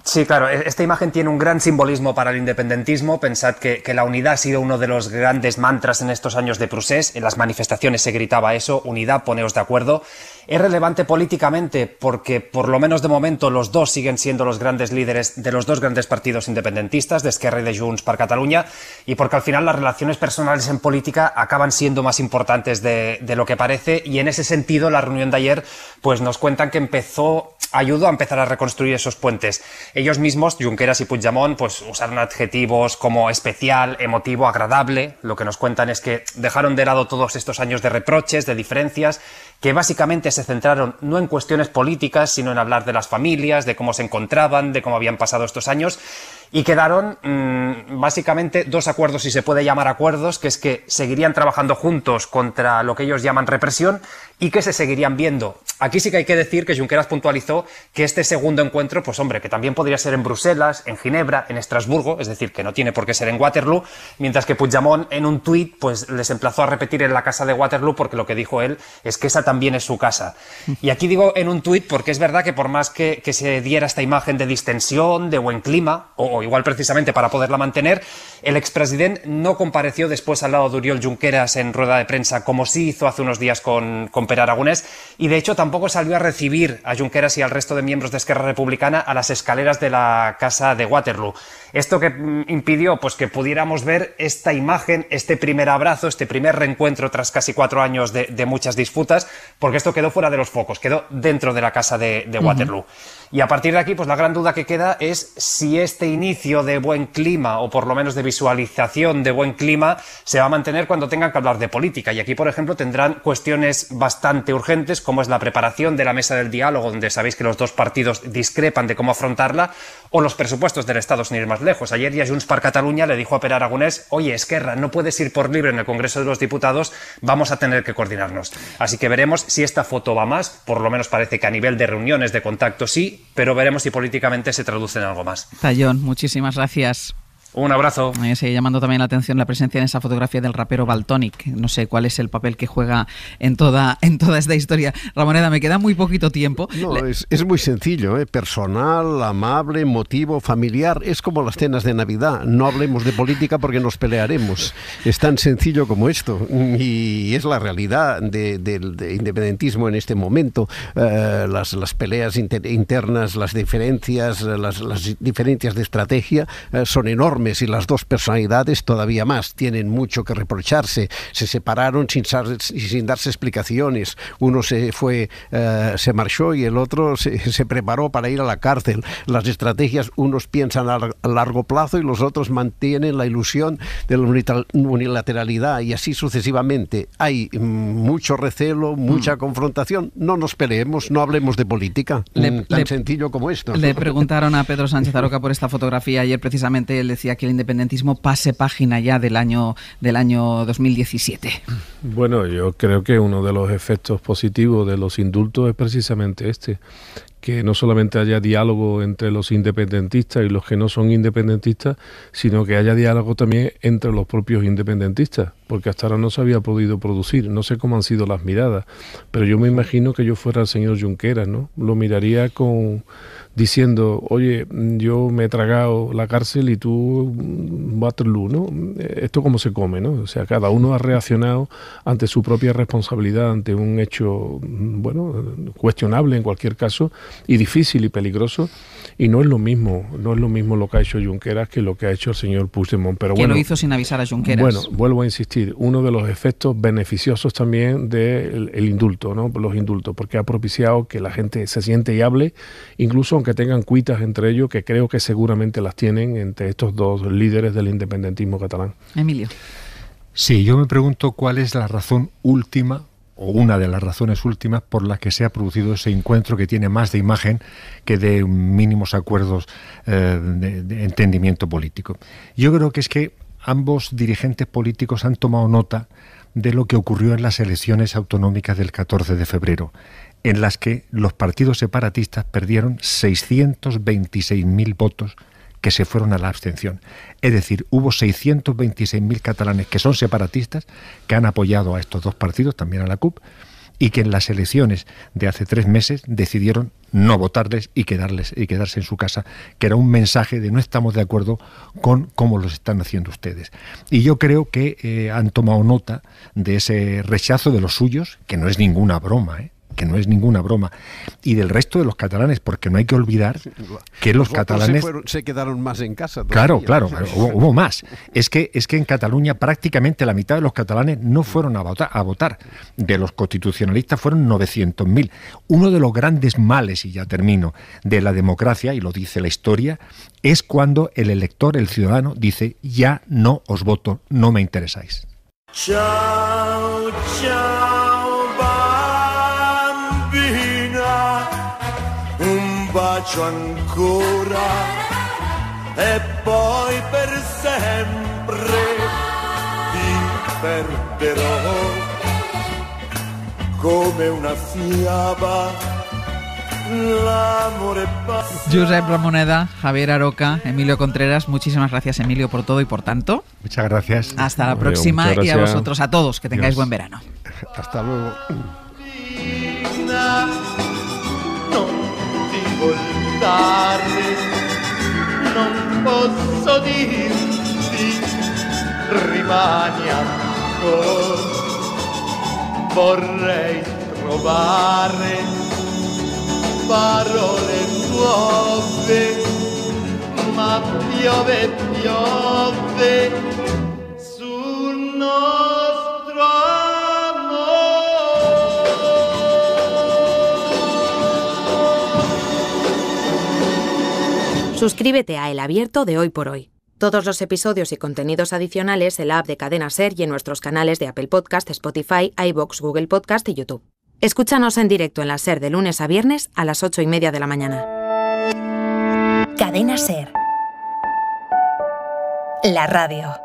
Sí, claro, e-, esta imagen tiene un gran simbolismo para el independentismo. Pensad que, la unidad ha sido uno de los grandes mantras en estos años de Prusés. En las manifestaciones se gritaba eso, unidad, poneos de acuerdo. Es relevante políticamente porque, por lo menos de momento, los dos siguen siendo los grandes líderes de los dos grandes partidos independentistas, de Esquerra y de Junts para Cataluña, y porque al final las relaciones personales en política acaban siendo más importantes de, de lo que parece. Y en ese sentido, la reunión de ayer, pues nos cuentan que empezó ayudó a empezar a reconstruir esos puentes. Ellos mismos, Junqueras y Puigdemont, pues usaron adjetivos como especial, emotivo, agradable. Lo que nos cuentan es que dejaron de lado todos estos años de reproches, de diferencias, que básicamente se centraron no en cuestiones políticas, sino en hablar de las familias, de cómo se encontraban, de cómo habían pasado estos años. Y quedaron mm, básicamente dos acuerdos, si se puede llamar acuerdos, que es que seguirían trabajando juntos contra lo que ellos llaman represión y que se seguirían viendo. Aquí sí que hay que decir que Junqueras puntualizó que este segundo encuentro, pues hombre, que también podría ser en Bruselas, en Ginebra, en Estrasburgo, es decir, que no tiene por qué ser en Waterloo, mientras que Puigdemont en un tuit pues les emplazó a repetir en la casa de Waterloo porque lo que dijo él es que esa también es su casa. Y aquí digo en un tuit porque es verdad que por más que, se diera esta imagen de distensión, de buen clima, o, igual precisamente para poderla mantener, el expresidente no compareció después al lado de Uriol Junqueras en rueda de prensa como sí hizo hace unos días con y de hecho tampoco salió a recibir a Junqueras y al resto de miembros de Esquerra Republicana a las escaleras de la Casa de Waterloo. Esto que mm, impidió pues que pudiéramos ver esta imagen, este primer abrazo, este primer reencuentro tras casi cuatro años de, muchas disputas, porque esto quedó fuera de los focos, quedó dentro de la casa de, Waterloo. Y a partir de aquí, pues la gran duda que queda es si este inicio de buen clima, o por lo menos de visualización de buen clima, se va a mantener cuando tengan que hablar de política. Y aquí, por ejemplo, tendrán cuestiones bastante urgentes, como es la preparación de la mesa del diálogo, donde sabéis que los dos partidos discrepan de cómo afrontarla, o los presupuestos del Estado, sin ir más lejos. Ayer ya Junts Cataluña le dijo a Per Aragonés, oye, Esquerra, no puedes ir por libre en el Congreso de los Diputados, vamos a tener que coordinarnos. Así que veremos si esta foto va más, por lo menos parece que a nivel de reuniones, de contacto sí, pero veremos si políticamente se traduce en algo más. Tallón, muchísimas gracias. Un abrazo. Eh, llamando también la atención la presencia en esa fotografía del rapero Baltonic. No sé cuál es el papel que juega en toda, en toda esta historia. Ramoneda, me queda muy poquito tiempo. No, es, muy sencillo, ¿eh? personal, amable, emotivo, familiar. Es como las cenas de Navidad. No hablemos de política porque nos pelearemos. Es tan sencillo como esto. Y es la realidad del independentismo en este momento. Eh, las, peleas internas, las diferencias, las diferencias de estrategia eh, son enormes y las dos personalidades todavía más tienen mucho que reprocharse. Se separaron sin, sin darse explicaciones. Uno se fue, eh, se marchó y el otro se, preparó para ir a la cárcel. Las estrategias, unos piensan a, largo plazo y los otros mantienen la ilusión de la unilateralidad y así sucesivamente. Hay mm, mucho recelo, mucha mm. confrontación. No nos peleemos, no hablemos de política. tan sencillo como esto. Le preguntaron a Pedro Sánchez Aroca por esta fotografía ayer precisamente él decía que el independentismo pase página ya del año, del año 2017? Bueno, yo creo que uno de los efectos positivos de los indultos es precisamente este, que no solamente haya diálogo entre los independentistas y los que no son independentistas, sino que haya diálogo también entre los propios independentistas, porque hasta ahora no se había podido producir, no sé cómo han sido las miradas, pero yo me imagino que yo fuera el señor Junqueras, ¿no? Lo miraría con diciendo, oye, yo me he tragado la cárcel y tú Waterloo, ¿no? Esto como se come, ¿no? O sea, cada uno ha reaccionado ante su propia responsabilidad, ante un hecho, bueno, cuestionable en cualquier caso, y difícil y peligroso, y no es lo mismo, no es lo mismo lo que ha hecho Junqueras que lo que ha hecho el señor Puigdemont. Pero lo hizo sin avisar a Junqueras. Bueno, vuelvo a insistir, uno de los efectos beneficiosos también del de el indulto, ¿no? Los indultos, porque ha propiciado que la gente se siente y hable, incluso que tengan cuitas entre ellos, que creo que seguramente las tienen entre estos dos líderes del independentismo catalán. Emilio. Sí, yo me pregunto cuál es la razón última o una de las razones últimas por las que se ha producido ese encuentro que tiene más de imagen que de mínimos acuerdos eh, de, entendimiento político. Yo creo que es que ambos dirigentes políticos han tomado nota de lo que ocurrió en las elecciones autonómicas del 14 de febrero en las que los partidos separatistas perdieron 626.000 votos que se fueron a la abstención. Es decir, hubo 626.000 catalanes que son separatistas, que han apoyado a estos dos partidos, también a la CUP, y que en las elecciones de hace tres meses decidieron no votarles y, quedarles, y quedarse en su casa, que era un mensaje de no estamos de acuerdo con cómo los están haciendo ustedes. Y yo creo que eh, han tomado nota de ese rechazo de los suyos, que no es ninguna broma, ¿eh? que no es ninguna broma, y del resto de los catalanes, porque no hay que olvidar que los catalanes... Se, quedaron más en casa. Claro, claro, hubo, más. Es que, es que en Cataluña prácticamente la mitad de los catalanes no fueron a votar. A votar. De los constitucionalistas fueron 900.000. Uno de los grandes males, y ya termino, de la democracia, y lo dice la historia, es cuando el elector, el ciudadano, dice, ya no os voto, no me interesáis. Chao, chao. ancora e poi per sempre ti perderò come una fiaba. Josep Ramoneda, Javier Aroca, Emilio Contreras, muchísimas gracias Emilio por todo y por tanto. Muchas gracias. Hasta la próxima y a vosotros, a todos, que tengáis buen verano. Hasta luego. salutarmi, non posso dirti rimani ancora. Vorrei trovare parole nuove, ma piove, piove su noi. Suscríbete a El Abierto de Hoy por Hoy. Todos los episodios y contenidos adicionales en la app de Cadena Ser y en nuestros canales de Apple Podcast, Spotify, iBox, Google Podcast y YouTube. Escúchanos en directo en la Ser de lunes a viernes a las 8 y media de la mañana. Cadena Ser. La radio.